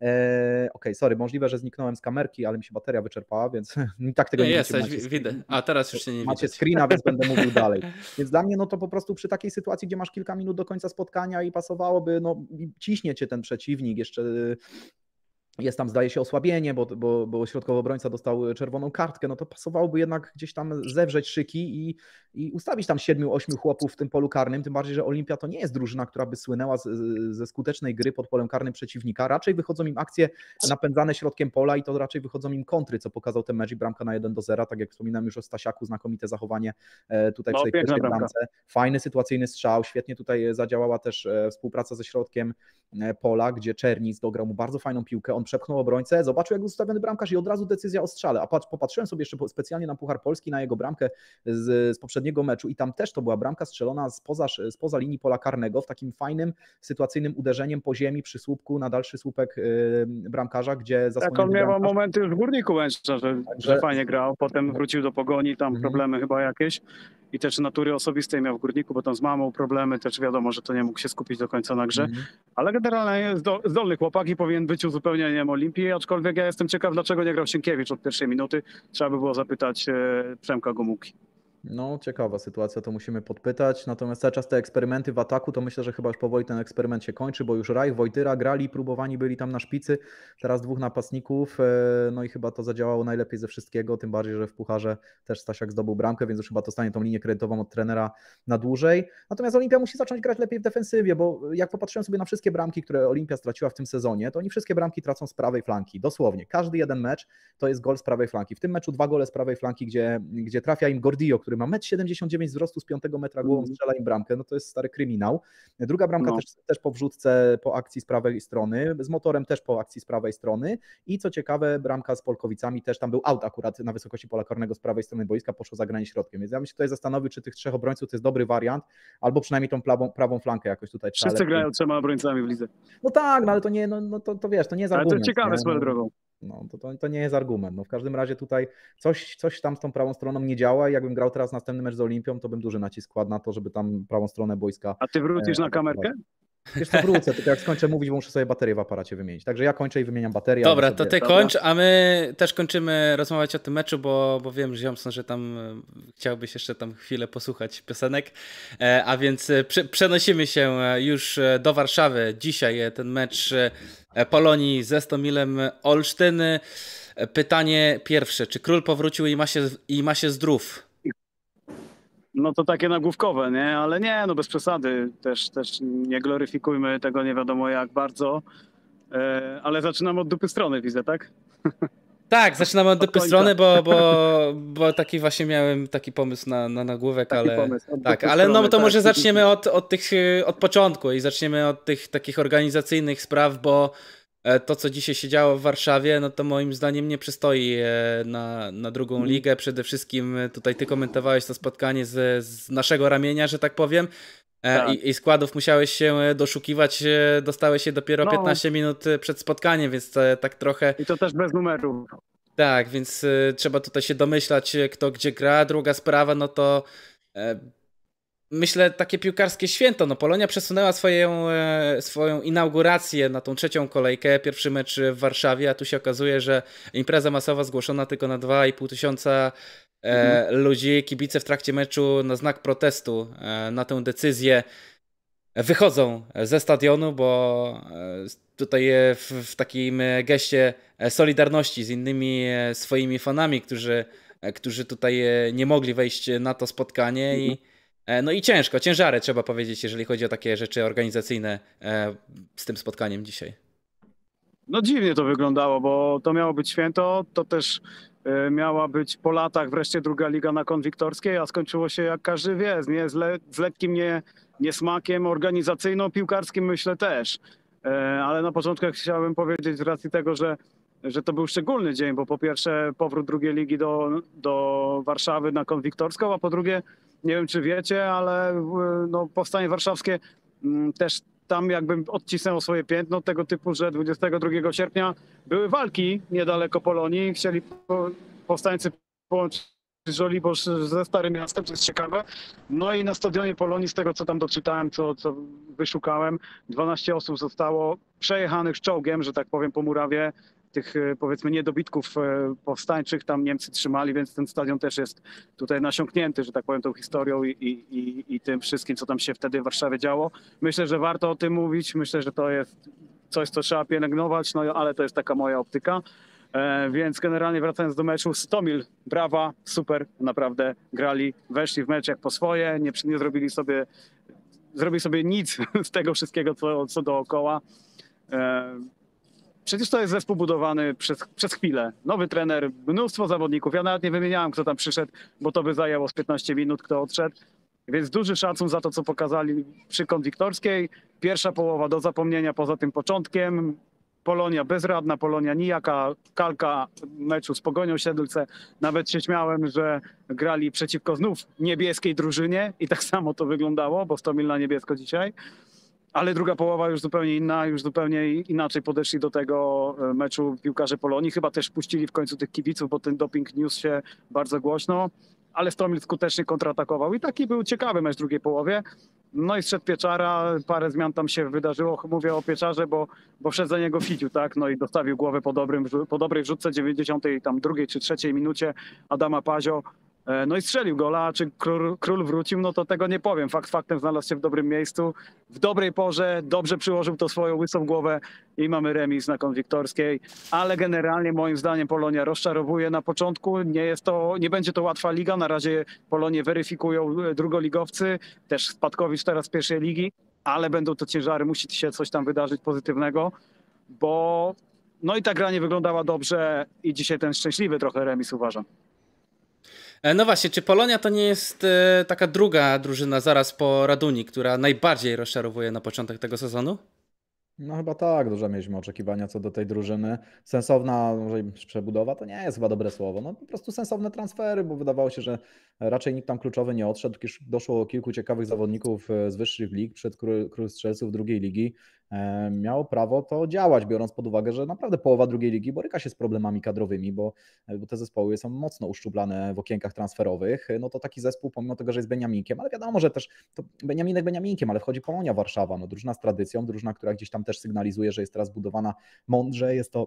Eee, ok, sorry, możliwe, że zniknąłem z kamerki, ale mi się bateria wyczerpała, więc tak tego nie, jesteś, widzę. A teraz już się nie Macie widać. screena, więc będę mówił dalej. Więc dla mnie no to po prostu przy takiej sytuacji, gdzie masz kilka minut do końca spotkania i pasowałoby, no ciśnie cię ten przeciwnik, jeszcze y, jest tam, zdaje się, osłabienie, bo, bo, bo środkowy obrońca dostał e, czerwoną kartkę. No to pasowałoby jednak gdzieś tam zewrzeć szyki i, i ustawić tam siedmiu, ośmiu chłopów w tym polu karnym. Tym bardziej, że Olimpia to nie jest drużyna, która by słynęła z, ze skutecznej gry pod polem karnym przeciwnika. Raczej wychodzą im akcje napędzane środkiem pola i to raczej wychodzą im kontry, co pokazał ten mecz i bramka na 1 do 0. Tak jak wspominałem już o Stasiaku, znakomite zachowanie e, tutaj no, przy tej bramce. Fajny sytuacyjny strzał, świetnie tutaj zadziałała też e, współpraca ze środkiem pola, gdzie Czernic dograł mu bardzo fajną piłkę. On on przepchnął obrońcę, zobaczył jak ustawiony bramkarz i od razu decyzja o strzale. A popatrzyłem sobie jeszcze specjalnie na Puchar Polski, na jego bramkę z, z poprzedniego meczu i tam też to była bramka strzelona spoza, spoza linii pola karnego w takim fajnym, sytuacyjnym uderzeniem po ziemi przy słupku na dalszy słupek y, bramkarza, gdzie zasłonięty Tak, on miał bramkarz... momenty już w Górniku Łęczna, że, że fajnie grał, potem wrócił do Pogoni, tam mhm. problemy chyba jakieś i też natury osobistej miał w górniku, bo tam z mamą problemy, też wiadomo, że to nie mógł się skupić do końca na grze. Mhm. Ale generalnie zdolny chłopak i powinien być uzupełnieniem Olimpii, aczkolwiek ja jestem ciekaw, dlaczego nie grał Sienkiewicz od pierwszej minuty. Trzeba by było zapytać e, Przemka Gomułki. No, ciekawa sytuacja, to musimy podpytać. Natomiast cały czas te eksperymenty w ataku, to myślę, że chyba już powoli ten eksperyment się kończy, bo już Raj, Wojtyra grali, próbowani byli tam na szpicy, teraz dwóch napastników, e, no i chyba to zadziałało najlepiej ze wszystkiego, tym bardziej, że w Pucharze też Stasiak zdobył bramkę, więc już chyba to stanie tą linię kredytową od trenera na dłużej. Natomiast Olimpia musi zacząć grać lepiej w defensywie, bo jak popatrzyłem sobie na wszystkie bramki, które Olimpia straciła w tym sezonie, to oni wszystkie bramki tracą z prawej flanki, dosłownie. Każdy jeden mecz to jest gol z prawej flanki. W tym meczu dwa gole z prawej flanki, gdzie, gdzie trafia im Gordio, który który ma 1,79 m wzrostu z 5 metra głową, mhm. strzela im bramkę, no to jest stary kryminał. Druga bramka no. też, też po wrzutce po akcji z prawej strony, z motorem też po akcji z prawej strony i co ciekawe bramka z Polkowicami też tam był aut akurat na wysokości pola karnego z prawej strony boiska, poszło za granię środkiem, więc ja bym się tutaj zastanowił, czy tych trzech obrońców to jest dobry wariant, albo przynajmniej tą prawą, prawą flankę jakoś tutaj trzeba. Wszyscy grają trzema obrońcami w lidze. No tak, no ale to nie, no, no to, to wiesz, to nie za Ale to ciekawe swoją drogą. No, to, to, to, nie jest argument. No, w każdym razie tutaj coś, coś tam z tą prawą stroną nie działa i jakbym grał teraz następny mecz z Olimpią, to bym duży nacisk kładł na to, żeby tam prawą stronę boiska... A ty wrócisz e, na kamerkę? Wiesz to wrócę, tylko jak skończę mówić, bo muszę sobie baterię w aparacie wymienić. Także ja kończę i wymieniam baterię. Dobra, sobie, to ty prawda? kończ, a my też kończymy rozmawiać o tym meczu, bo, bo wiem, że Jomson, że tam e, chciałbyś jeszcze tam chwilę posłuchać piosenek, e, a więc e, przenosimy się już do Warszawy. Dzisiaj ten mecz Polonii ze Stomilem Olsztyny. Pytanie pierwsze, czy król powrócił i ma się, i ma się zdrów? No to takie nagłówkowe, nie? Ale nie, no bez przesady. Też, też nie gloryfikujmy tego nie wiadomo jak bardzo. E, ale zaczynam od dupy strony, widzę, tak? Tak, zaczynamy od dupy strony, bo, bo, bo taki właśnie miałem taki pomysł na, na nagłówek, taki ale pomysł, tak, ale no strony, no to tak. może zaczniemy od, od tych od początku i zaczniemy od tych takich organizacyjnych spraw, bo E, to, co dzisiaj się działo w Warszawie, no to moim zdaniem nie przystoi e, na, na drugą mhm. ligę. Przede wszystkim e, tutaj ty komentowałeś to spotkanie z, z naszego ramienia, że tak powiem. Tak. I, I, składów musiałeś się doszukiwać, dostałeś się dopiero no. 15 minut przed spotkaniem, więc tak trochę. I to też bez numeru. Tak, więc trzeba tutaj się domyślać, kto gdzie gra. Druga sprawa, no to myślę, takie piłkarskie święto. No, Polonia przesunęła swoją, e, swoją inaugurację na tą trzecią kolejkę, pierwszy mecz w Warszawie, a tu się okazuje, że impreza masowa zgłoszona tylko na 2,5 tysiąca e, mhm. ludzi. Kibice w trakcie meczu na znak protestu e, na tę decyzję wychodzą ze stadionu, bo tutaj w, takim geście solidarności z innymi swoimi fanami, którzy, którzy tutaj nie mogli wejść na to spotkanie mhm. i E, no i ciężko, ciężary trzeba powiedzieć, jeżeli chodzi o takie rzeczy organizacyjne e, z tym spotkaniem dzisiaj. No dziwnie to wyglądało, bo to miało być święto, to też e, miała być po latach wreszcie druga liga na konwiktorskiej, a skończyło się jak każdy wie, nie? Z, le z lekkim nie, niesmakiem organizacyjno-piłkarskim myślę też. Ale na początku chciałbym powiedzieć z racji tego, że, że to był szczególny dzień, bo po pierwsze powrót drugiej ligi do, do Warszawy na konwiktorską, a po drugie nie wiem, czy wiecie, ale e, no, Powstanie Warszawskie mm, też tam jakby odcisnęło swoje piętno tego typu, że 22 sierpnia były walki niedaleko Polonii. Chcieli powstańcy połączyć Żoliborz ze Starym Miastem, co jest ciekawe. No i na stadionie Polonii, z tego co tam doczytałem, co, co wyszukałem, 12 osób zostało przejechanych czołgiem, że tak powiem, po murawie tych e, powiedzmy niedobitków e, powstańczych tam Niemcy trzymali, więc ten stadion też jest tutaj nasiąknięty, że tak powiem, tą historią i, i, i tym wszystkim, co tam się wtedy w Warszawie działo. Myślę, że warto o tym mówić, myślę, że to jest coś, co trzeba pielęgnować, no ale to jest taka moja optyka. E, więc generalnie wracając do meczu, Stomil, brawa, super, naprawdę grali, weszli w mecz jak po swoje, nie, nie zrobili sobie, zrobili sobie nic z tego wszystkiego, co, co dookoła. Przecież to jest zespół budowany przez, przez chwilę. Nowy trener, mnóstwo zawodników. Ja nawet nie wymieniałem, kto tam przyszedł, bo to by zajęło z 15 minut, kto odszedł. Więc duży szacun za to, co pokazali przy konwiktorskiej. Pierwsza połowa do zapomnienia poza tym początkiem. Polonia bezradna, Polonia nijaka, kalka meczu z Pogonią Siedlce. Nawet się śmiałem, że grali przeciwko znów niebieskiej drużynie i tak samo to wyglądało, bo 100 mil na niebiesko dzisiaj ale druga połowa już zupełnie inna, już zupełnie inaczej podeszli do tego e, meczu piłkarze Polonii. Chyba też puścili w końcu tych kibiców, bo ten doping niósł się bardzo głośno, ale Stomil skutecznie kontratakował i taki był ciekawy mecz w drugiej połowie. No i wszedł Pieczara, parę zmian tam się wydarzyło, mówię o Pieczarze, bo, bo wszedł za niego Fidziu, tak, no i dostawił głowę po, dobrym, po dobrej wrzutce 92 tam drugiej czy trzeciej minucie Adama Pazio E, no i strzelił gola, a czy król, król, wrócił, no to tego nie powiem. Fakt faktem znalazł się w dobrym miejscu, w dobrej porze, dobrze przyłożył to swoją łysą głowę i mamy remis na konwiktorskiej. Ale generalnie moim zdaniem Polonia rozczarowuje na początku. Nie, jest to, nie będzie to łatwa liga, na razie Polonię weryfikują e, drugoligowcy, też Spadkowicz teraz pierwszej ligi, ale będą to ciężary, musi się coś tam wydarzyć pozytywnego, bo no i ta gra nie wyglądała dobrze i dzisiaj ten szczęśliwy trochę remis uważam. E, no właśnie, czy Polonia to nie jest e, taka druga drużyna zaraz po Raduni, która najbardziej rozczarowuje na początek tego sezonu? No chyba tak, duże mieliśmy oczekiwania co do tej drużyny. Sensowna może przebudowa to nie jest chyba dobre słowo. No po prostu sensowne transfery, bo wydawało się, że raczej nikt tam kluczowy nie odszedł. Doszło kilku ciekawych zawodników e, z wyższych lig przed król strzelców drugiej ligi. E, miało prawo to działać, biorąc pod uwagę, że naprawdę połowa drugiej ligi boryka się z problemami kadrowymi, bo, e, bo te zespoły są mocno uszczuplane w okienkach transferowych. No to taki zespół, pomimo tego, że jest Beniaminkiem, ale wiadomo, że też to Beniaminek Beniaminkiem, ale wchodzi Polonia Warszawa, no drużyna z tradycją, drużyna, która gdzieś tam też sygnalizuje, że jest teraz budowana mądrze, jest to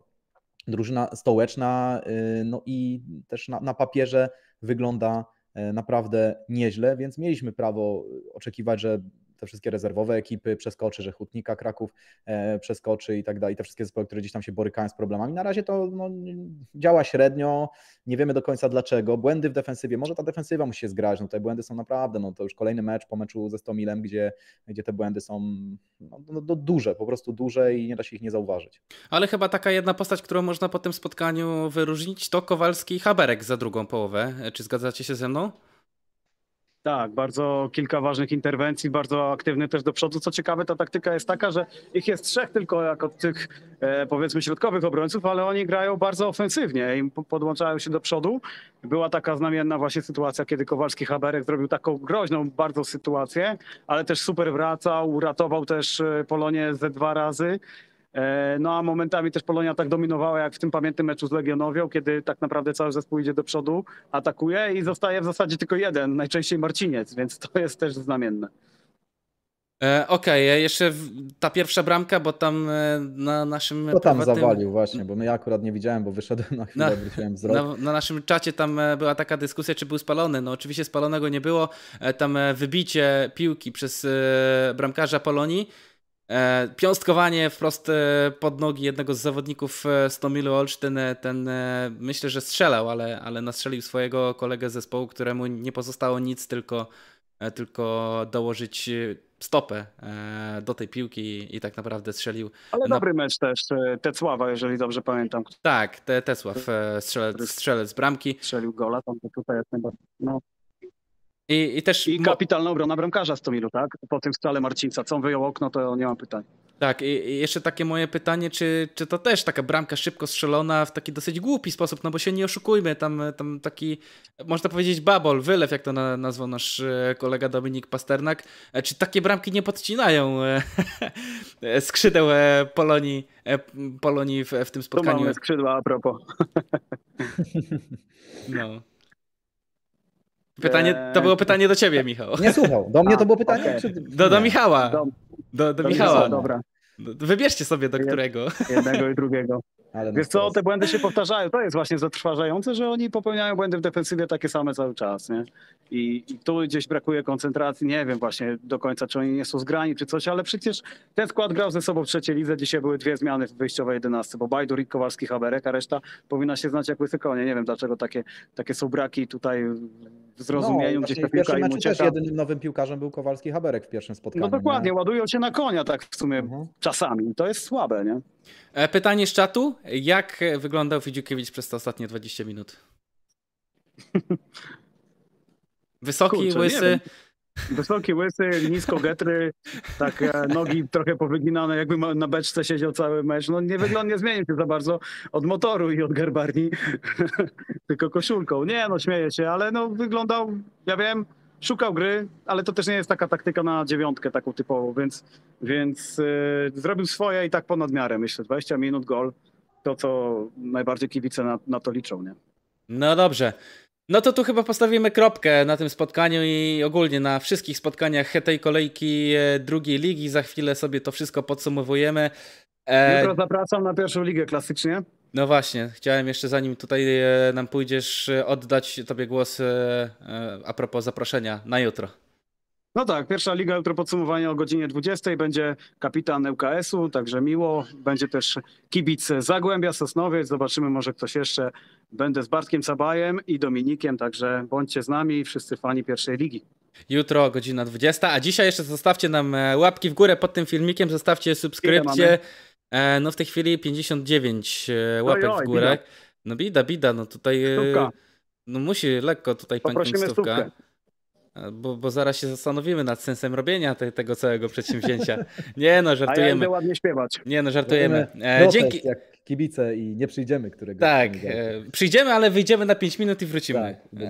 drużyna stołeczna, e, no i też na, na papierze wygląda naprawdę nieźle, więc mieliśmy prawo oczekiwać, że te wszystkie rezerwowe ekipy przeskoczy, że Hutnika Kraków e, przeskoczy i tak dalej, te wszystkie zespoły, które gdzieś tam się borykają z problemami. Na razie to no, działa średnio, nie wiemy do końca dlaczego. Błędy w defensywie, może ta defensywa musi się zgrać, no te błędy są naprawdę, no to już kolejny mecz po meczu ze Stomilem, gdzie, gdzie te błędy są no, no, no, duże, po prostu duże i nie da się ich nie zauważyć. Ale chyba taka jedna postać, którą można po tym spotkaniu wyróżnić, to Kowalski i Haberek za drugą połowę. Czy zgadzacie się ze mną? Tak, bardzo kilka ważnych interwencji, bardzo aktywny też do przodu. Co ciekawe, ta taktyka jest taka, że ich jest trzech tylko jako tych e, powiedzmy środkowych obrońców, ale oni grają bardzo ofensywnie i podłączają się do przodu. Była taka znamienna właśnie sytuacja, kiedy Kowalski Haberek zrobił taką groźną bardzo sytuację, ale też super wracał, uratował też e, Polonię ze dwa razy. E, no a momentami też Polonia tak dominowała jak w tym pamiętnym meczu z Legionowią, kiedy tak naprawdę cały zespół idzie do przodu, atakuje i zostaje w zasadzie tylko jeden, najczęściej Marciniec, więc to jest też znamienne. E, okej, okay. jeszcze ta pierwsza bramka, bo tam e, na naszym. To tam prywatnym... zawalił właśnie, bo my ja akurat nie widziałem, bo wyszedłem na chwilę, na, no, wróciłem wzrok. Na, na naszym czacie tam była taka dyskusja, czy był spalony. No oczywiście spalonego nie było. Tam wybicie piłki przez bramkarza Polonii E, piąstkowanie wprost e, pod nogi jednego z zawodników Stomilu e, Olsztyn, ten myślę, że strzelał, ale, ale nastrzelił swojego kolegę zespołu, któremu nie pozostało nic, tylko, tylko dołożyć stopę do tej piłki i tak naprawdę strzelił. Ale dobry mecz też Tecława, jeżeli dobrze pamiętam. Tak, Tecław, strzelec, strzelec bramki. Strzelił gola, tam to tutaj jest No. I, i też... I kapitalna obrona bramkarza z Tomilu, tak? Po tym strzale Marcinca, co on wyjął okno, to nie mam pytań. Tak, i jeszcze takie moje pytanie, czy, czy to też taka bramka szybko strzelona w taki dosyć głupi sposób, no bo się nie oszukujmy, tam, tam taki, można powiedzieć, babol, wylew, jak to na, nazwał nasz e, kolega Dominik Pasternak. E, czy takie bramki nie podcinają e, skrzydeł Polonii, Polonii w, w tym spotkaniu? To mamy skrzydła a propos. no. Pytanie, to było pytanie do ciebie, Michał. Nie słuchał. Do mnie A, to było pytanie? Okay. Czy... Do, do Michała. Do, do, do Michała. Michała. Dobra. Wybierzcie sobie do którego. Jednego i drugiego. Ale Wiesz no co, te błędy się powtarzają. To jest właśnie zatrważające, że oni popełniają błędy w defensywie takie same cały czas. Nie? I, I tu gdzieś brakuje koncentracji. Nie wiem właśnie do końca, czy oni nie są zgrani, czy coś, ale przecież ten skład grał ze sobą w trzeciej lidze. Dzisiaj były dwie zmiany w wyjściowej jedenastce, bo Bajdur, Kowalski, Haberek, a reszta powinna się znać jak łysy konie. Nie wiem, dlaczego takie, takie są braki tutaj w zrozumieniu, no, gdzieś znaczy ta piłka im ucieka. Też jedynym nowym piłkarzem był Kowalski Haberek w pierwszym no spotkaniu. No dokładnie, nie? ładują się na konia tak w sumie mhm. czasami. To jest słabe, nie? E, pytanie z czatu. Jak wyglądał Fidziukiewicz przez te ostatnie 20 minut? Wysoki, Kurczę, łysy. Wysoki, łysy, nisko getry, tak e, nogi trochę powyginane, jakby na beczce siedział cały mecz. No nie wygląda, nie zmienił się za bardzo od motoru i od gerbarni tylko koszulką. Nie no, śmieję się, ale no wyglądał, ja wiem, szukał gry, ale to też nie jest taka taktyka na dziewiątkę taką typową, więc, więc yy, zrobił swoje i tak ponad miarę, myślę. 20 minut, gol, to co najbardziej kibice na, na to liczą, nie? No dobrze. No to tu chyba postawimy kropkę na tym spotkaniu i ogólnie na wszystkich spotkaniach tej kolejki e, drugiej ligi. Za chwilę sobie to wszystko podsumowujemy. E... Jutro zapraszam na pierwszą ligę klasycznie. No właśnie, chciałem jeszcze zanim tutaj e, nam pójdziesz, e, oddać Tobie głos e, a propos zaproszenia na jutro. No tak, pierwsza liga jutro podsumowanie o godzinie 20. Będzie kapitan uks u także miło. Będzie też kibic Zagłębia, Sosnowiec. Zobaczymy może ktoś jeszcze. Będę z Bartkiem Sabajem i Dominikiem, także bądźcie z nami, wszyscy fani pierwszej ligi. Jutro godzina 20, a dzisiaj jeszcze zostawcie nam łapki w górę pod tym filmikiem, zostawcie subskrypcję. E, no w tej chwili 59 e, łapek oj, w górę. Bida. No bida, bida, no tutaj... E, no musi lekko tutaj pęknąć stówka. E, bo, bo zaraz się zastanowimy nad sensem robienia te, tego całego przedsięwzięcia. Nie no, żartujemy. A ja ładnie śpiewać. Nie no, żartujemy. E, dzięki, kibice i nie przyjdziemy któregoś. Tak, e, przyjdziemy, ale wyjdziemy na 5 minut i wrócimy. Tak,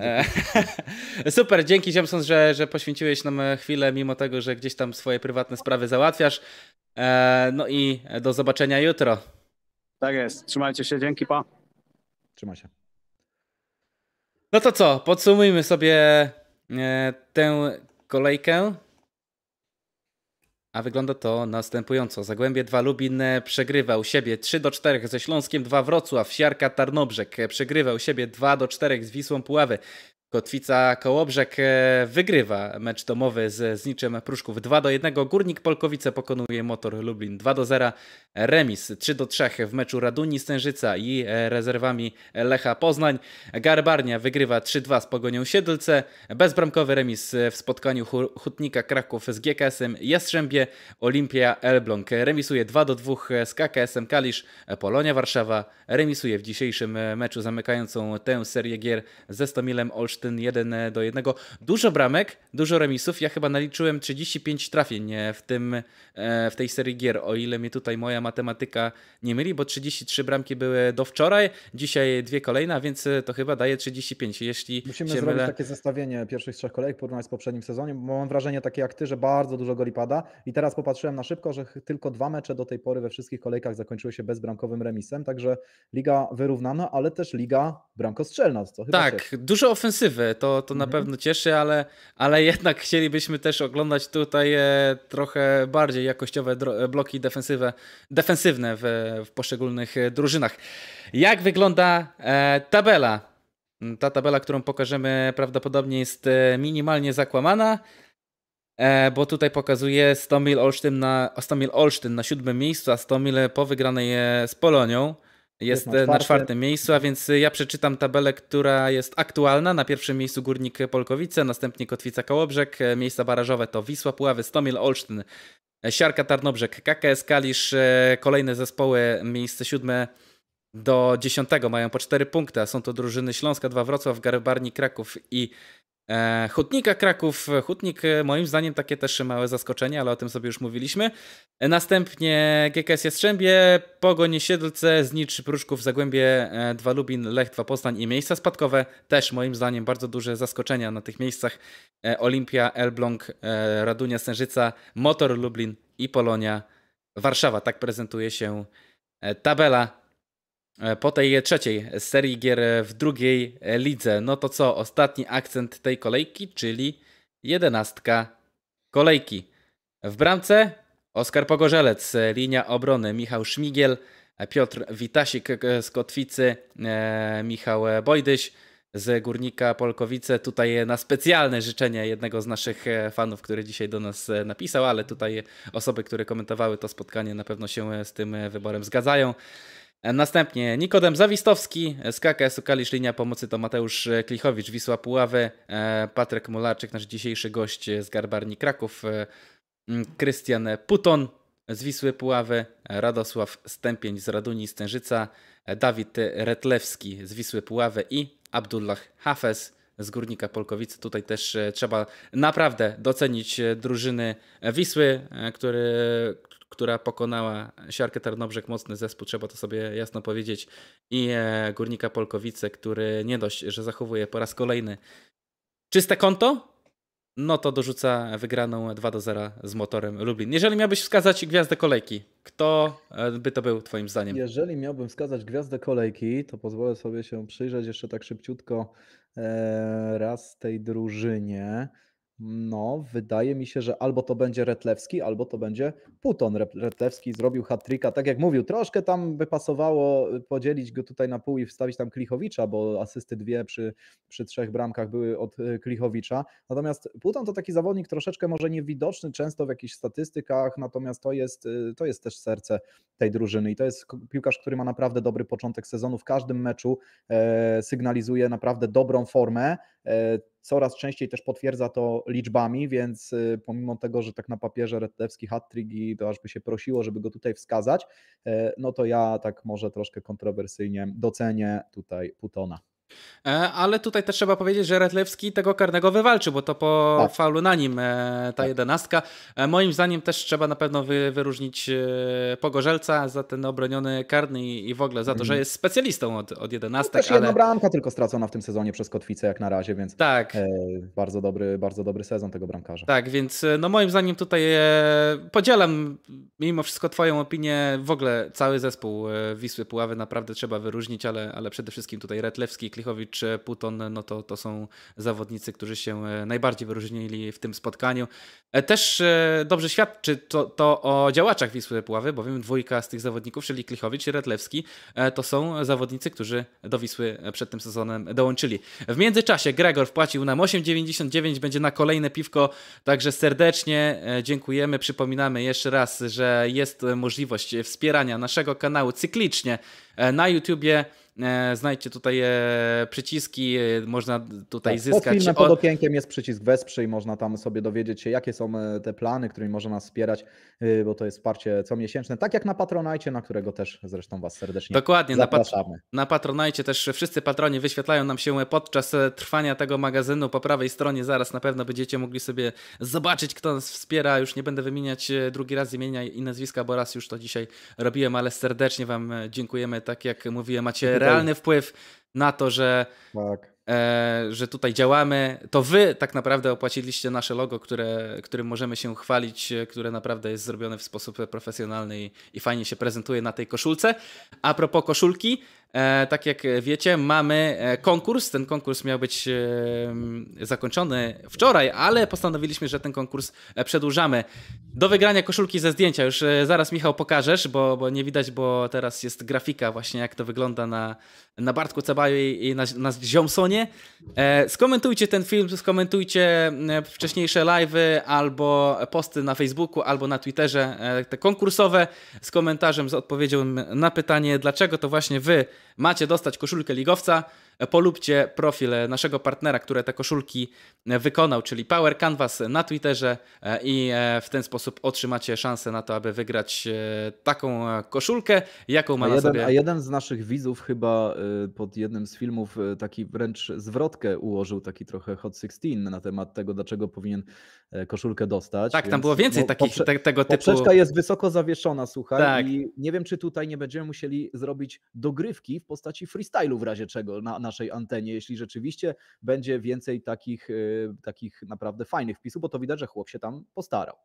e, Super, dzięki Ziomson, że, że poświęciłeś nam e, chwilę, mimo tego, że gdzieś tam swoje prywatne sprawy załatwiasz. No i do zobaczenia jutro. Tak jest, trzymajcie się, dzięki, pa. Trzymaj się. No to co, podsumujmy sobie tę kolejkę. A wygląda to następująco. Zagłębie 2 Lubin przegrywał siebie 3 do 4 ze Śląskiem, 2 Wrocław, Siarka Tarnobrzeg przegrywał siebie 2 do 4 z Wisłą Puławy. Kotwica Kołobrzeg e, wygrywa mecz domowy z, z niczym Pruszków 2 do 1. Górnik Polkowice pokonuje Motor Lublin 2 do 0. Remis 3 do 3 w meczu Raduni Stężyca i e, rezerwami Lecha Poznań. Garbarnia wygrywa 3-2 z Pogonią Siedlce. Bezbramkowy remis w spotkaniu Hutnika Kraków z GKS-em Jastrzębie. Olimpia Elbląg remisuje 2 do 2 z KKS-em Kalisz. Polonia Warszawa remisuje w dzisiejszym meczu zamykającą tę serię gier ze Stomilem Olsztyn ten 1 do 1. Dużo bramek, dużo remisów. Ja chyba naliczyłem 35 trafień w, tym, e, w tej serii gier, o ile mnie tutaj moja matematyka nie myli, bo 33 bramki były do wczoraj, dzisiaj dwie kolejne, więc e, to chyba daje 35. Jeśli Musimy się zrobić mylę... takie zestawienie pierwszych trzech kolejek, porównać z poprzednim sezonem, bo mam wrażenie takie jak ty, że bardzo dużo goli pada i teraz popatrzyłem na szybko, że tylko dwa mecze do tej pory we wszystkich kolejkach zakończyły się bezbramkowym remisem, także liga wyrównana, ale też liga bramkostrzelna. Co chyba tak, się... dużo ofensywnych ofensywę. To, to mhm. na pewno cieszy, ale, ale jednak chcielibyśmy też oglądać tutaj e, trochę bardziej jakościowe e, bloki defensywne, defensywne w, w poszczególnych drużynach. Jak wygląda e, tabela? Ta tabela, którą pokażemy, prawdopodobnie jest minimalnie zakłamana bo tutaj pokazuje mil Olsztyn na, mil Olsztyn na siódmym miejscu, a mil po wygranej z Polonią. Jest, na, e, na, czwartym miejscu, a więc e, ja przeczytam tabelę, która jest aktualna. Na pierwszym miejscu Górnik Polkowice, następnie Kotwica Kołobrzeg. E, miejsca barażowe to Wisła Puławy, Stomil, Olsztyn, Siarka Tarnobrzeg, KKS Kalisz. Kolejne zespoły, miejsce siódme do dziesiątego mają po cztery punkty, a są to drużyny Śląska, dwa Wrocław, Garbarni, Kraków i E, Hutnika Kraków. Hutnik e, moim zdaniem takie też małe zaskoczenie, ale o tym sobie już mówiliśmy. E, następnie GKS Jastrzębie, Pogoń Siedlce, Znicz, Pruszków, Zagłębie, Dwa Lubin, Lech, Dwa Poznań i miejsca spadkowe. Też moim zdaniem bardzo duże zaskoczenia na tych miejscach. Olimpia, Elbląg, Radunia, Sężyca, Motor Lublin i Polonia, Warszawa. Tak prezentuje się tabela E, po tej trzeciej serii gier w drugiej lidze. No to co, ostatni akcent tej kolejki, czyli jedenastka kolejki. W bramce Oskar Pogorzelec, linia obrony Michał Szmigiel, Piotr Witasik z Kotwicy, e, Michał Bojdyś z Górnika Polkowice. Tutaj na specjalne życzenie jednego z naszych e, fanów, który dzisiaj do nas napisał, ale tutaj osoby, które komentowały to spotkanie na pewno się z tym wyborem zgadzają. E, następnie Nikodem Zawistowski e, z KKS-u Kalisz Linia Pomocy to Mateusz e, Klichowicz, Wisła Puławy, Patryk Mularczyk, nasz dzisiejszy gość z Garbarni Kraków, Krystian Puton z Wisły Puławy, Radosław Stępień z Raduni Stężyca, Dawid Retlewski z Wisły Puławy i Abdullah Hafez z Górnika Polkowice. Tutaj też e, trzeba naprawdę docenić e, drużyny Wisły, e, który, która pokonała siarkę Tarnobrzeg, mocny zespół, trzeba to sobie jasno powiedzieć, i Górnika Polkowice, który nie dość, że zachowuje po raz kolejny czyste konto, no to dorzuca wygraną 2 do 0 z motorem Lublin. Jeżeli miałbyś wskazać gwiazdę kolejki, kto e, by to był Twoim zdaniem? Jeżeli miałbym wskazać gwiazdę kolejki, to pozwolę sobie się przyjrzeć jeszcze tak szybciutko e, raz tej drużynie. No, wydaje mi się, że albo to będzie Retlewski, albo to będzie Puton. Retlewski zrobił hat tak jak mówił, troszkę tam by pasowało y, podzielić go tutaj na pół i wstawić tam Klichowicza, bo asysty dwie przy, przy trzech bramkach były od y, Klichowicza. Natomiast Puton to taki zawodnik troszeczkę może niewidoczny często w jakichś statystykach, natomiast to jest, y, to jest też serce tej drużyny i to jest piłkarz, który ma naprawdę dobry początek sezonu. W każdym meczu e, sygnalizuje naprawdę dobrą formę e, Coraz częściej też potwierdza to liczbami, więc y, pomimo tego, że tak na papierze Redlewski hat i to aż by się prosiło, żeby go tutaj wskazać, e, no to ja tak może troszkę kontrowersyjnie docenię tutaj Putona. E, ale tutaj też trzeba powiedzieć, że Redlewski tego karnego wywalczył, bo to po tak. faulu na nim e, ta tak. jedenastka. E, moim zdaniem też trzeba na pewno wyróżnić Pogorzelca za ten obroniony karny i w ogóle za to, że mhm. jest specjalistą od, od no jedenastek. No też ale... jedna bramka tylko stracona w tym sezonie przez Kotwicę jak na razie, więc tak. bardzo, dobry, bardzo dobry sezon tego bramkarza. Tak, więc no moim zdaniem tutaj podzielam mimo wszystko twoją opinię. W ogóle cały zespół Wisły Puławy naprawdę trzeba wyróżnić, ale, ale przede wszystkim tutaj Redlewski Klichowicz, Puton, no to, to są zawodnicy, którzy się e, najbardziej wyróżnili w tym spotkaniu. E, też e, dobrze świadczy to, to o działaczach Wisły Puławy, bowiem dwójka z tych zawodników, czyli Klichowicz i Redlewski, to są zawodnicy, którzy do Wisły przed tym sezonem dołączyli. W międzyczasie Gregor wpłacił nam 8,99, będzie na kolejne piwko, także serdecznie dziękujemy. Przypominamy jeszcze raz, że jest możliwość wspierania naszego kanału cyklicznie na YouTubie. E, znajdźcie tutaj e, przyciski, e, można tutaj tak, zyskać. Pod, filmem, pod okienkiem jest przycisk wesprzyj, można tam sobie dowiedzieć się, jakie są te plany, którymi można nas wspierać, bo to jest wsparcie comiesięczne, tak jak na Patronajcie, na którego też zresztą Was serdecznie Dokładnie, zapraszamy. Na, na Patronajcie też wszyscy patroni wyświetlają nam się podczas trwania tego magazynu po prawej stronie, zaraz na pewno będziecie mogli sobie zobaczyć, kto nas wspiera, już nie będę wymieniać drugi raz imienia i nazwiska, bo raz już to dzisiaj robiłem, ale serdecznie Wam dziękujemy, tak jak mówiłem, macie realny wpływ na to, że, tak. e, że tutaj działamy. To wy tak naprawdę opłaciliście nasze logo, które, którym możemy się chwalić, które naprawdę jest zrobione w sposób profesjonalny i, i fajnie się prezentuje na tej koszulce. A propos koszulki, E, tak jak wiecie, mamy e, konkurs. Ten konkurs miał być e, zakończony wczoraj, ale postanowiliśmy, że ten konkurs przedłużamy. Do wygrania koszulki ze zdjęcia już zaraz Michał pokażesz, bo, bo nie widać, bo teraz jest grafika właśnie jak to wygląda na, na Bartku Cabaju i na, na Ziomsonie. skomentujcie ten film, skomentujcie wcześniejsze live'y albo posty na Facebooku, albo na Twitterze te konkursowe z komentarzem, z odpowiedzią na pytanie, dlaczego to właśnie wy macie dostać koszulkę ligowca, Polubcie profil naszego partnera, który te koszulki wykonał, czyli Power Canvas na Twitterze e, i e, w ten sposób otrzymacie szansę na to, aby wygrać e, taką koszulkę, jaką ma a na jeden, sobie... A jeden z naszych widzów chyba pod jednym z filmów taki wręcz zwrotkę ułożył, taki trochę Hot 16 na temat tego, dlaczego powinien koszulkę dostać. Tak, tam było więcej no, takich poprze- tego typu. Poprzeczka jest wysoko zawieszona, słuchaj, tak. i nie wiem, czy tutaj nie będziemy musieli zrobić dogrywki w postaci freestylu w razie czego na, na naszej antenie, jeśli rzeczywiście będzie więcej takich, y, takich naprawdę fajnych wpisów, bo to widać, że chłop się tam postarał.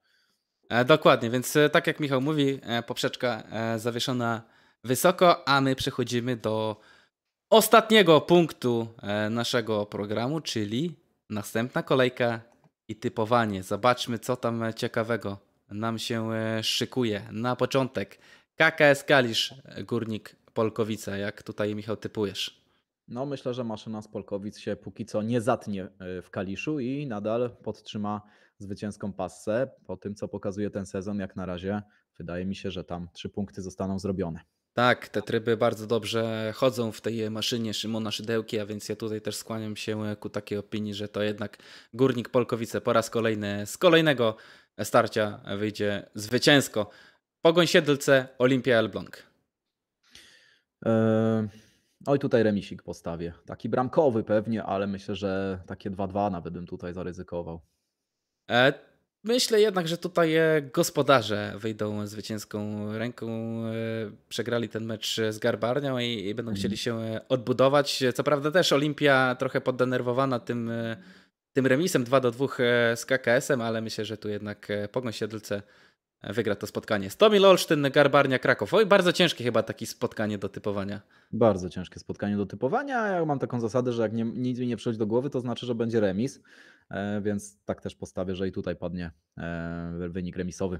E, dokładnie, więc e, tak jak Michał mówi, e, poprzeczka zawieszona wysoko, a my przechodzimy do ostatniego punktu naszego programu, czyli następna kolejka i typowanie. Zobaczmy, co tam ciekawego nam się szykuje. Na początek KKS Kalisz, Górnik Polkowice. Jak tutaj, Michał, typujesz? No myślę, że maszyna z Polkowic się póki co nie zatnie e, w Kaliszu i nadal podtrzyma zwycięską passę. Po tym, co pokazuje ten sezon, jak na razie wydaje mi się, że tam trzy punkty zostaną zrobione. Tak, te tryby bardzo dobrze chodzą w tej maszynie Szymona Szydełki, a więc ja tutaj też skłaniam się ku takiej opinii, że to jednak Górnik Polkowice po raz kolejny z kolejnego starcia wyjdzie zwycięsko. Pogoń Siedlce, Olimpia Elbląg. Yy... Oj, no tutaj remisik postawię. Taki bramkowy pewnie, ale myślę, że takie 2-2 nawet bym tutaj zaryzykował. E, myślę jednak, że tutaj e, gospodarze wyjdą zwycięską ręką. E, przegrali ten mecz z Garbarnią i, i będą chcieli mhm. się odbudować. Co prawda też Olimpia trochę poddenerwowana tym, tym remisem 2 do 2 z KKS-em, ale myślę, że tu jednak Pogoń Siedlce wygra to spotkanie. Stomil Olsztyn, Garbarnia Kraków. Oj, bardzo ciężkie chyba takie spotkanie do typowania. Bardzo ciężkie spotkanie do typowania. Ja mam taką zasadę, że jak nie, nic mi nie przychodzi do głowy, to znaczy, że będzie remis, e, więc tak też postawię, że i tutaj padnie e, wynik remisowy.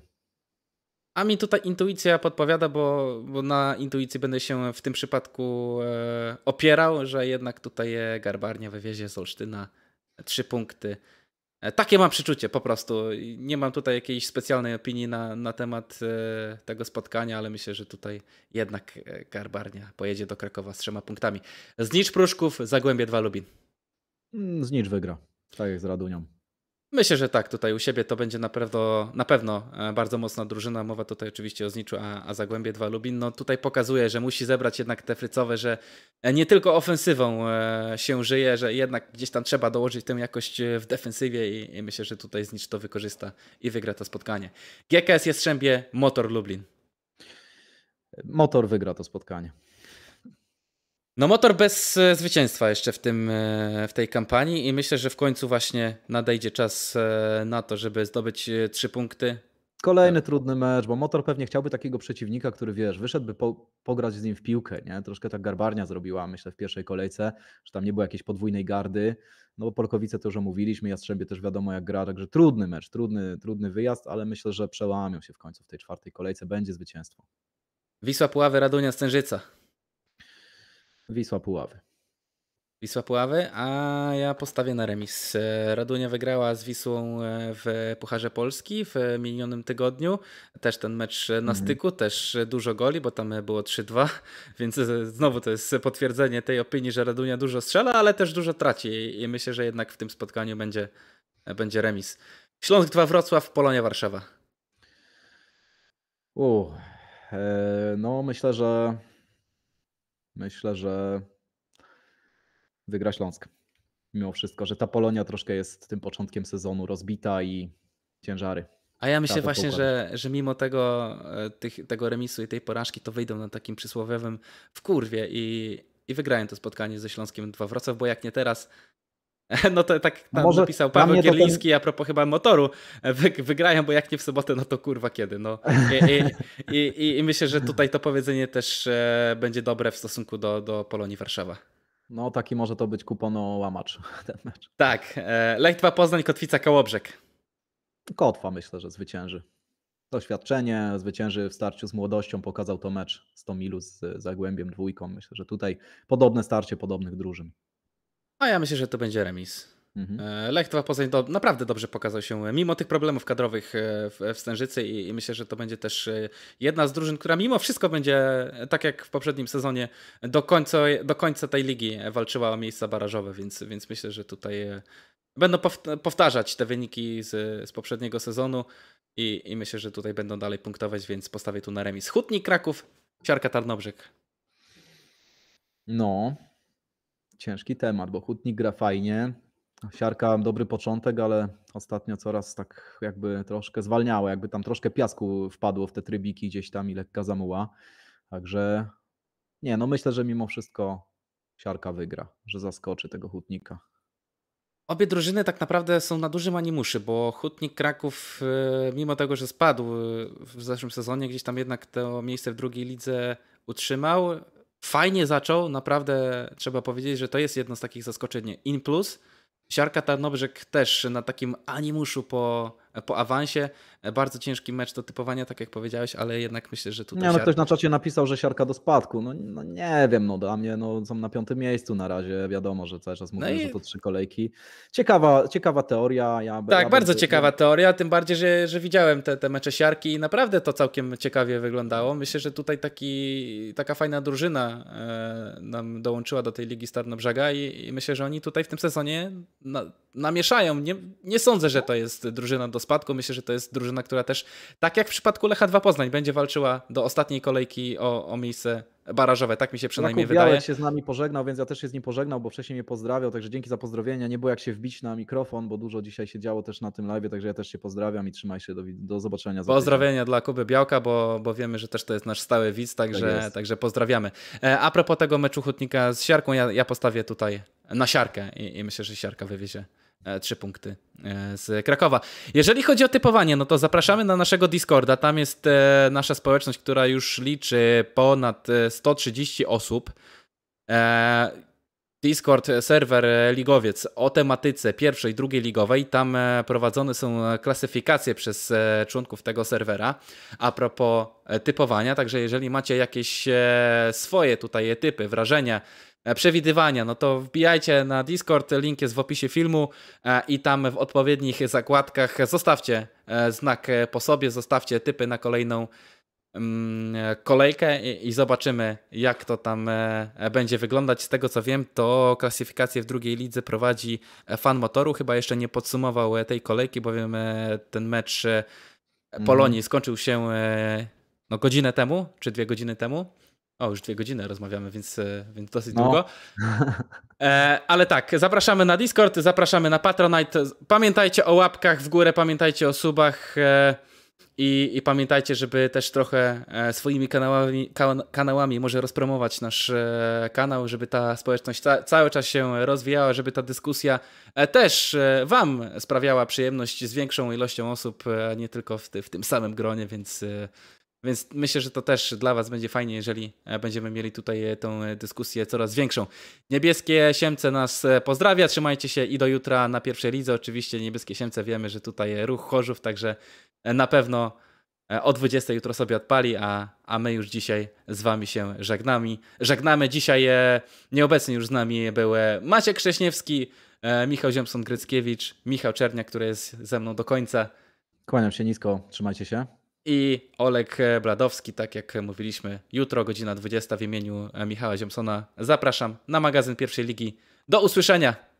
A mi tutaj intuicja podpowiada, bo, bo na intuicji będę się w tym przypadku e, opierał, że jednak tutaj Garbarnia wywiezie z Olsztyna trzy punkty. E, takie mam przeczucie po prostu. Nie mam tutaj jakiejś specjalnej opinii na, na temat e, tego spotkania, ale myślę, że tutaj jednak e, Garbarnia pojedzie do Krakowa z trzema punktami. Znicz Pruszków, Zagłębie 2 Lubin. Mm, Znicz wygra, tak jak z Radunią. Myślę, że tak, tutaj u siebie to będzie na pewno, na pewno e, bardzo mocna drużyna. Mowa tutaj oczywiście o Zniczu, a, a Zagłębie 2 Lubin. No tutaj pokazuje, że musi zebrać jednak te frycowe, że e, nie tylko ofensywą e, się żyje, że jednak gdzieś tam trzeba dołożyć tę jakość w defensywie i, i myślę, że tutaj Znicz to wykorzysta i wygra to spotkanie. GKS Jastrzębie, Motor Lublin. Motor wygra to spotkanie. No motor bez e, zwycięstwa jeszcze w, tym, e, w tej kampanii i myślę, że w końcu właśnie nadejdzie czas e, na to, żeby zdobyć trzy punkty. Kolejny trudny mecz, bo motor pewnie chciałby takiego przeciwnika, który wiesz, wyszedłby po, pograć z nim w piłkę, nie? Troszkę tak garbarnia zrobiła, myślę, w pierwszej kolejce, że tam nie było jakiejś podwójnej gardy. No bo Polkowice to już omówiliśmy, Jastrzębie też wiadomo jak gra, także trudny mecz, trudny, trudny wyjazd, ale myślę, że przełamią się w końcu w tej czwartej kolejce, będzie zwycięstwo. Wisła Puławy, Radunia, Stężyca. Wisła Puławy. Wisła Puławy, a ja postawię na remis. E, Radunia wygrała z Wisłą e, w Pucharze Polski w minionym tygodniu. Też ten mecz e, na mhm. styku, też dużo goli, bo tam było 3-2, więc znowu to jest potwierdzenie tej opinii, że Radunia dużo strzela, ale też dużo traci i myślę, że jednak w tym spotkaniu będzie, będzie remis. Śląsk 2 Wrocław, Polonia Warszawa. U, no myślę, że Myślę, że wygra Śląsk. Mimo wszystko, że ta Polonia troszkę jest tym początkiem sezonu rozbita i ciężary. A ja myślę właśnie, że, że mimo tego, e, tych, tego remisu i tej porażki, to wyjdą na takim przysłowiowym w kurwie i, i wygrają to spotkanie ze Śląskiem 2 Wrocław, bo jak nie teraz, No to tak tam Może napisał Paweł Gierliński ten... a propos chyba motoru. Wy, wygrają, bo jak nie w sobotę, no to kurwa kiedy. No. I, i, i, I, myślę, że tutaj to powiedzenie też e, będzie dobre w stosunku do, do Polonii Warszawa. No taki może to być kupono-łamacz ten mecz. Tak. E, Lechtwa Poznań, Kotwica Kołobrzeg. Kotwa myślę, że zwycięży. Doświadczenie zwycięży w starciu z młodością, pokazał to mecz z Tomilu z Zagłębiem dwójką. Myślę, że tutaj podobne starcie podobnych drużyn. A ja myślę, że to będzie remis. Mhm. E, Lech 2 Poznań do, naprawdę dobrze pokazał się, e, mimo tych problemów kadrowych e, w, w Stężycy i, i, myślę, że to będzie też jedna z drużyn, która mimo wszystko będzie, tak jak w poprzednim sezonie, do końca, do końca tej ligi walczyła o miejsca barażowe, więc, więc myślę, że tutaj będą powtarzać te wyniki z, z poprzedniego sezonu i, i myślę, że tutaj będą dalej punktować, więc postawię tu na remis. Hutnik Kraków, Siarka Tarnobrzeg. No, ciężki temat, bo hutnik gra fajnie. Siarka dobry początek, ale ostatnio coraz tak jakby troszkę zwalniała, jakby tam troszkę piasku wpadło w te trybiki gdzieś tam i lekka zamuła. Także nie, no myślę, że mimo wszystko siarka wygra, że zaskoczy tego hutnika. Obie drużyny tak naprawdę są na dużym animuszy, bo Hutnik Kraków, y, mimo tego, że spadł w zeszłym sezonie, gdzieś tam jednak to miejsce w drugiej lidze utrzymał fajnie zaczął, naprawdę trzeba powiedzieć, że to jest jedno z takich zaskoczeń. In plus, siarka Tarnobrzeg też na takim animuszu po po awansie. Bardzo ciężki mecz do typowania, tak jak powiedziałeś, ale jednak myślę, że tutaj... Nie, no siarka... ktoś na czacie napisał, że siarka do spadku. No, no, nie wiem, no dla mnie no, są na piątym miejscu na razie. Wiadomo, że cały czas no mówię, no i... że to trzy kolejki. Ciekawa, ciekawa teoria. Ja, tak, ja bardzo ciekawa teoria, tym bardziej, że, że widziałem te, te mecze siarki i naprawdę to całkiem ciekawie wyglądało. Myślę, że tutaj taki, taka fajna drużyna e, nam dołączyła do tej Ligi Starnobrzega i, i myślę, że oni tutaj w tym sezonie namieszają. Nie, nie sądzę, że to jest drużyna do spadku. Myślę, że to jest drużyna, która też, tak jak w przypadku Lecha 2 Poznań, będzie walczyła do ostatniej kolejki o, o miejsce barażowe, tak mi się przynajmniej wydaje wydaje. Białek się z nami pożegnał, więc ja też się z nim pożegnał, bo wcześniej mnie pozdrawiał, także dzięki za pozdrowienia. Nie było jak się wbić na mikrofon, bo dużo dzisiaj się działo też na tym live, także ja też się pozdrawiam i trzymaj się, do, do zobaczenia. Pozdrowienia dla Kuby Białka, bo, bo wiemy, że też to jest nasz stały widz, także, tak także pozdrawiamy. E, a propos tego meczu Hutnika z Siarką, ja, ja postawię tutaj na Siarkę i, i myślę, że Siarka wywiezie E, trzy punkty e, z Krakowa. Jeżeli chodzi o typowanie, no to zapraszamy na naszego Discorda. Tam jest e, nasza społeczność, która już liczy ponad 130 osób. Discord serwer ligowiec o tematyce pierwszej, drugiej ligowej. Tam prowadzone są klasyfikacje przez członków tego serwera a propos typowania. Także jeżeli macie jakieś swoje tutaj typy, wrażenia, E, przewidywania, no to wbijajcie na Discord, link jest w opisie filmu e, i tam w odpowiednich zakładkach zostawcie e, znak po sobie, zostawcie typy na kolejną mm, kolejkę i zobaczymy, jak to tam będzie wyglądać. Z tego co wiem, to klasyfikację w drugiej lidze prowadzi fan motoru. Chyba jeszcze nie podsumował tej kolejki, bowiem ten mecz Polonii mhm. skończył się no, godzinę temu, czy dwie godziny temu. O, już dwie godziny rozmawiamy, więc, e, więc dosyć no. długo. E, ale tak, zapraszamy na Discord, zapraszamy na Patronite. Pamiętajcie o łapkach w górę, pamiętajcie o subach e, i, i, pamiętajcie, żeby też trochę e, swoimi kanałami, kanałami może rozpromować nasz e, kanał, żeby ta społeczność ca cały czas się rozwijała, żeby ta dyskusja e, też Wam sprawiała przyjemność z większą ilością osób, a nie tylko w, ty w tym samym gronie, więc więc myślę, że to też dla Was będzie fajnie, jeżeli e, będziemy mieli tutaj e, tę e, dyskusję coraz większą. Niebieskie Siemce nas pozdrawia, trzymajcie się i do jutra na pierwszej lidze. Oczywiście Niebieskie Siemce wiemy, że tutaj ruch Chorzów, także na pewno o 20 jutro sobie odpali, a, a my już dzisiaj z Wami się żegnamy. Żegnamy dzisiaj, nieobecny już z nami były Maciek Krześniewski, Michał Ziemson-Gryckiewicz, Michał Czernia, który jest ze mną do końca. Kłaniam się nisko, trzymajcie się. I Olek Bladowski, tak jak mówiliśmy, jutro godzina 20 w imieniu Michała Ziemsona. Zapraszam na magazyn pierwszej ligi. Do usłyszenia!